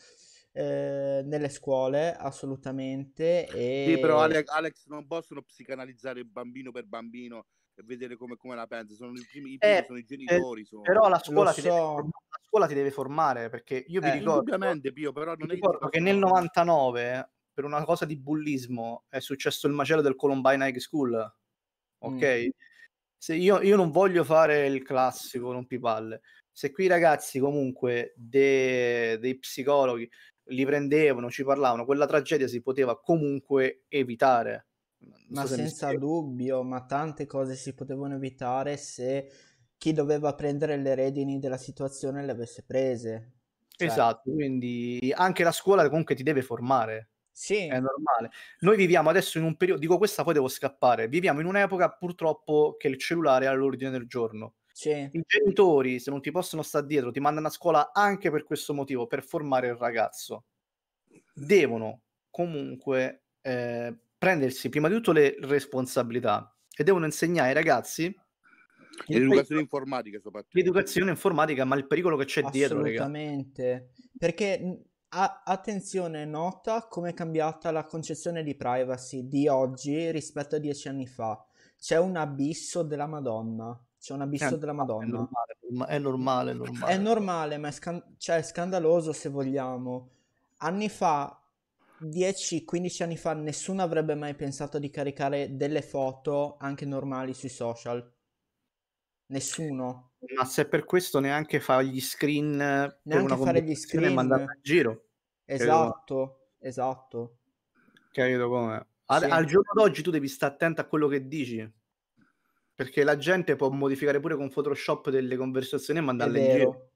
Ehm, nelle scuole, assolutamente. E... Sì, però Alex, Alex, non possono psicanalizzare bambino per bambino e vedere come, come la pensa. Sono i, primi, i primi eh, sono i eh, genitori. Sono... Però la scuola, so. deve, la scuola, ti deve, formare perché io vi eh, ricordo. Ovviamente, Pio, però non ricordo che nel 99 per una cosa di bullismo è successo il macello del Columbine High School. Ok? Mm. Se io, io non voglio fare il classico non rompipalle, se qui ragazzi comunque de, dei psicologi li prendevano, ci parlavano, quella tragedia si poteva comunque evitare. Non ma so se senza dubbio, ma tante cose si potevano evitare se chi doveva prendere le redini della situazione le avesse prese. Cioè... Esatto, quindi anche la scuola comunque ti deve formare. Sì. È normale. Noi viviamo adesso in un periodo, dico questa poi devo scappare, viviamo in un'epoca purtroppo che il cellulare è all'ordine del giorno sì. I genitori, se non ti possono stare dietro, ti mandano a scuola anche per questo motivo, per formare il ragazzo. Devono comunque eh, prendersi prima di tutto le responsabilità e devono insegnare ai ragazzi L'educazione informatica soprattutto. L'educazione informatica, ma il pericolo che c'è dietro. Assolutamente. Raga. Perché a- attenzione, nota come è cambiata la concezione di privacy di oggi rispetto a dieci anni fa. C'è un abisso della Madonna c'è un abisso eh, della Madonna. È normale, è normale. È normale, è normale ma è, scan- cioè, è scandaloso se vogliamo. Anni fa, 10-15 anni fa, nessuno avrebbe mai pensato di caricare delle foto anche normali sui social. Nessuno. Ma se per questo neanche fa gli screen, eh, neanche fare gli screen e mandare in giro. Esatto, esatto. Capito come? Al, sì. al giorno d'oggi tu devi stare attento a quello che dici perché la gente può modificare pure con Photoshop delle conversazioni e mandarle in giro.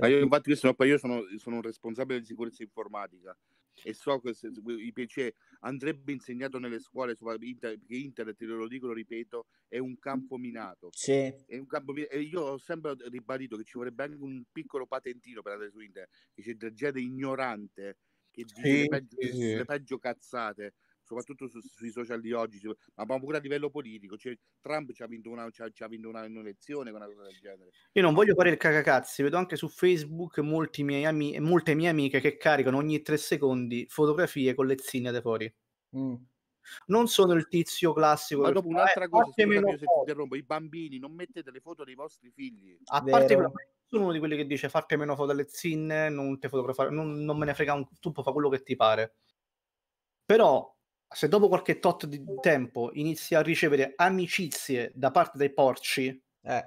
Ma io infatti questo no, io sono, sono, un responsabile di sicurezza informatica e so che se, i PC cioè, andrebbe insegnato nelle scuole internet, perché internet, te lo dico, lo ripeto, è un campo minato. Sì. È un campo, e io ho sempre ribadito che ci vorrebbe anche un piccolo patentino per andare su internet, che c'è gente ignorante che dice sì, le, sì. le peggio cazzate soprattutto su, sui social di oggi, ma, pure a livello politico. Cioè, Trump ci ha vinto, una, ci ha, ci ha vinto una, un'elezione, una cosa del genere. Io non voglio fare il cacacazzi, vedo anche su Facebook molti miei ami- molte mie amiche che caricano ogni tre secondi fotografie con le zignate fuori. Mm non sono il tizio classico. Ma dopo un'altra eh, cosa, scusami se ti interrompo, i bambini non mettete le foto dei vostri figli. A parte quello, sono uno di quelli che dice farti meno foto alle zinne, non, te non, non me ne frega un tubo, fa quello che ti pare. Però se dopo qualche tot di tempo inizi a ricevere amicizie da parte dei porci, eh.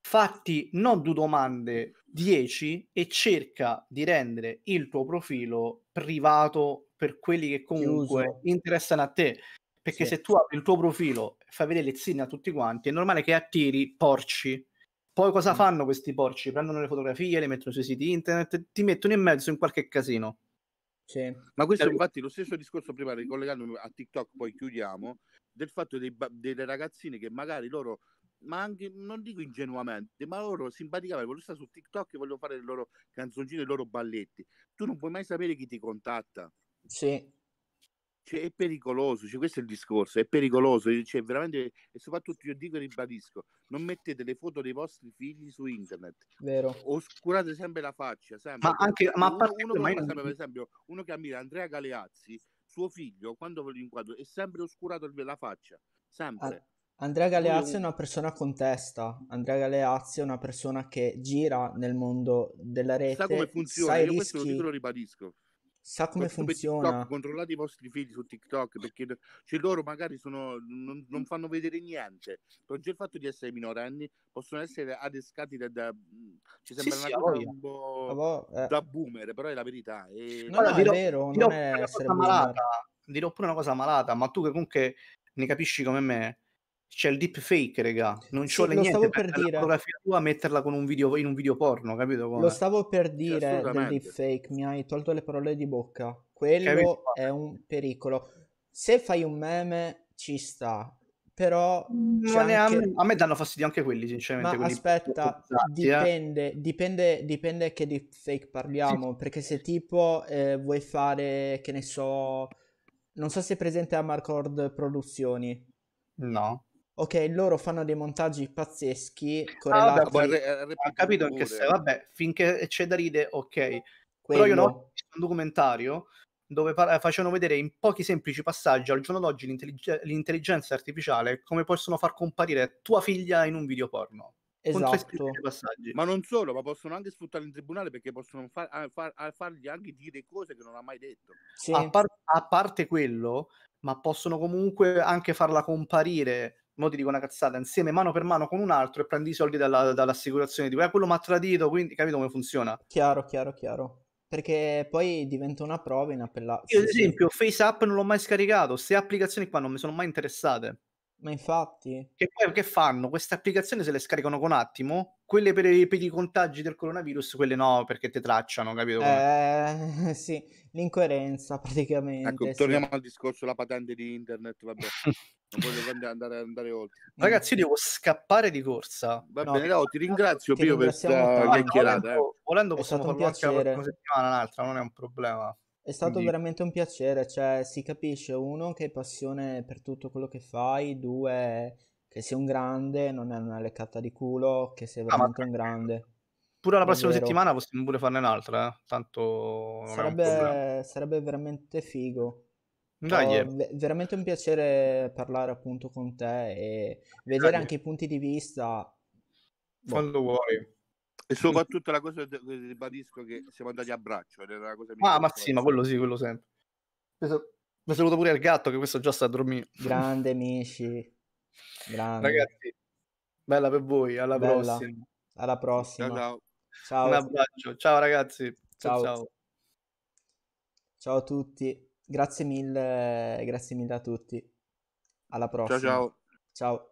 fatti non due domande, dieci, e cerca di rendere il tuo profilo privato per quelli che comunque Chiuso. interessano a te. Perché sì. se tu apri il tuo profilo e fai vedere le zinne a tutti quanti, è normale che attiri porci. Poi cosa mm. fanno questi porci? Prendono le fotografie, le mettono sui siti internet, ti mettono in mezzo in qualche casino. Sì. Ma questo cioè, infatti lo stesso discorso prima, ricollegandomi a TikTok, poi chiudiamo, del fatto dei, delle ragazzine che magari loro, ma anche, non dico ingenuamente, ma loro simpaticamente vogliono stare su TikTok e vogliono fare le loro canzoncine, i loro balletti. Tu non puoi mai sapere chi ti contatta. Sì cioè, è pericoloso, cioè, questo è il discorso, è pericoloso, cioè, veramente, e soprattutto io dico e ribadisco, non mettete le foto dei vostri figli su internet, Vero. oscurate sempre la faccia, sempre. Ma anche, ma uno, parte, uno, ma io... sempre, per esempio, uno che ammira Andrea Galeazzi, suo figlio, quando lo inquadro, è sempre oscurato la faccia, sempre. Ah. Andrea Galeazzi è una persona con testa, Andrea Galeazzi è una persona che gira nel mondo della rete. Sa come funziona, io rischi... questo lo dico lo ribadisco sa come Questo funziona. TikTok, controllate i vostri figli su TikTok perché cioè, loro magari sono, non, non, fanno vedere niente. Non c'è il fatto di essere minorenni, possono essere adescati da. da ci sembra sì, una sì, cosa un po' Vabbè, eh. da boomer, però è la verità. E... No, no, no, è dirò, vero, dirò non è essere malata. Dirò pure una cosa malata, ma tu che comunque ne capisci come me c'è il deepfake, regà. Non c'ho sì, niente stavo per, dire. la fotografia tua metterla un video, in un video porno, capito? Come? Lo stavo per dire del deepfake, mi hai tolto le parole di bocca. Quello capito? è un pericolo. Se fai un meme ci sta, però mm, anche... a, me, a me danno fastidio anche quelli sinceramente ma quelli aspetta dipende, eh. dipende, dipende che deepfake parliamo sì. perché se tipo eh, vuoi fare che ne so non so se è presente a Marcord Produzioni no ok, loro fanno dei montaggi pazzeschi correlati... Ah, vabbè, re, re, ah, capito anche se, vabbè, finché c'è da ride, ok. Quello... Però io ho visto un documentario dove par- eh, facevano vedere in pochi semplici passaggi al giorno d'oggi l'intellig- l'intelligenza artificiale come possono far comparire tua figlia in un video porno. Esatto. Ma non solo, ma possono anche sfruttare in tribunale perché possono far, far, fargli anche dire cose che non ha mai detto. Sì. A, par- a parte quello, ma possono comunque anche farla comparire mo ti dico una cazzata, insieme mano per mano con un altro e prendi i soldi dalla, dall'assicurazione, tipo, eh, quello mi ha tradito, quindi capito come funziona? Chiaro, chiaro, chiaro. Perché poi diventa una prova inappellabile. Io ad esempio FaceApp non l'ho mai scaricato, queste applicazioni qua non mi sono mai interessate. Ma infatti... Che poi che fanno? Queste applicazioni se le scaricano con attimo, quelle per, i, per i contagi del coronavirus, quelle no, perché te tracciano, capito? Eh, sì, l'incoerenza praticamente. Ecco, sì. torniamo al discorso della patente di internet, vabbè. non voglio andare, andare oltre. Ragazzi, io devo scappare di corsa. Va no, bene, no, ti ringrazio Pio per questa chiacchierata. Volendo, eh. volendo possiamo fare un piacere. una settimana, un'altra, non è un problema. È stato Quindi. veramente un piacere, cioè si capisce uno che hai passione per tutto quello che fai, due che sei un grande, non è una leccata di culo, che sei ah, veramente ah, un grande. Pure la prossima settimana possiamo pure farne un'altra, eh. tanto sarebbe, un sarebbe veramente figo. Dai. Oh, eh. v- veramente un piacere parlare appunto con te e vedere Dai. anche i punti di vista. Quando boh. vuoi. E soprattutto la cosa ribadisco che siamo andati a braccio, era una cosa Ah, ma sì, ma quello sì, quello sempre. Mi saluto pure al gatto che questo già sta a dormire. Grande amici Grande. Ragazzi, bella per voi, alla bella. prossima. Alla prossima. Ciao, ciao. ciao. Un abbraccio. Ciao ragazzi. ciao, ciao. ciao a tutti. Grazie mille, grazie mille a tutti. Alla prossima. Ciao ciao. Ciao.